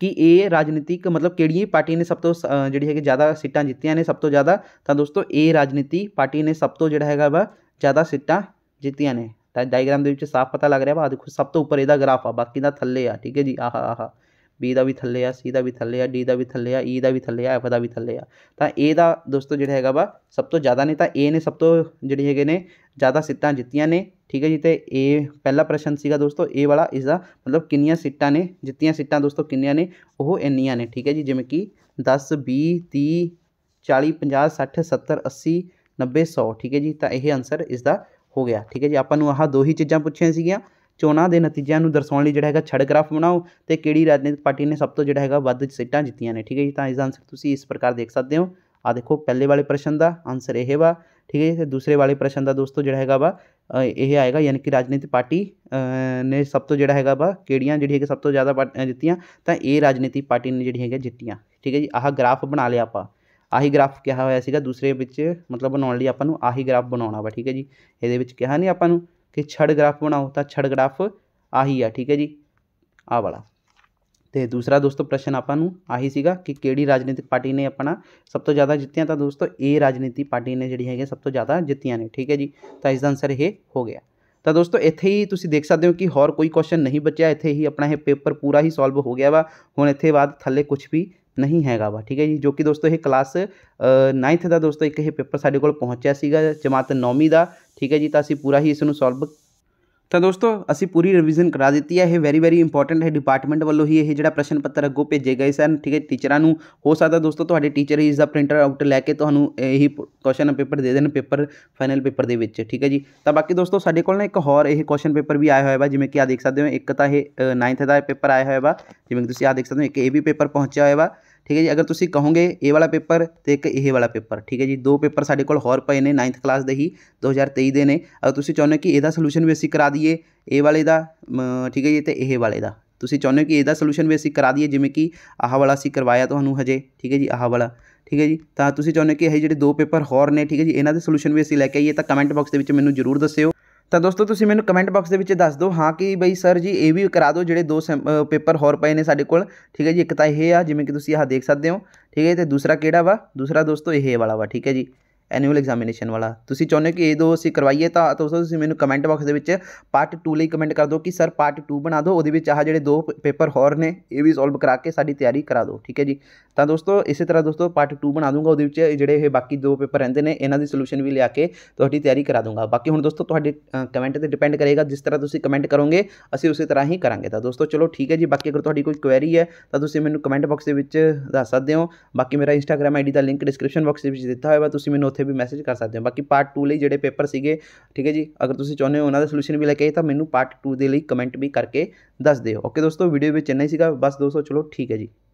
S1: ਕਿ ਇਹ ਰਾਜਨੀਤਿਕ ਮਤਲਬ ਕਿਹੜੀ ਪਾਰਟੀ ਨੇ ਸਭ ਤੋਂ ਜਿਹੜੀ ਹੈਗੀ ਜ਼ਿਆਦਾ ਸੀਟਾਂ ਜਿੱਤੀਆਂ ਨੇ ਸਭ ਤੋਂ ਜ਼ਿਆਦਾ ਤਾਂ ਦੋਸਤੋ ਇਹ ਰਾਜਨੀਤੀ ਪਾਰਟੀ ਨੇ ਸਭ ਤੋਂ ਜਿਹੜਾ ਹੈਗਾ ਵਾ ਜ਼ਿਆਦਾ ਸੀਟਾਂ ਜਿੱਤੀਆਂ ਨੇ ਤਾਂ ਡਾਇਗਰਾਮ ਦੇ ਵਿੱਚ ਸਾਫ਼ ਪਤਾ ਲੱਗ ਰਿਹਾ ਵਾ ਦੇਖੋ ਸਭ ਤੋਂ ਉੱਪਰ ਇਹਦਾ ਗ੍ਰਾਫ ਆ ਬਾਕੀ ਦਾ ਥੱਲੇ ਆ ਠੀਕ ਹੈ ਜੀ ਆਹਾ ਆਹਾ ਬੀ ਦਾ ਵੀ ਥੱਲੇ ਆ ਸੀ ਦਾ ਵੀ ਥੱਲੇ ਆ ਡੀ ਦਾ ਵੀ ਥੱਲੇ ਆ ਈ e ਦਾ ਵੀ ਥੱਲੇ ਆ ਐਫ ਦਾ ਵੀ ਥੱਲੇ ਆ ਤਾਂ ਏ ਦਾ ਦੋਸਤੋ ਜਿਹੜਾ ਹੈਗਾ ਵਾ ਸਭ ਤੋਂ ਜ਼ਿਆਦਾ ਨੇ ਤਾਂ ਏ ਨੇ ਸਭ ਤੋਂ ਜਿਹੜੀ ਹੈਗੇ ਨੇ ਜ਼ਿਆਦਾ ਸਿੱਟਾਂ ਜਿੱਤੀਆਂ ਨੇ ਠੀਕ ਹੈ ਜੀ ਤੇ ਏ ਪਹਿਲਾ ਪ੍ਰਸ਼ਨ ਸੀਗਾ ਦੋਸਤੋ ਏ ਵਾਲਾ ਇਸ ਦਾ ਮਤਲਬ ਕਿੰਨੀਆਂ ਸਿੱਟਾਂ ਨੇ ਜਿੱਤੀਆਂ ਸਿੱਟਾਂ ਦੋਸਤੋ ਕਿੰਨੀਆਂ ਨੇ ਉਹ ਇੰਨੀਆਂ ਨੇ ਠੀਕ ਹੈ ਜੀ ਜਿਵੇਂ ਕਿ 10 20 30 40 50 60 70 80 90 100 ਠੀਕ ਹੈ ਜੀ ਤਾਂ ਇਹ ਆਨਸਰ ਇਸ ਦਾ ਹੋ ਗਿਆ ਠੀਕ ਹੈ ਜੀ ਆਪਾਂ ਨੂੰ ਆਹ ਦੋ ਹੀ ਚੀਜ਼ਾਂ ਪੁੱਛੀਆਂ ਸੀਗੀਆਂ ਚੋਣਾਂ ਦੇ ਨਤੀਜਿਆਂ ਨੂੰ ਦਰਸਾਉਣ ਲਈ ਜਿਹੜਾ ਹੈਗਾ ਛੜ ਗ੍ਰਾਫ ਬਣਾਓ ਤੇ ਕਿਹੜੀ ਰਾਜਨੀਤਿਕ ਪਾਰਟੀ ਨੇ ਸਭ ਤੋਂ ਜਿਹੜਾ ਹੈਗਾ ਵੱਧ ਸੀਟਾਂ ਜਿੱਤੀਆਂ ਨੇ ਠੀਕ ਹੈ ਜੀ ਤਾਂ ਇਸ ਦਾ ਆਨਸਰ ਤੁਸੀਂ ਇਸ ਪ੍ਰਕਾਰ ਦੇਖ ਸਕਦੇ ਹੋ ਆ ਦੇਖੋ ਪਹਿਲੇ ਵਾਲੇ ਪ੍ਰਸ਼ਨ ਦਾ ਆਨਸਰ ਇਹ ਵਾ ਠੀਕ ਹੈ ਤੇ ਦੂਸਰੇ ਵਾਲੇ ਪ੍ਰਸ਼ਨ ਦਾ ਦੋਸਤੋ ਜਿਹੜਾ ਹੈਗਾ ਵਾ ਇਹ ਆਏਗਾ ਯਾਨੀ ਕਿ ਰਾਜਨੀਤਿਕ ਪਾਰਟੀ ਨੇ ਸਭ ਤੋਂ ਜਿਹੜਾ ਹੈਗਾ ਵਾ ਕਿਹੜੀਆਂ ਜਿਹੜੀ ਹੈਗੀ ਸਭ ਤੋਂ ਜ਼ਿਆਦਾ ਜਿੱਤੀਆਂ ਤਾਂ ਇਹ ਰਾਜਨੀਤਿਕ ਪਾਰਟੀ ਨੇ ਜਿਹੜੀ ਹੈਗੀ ਜਿੱਤੀਆਂ ਠੀਕ ਹੈ ਜੀ ਆਹ ਗ੍ਰਾਫ ਬਣਾ ਲਿਆ ਆਪਾਂ ਆਹੀ ਗ੍ਰਾਫ ਕਿਹਾ ਹੋਇਆ ਸੀਗਾ ਦੂਸਰੇ ਵਿੱਚ ਮਤਲਬ ਬਣਾਉਣ ਲਈ ਆਪਾਂ ਨੂੰ ਆਹੀ ਗ੍ਰਾਫ ਬਣਾਉਣਾ ਵਾ ਠੀਕ ਹੈ ਜੀ ਇਹਦੇ ਵਿੱਚ ਕਿਹਾ ਨਹੀਂ ਆਪਾਂ ਨੂੰ कि छड़ ग्राफ बनाओ तो छड़ ग्राफ आही आ ठीक है जी आ वाला तो दूसरा दोस्तों प्रश्न आपूँ आही कि राजनीतिक पार्टी ने अपना सब तो ज़्यादा जितिया तो दोस्तों ए राजनीति पार्टी ने जी है सब तो ज़्यादा जितिया ने ठीक है जी तो इसका आंसर यह हो गया तो दोस्तों इतें ही तुम देख सकते हो कि होर कोई क्वेश्चन नहीं बचा इतें ही अपना यह पेपर पूरा ही सॉल्व हो गया वा हूँ इतने बाद थले कुछ भी ਨਹੀਂ ਹੈਗਾ ਵਾ ਠੀਕ ਹੈ ਜੀ ਜੋ ਕਿ ਦੋਸਤੋ ਇਹ ਕਲਾਸ 9th ਦਾ ਦੋਸਤੋ ਇੱਕ ਇਹ ਪੇਪਰ ਸਾਡੇ ਕੋਲ ਪਹੁੰਚਿਆ ਸੀਗਾ ਜਮਾਤ 9ਵੀਂ ਦਾ ਠੀਕ ਹੈ ਜੀ ਤਾਂ ਅਸੀਂ ਪੂਰਾ ਹੀ ਇਸ ਨੂੰ ਸੋਲਵ ਤਾਂ ਦੋਸਤੋ ਅਸੀਂ ਪੂਰੀ ਰਿਵੀਜ਼ਨ ਕਰਾ ਦਿੱਤੀ ਹੈ ਇਹ ਵੈਰੀ ਵੈਰੀ ਇੰਪੋਰਟੈਂਟ ਹੈ ਡਿਪਾਰਟਮੈਂਟ ਵੱਲੋਂ ਹੀ ਇਹ ਜਿਹੜਾ ਪ੍ਰਸ਼ਨ ਪੱਤਰ ਅੱਗੋਂ ਭੇਜੇ ਗਏ ਸਨ ਠੀਕ ਹੈ ਟੀਚਰਾਂ ਨੂੰ ਹੋ ਸਕਦਾ ਦੋਸਤੋ ਤੁਹਾਡੇ ਟੀਚਰ ਇਸ ਦਾ ਪ੍ਰਿੰਟਰ ਆਊਟ ਲੈ ਕੇ ਤੁਹਾਨੂੰ ਇਹੀ ਕੁਐਸਚਨ ਪੇਪਰ ਦੇ ਦੇਣ ਪੇਪਰ ਫਾਈਨਲ ਪੇਪਰ ਦੇ ਵਿੱਚ ਠੀਕ ਹੈ ਜੀ ਤਾਂ ਬਾਕੀ ਦੋਸਤੋ ਸਾਡੇ ਕੋਲ ਨਾ ਇੱਕ ਹੋਰ ਇਹ ਕੁਐਸਚਨ ਪੇਪਰ ਵੀ ਆਇਆ ਹੋਇਆ ਵਾ ਜਿਵੇਂ ਕਿ ਆ ਦੇਖ ਸਕਦੇ ਹੋ ਇੱਕ ਤਾਂ ਇਹ 9th ਦਾ ਪੇਪਰ ਆਇਆ ਹੋਇਆ ਵਾ ਜਿਵੇਂ ਕਿ ਤੁਸੀਂ ਆ ਦੇਖ ਸਕਦੇ ਹੋ ਇੱਕ ਇਹ ਵੀ ਪੇਪਰ ਪਹੁੰਚਿਆ ਹੋਇਆ ਵਾ ਠੀਕ ਹੈ ਜੀ ਅਗਰ ਤੁਸੀਂ ਕਹੋਗੇ ਇਹ ਵਾਲਾ ਪੇਪਰ ਤੇ ਇੱਕ ਇਹ ਵਾਲਾ ਪੇਪਰ ਠੀਕ ਹੈ ਜੀ ਦੋ ਪੇਪਰ ਸਾਡੇ ਕੋਲ ਹੋਰ ਪਏ ਨੇ 9th ਕਲਾਸ ਦੇ ਹੀ 2023 ਦੇ ਨੇ ਅਗਰ ਤੁਸੀਂ ਚਾਹੁੰਦੇ ਕਿ ਇਹਦਾ ਸੋਲੂਸ਼ਨ ਵੀ ਅਸੀਂ ਕਰਾ ਦਈਏ ਇਹ ਵਾਲੇ ਦਾ ਠੀਕ ਹੈ ਜੀ ਤੇ ਇਹ ਵਾਲੇ ਦਾ ਤੁਸੀਂ ਚਾਹੁੰਦੇ ਕਿ ਇਹਦਾ ਸੋਲੂਸ਼ਨ ਵੀ ਅਸੀਂ ਕਰਾ ਦਈਏ ਜਿਵੇਂ ਕਿ ਆਹ ਵਾਲਾ ਅਸੀਂ ਕਰਵਾਇਆ ਤੁਹਾਨੂੰ ਹਜੇ ਠੀਕ ਹੈ ਜੀ ਆਹ ਵਾਲਾ ਠੀਕ ਹੈ ਜੀ ਤਾਂ ਤੁਸੀਂ ਚਾਹੁੰਦੇ ਕਿ ਇਹ ਜਿਹੜੇ ਦੋ ਪੇਪਰ ਹੋਰ ਨੇ ਠੀਕ ਹੈ ਜੀ ਇਹਨਾਂ ਦੇ ਸੋਲੂਸ਼ਨ ਵੀ ਅਸੀਂ ਲੈ ਕੇ ਆਈਏ ਤਾਂ ਕਮੈਂਟ ਬਾਕਸ ਦੇ ਵਿੱਚ ਮੈਨੂੰ ਜ਼ਰੂਰ ਦੱਸਿਓ ਤਾਂ ਦੋਸਤੋ ਤੁਸੀਂ ਮੈਨੂੰ ਕਮੈਂਟ ਬਾਕਸ ਦੇ ਵਿੱਚ ਦੱਸ ਦਿਓ ਹਾਂ ਕਿ ਬਈ ਸਰ ਜੀ ਇਹ ਵੀ ਕਰਾ ਦਿਓ ਜਿਹੜੇ ਦੋ ਪੇਪਰ ਹੋਰ ਪਏ ਨੇ ਸਾਡੇ ਕੋਲ ਠੀਕ ਹੈ ਜੀ ਇੱਕ ਤਾਂ ਇਹ ਆ ਜਿਵੇਂ ਕਿ ਤੁਸੀਂ ਆਹ ਦੇਖ ਸਕਦੇ ਹੋ ਠੀਕ ਹੈ ਤੇ ਦੂਸਰਾ ਕਿਹੜਾ ਵਾ ਦੂਸਰਾ ਦੋਸਤੋ ਇਹ ਵਾਲਾ ਵਾ ਠੀਕ ਹੈ ਜੀ ਐਨੂਅਲ ਐਗਜ਼ਾਮੀਨੇਸ਼ਨ ਵਾਲਾ ਤੁਸੀਂ ਚਾਹੁੰਦੇ ਹੋ ਕਿ ਇਹ ਦੋ ਅਸੀਂ ਕਰਵਾਈਏ ਤਾਂ ਦੋਸਤੋ ਤੁਸੀਂ ਮੈਨੂੰ ਕਮੈਂਟ ਬਾਕਸ ਦੇ ਵਿੱਚ ਪਾਰਟ 2 ਲਈ ਕਮੈਂਟ ਕਰ ਦਿਓ ਕਿ ਸਰ ਪਾਰਟ 2 ਬਣਾ ਦਿਓ ਉਹਦੇ ਵਿੱਚ ਆਹ ਜਿਹੜੇ ਦੋ ਪੇਪਰ ਹੋਰ ਨੇ ਇਹ ਵੀ ਸੋਲਵ ਕਰਾ ਕੇ ਸਾਡੀ ਤਿਆਰੀ ਕਰਾ ਦਿਓ ਠੀਕ ਹੈ ਜੀ ਤਾਂ ਦੋਸਤੋ ਇਸੇ ਤਰ੍ਹਾਂ ਦੋਸਤੋ ਪਾਰਟ 2 ਬਣਾ ਦੂੰਗਾ ਉਹਦੇ ਵਿੱਚ ਜਿਹੜੇ ਇਹ ਬਾਕੀ ਦੋ ਪੇਪਰ ਰਹਿੰਦੇ ਨੇ ਇਹਨਾਂ ਦੀ ਸੋਲੂਸ਼ਨ ਵੀ ਲਿਆ ਕੇ ਤੁਹਾਡੀ ਤਿਆਰੀ ਕਰਾ ਦੂੰਗਾ ਬਾਕੀ ਹੁਣ ਦੋਸਤੋ ਤੁਹਾਡੇ ਕਮੈਂਟ ਤੇ ਡਿਪੈਂਡ ਕਰੇਗਾ ਜਿਸ ਤਰ੍ਹਾਂ ਤੁਸੀਂ ਕਮੈਂਟ ਕਰੋਗੇ ਅਸੀਂ ਉਸੇ ਤਰ੍ਹਾਂ ਹੀ ਕਰਾਂਗੇ ਤਾਂ ਦੋਸਤੋ ਚਲੋ ਠੀਕ ਹੈ ਜੀ ਬਾਕੀ ਅਗਰ ਤੁਹਾਡੀ ਕੋਈ ਕੁਐਰੀ ਹੈ ਤਾਂ ਤੁਸੀਂ ਮੈਨੂੰ ਕਮੈਂਟ ਬਾਕਸ ਦੇ ਵਿੱਚ ਦੱਸ ਸਕਦੇ ਹੋ ਬਾਕੀ ਮੇਰਾ ਇੰਸਟਾਗ੍ਰam ਆਈਡੀ ਦਾ ਲਿੰਕ ਡਿਸਕ੍ਰਿਪਸ਼ਨ ਬਾਕਸ ਦੇ ਵਿੱਚ ਦਿੱਤਾ ਹੋਇਆ ਤੁਸੀਂ ਮੈਨੂੰ उत्थे भी मैसेज कर सकते हो बाकी पार्ट टू लड़े पेपर से ठीक है जी अगर तुम चाहते हो उन्होंने सोल्यूशन भी लैके आए तो मैंने पार्ट टू के लिए कमेंट भी करके दस दौ ओके दोस्तों वीडियो इन्ना ही सगा बस दोस्तों चलो ठीक है जी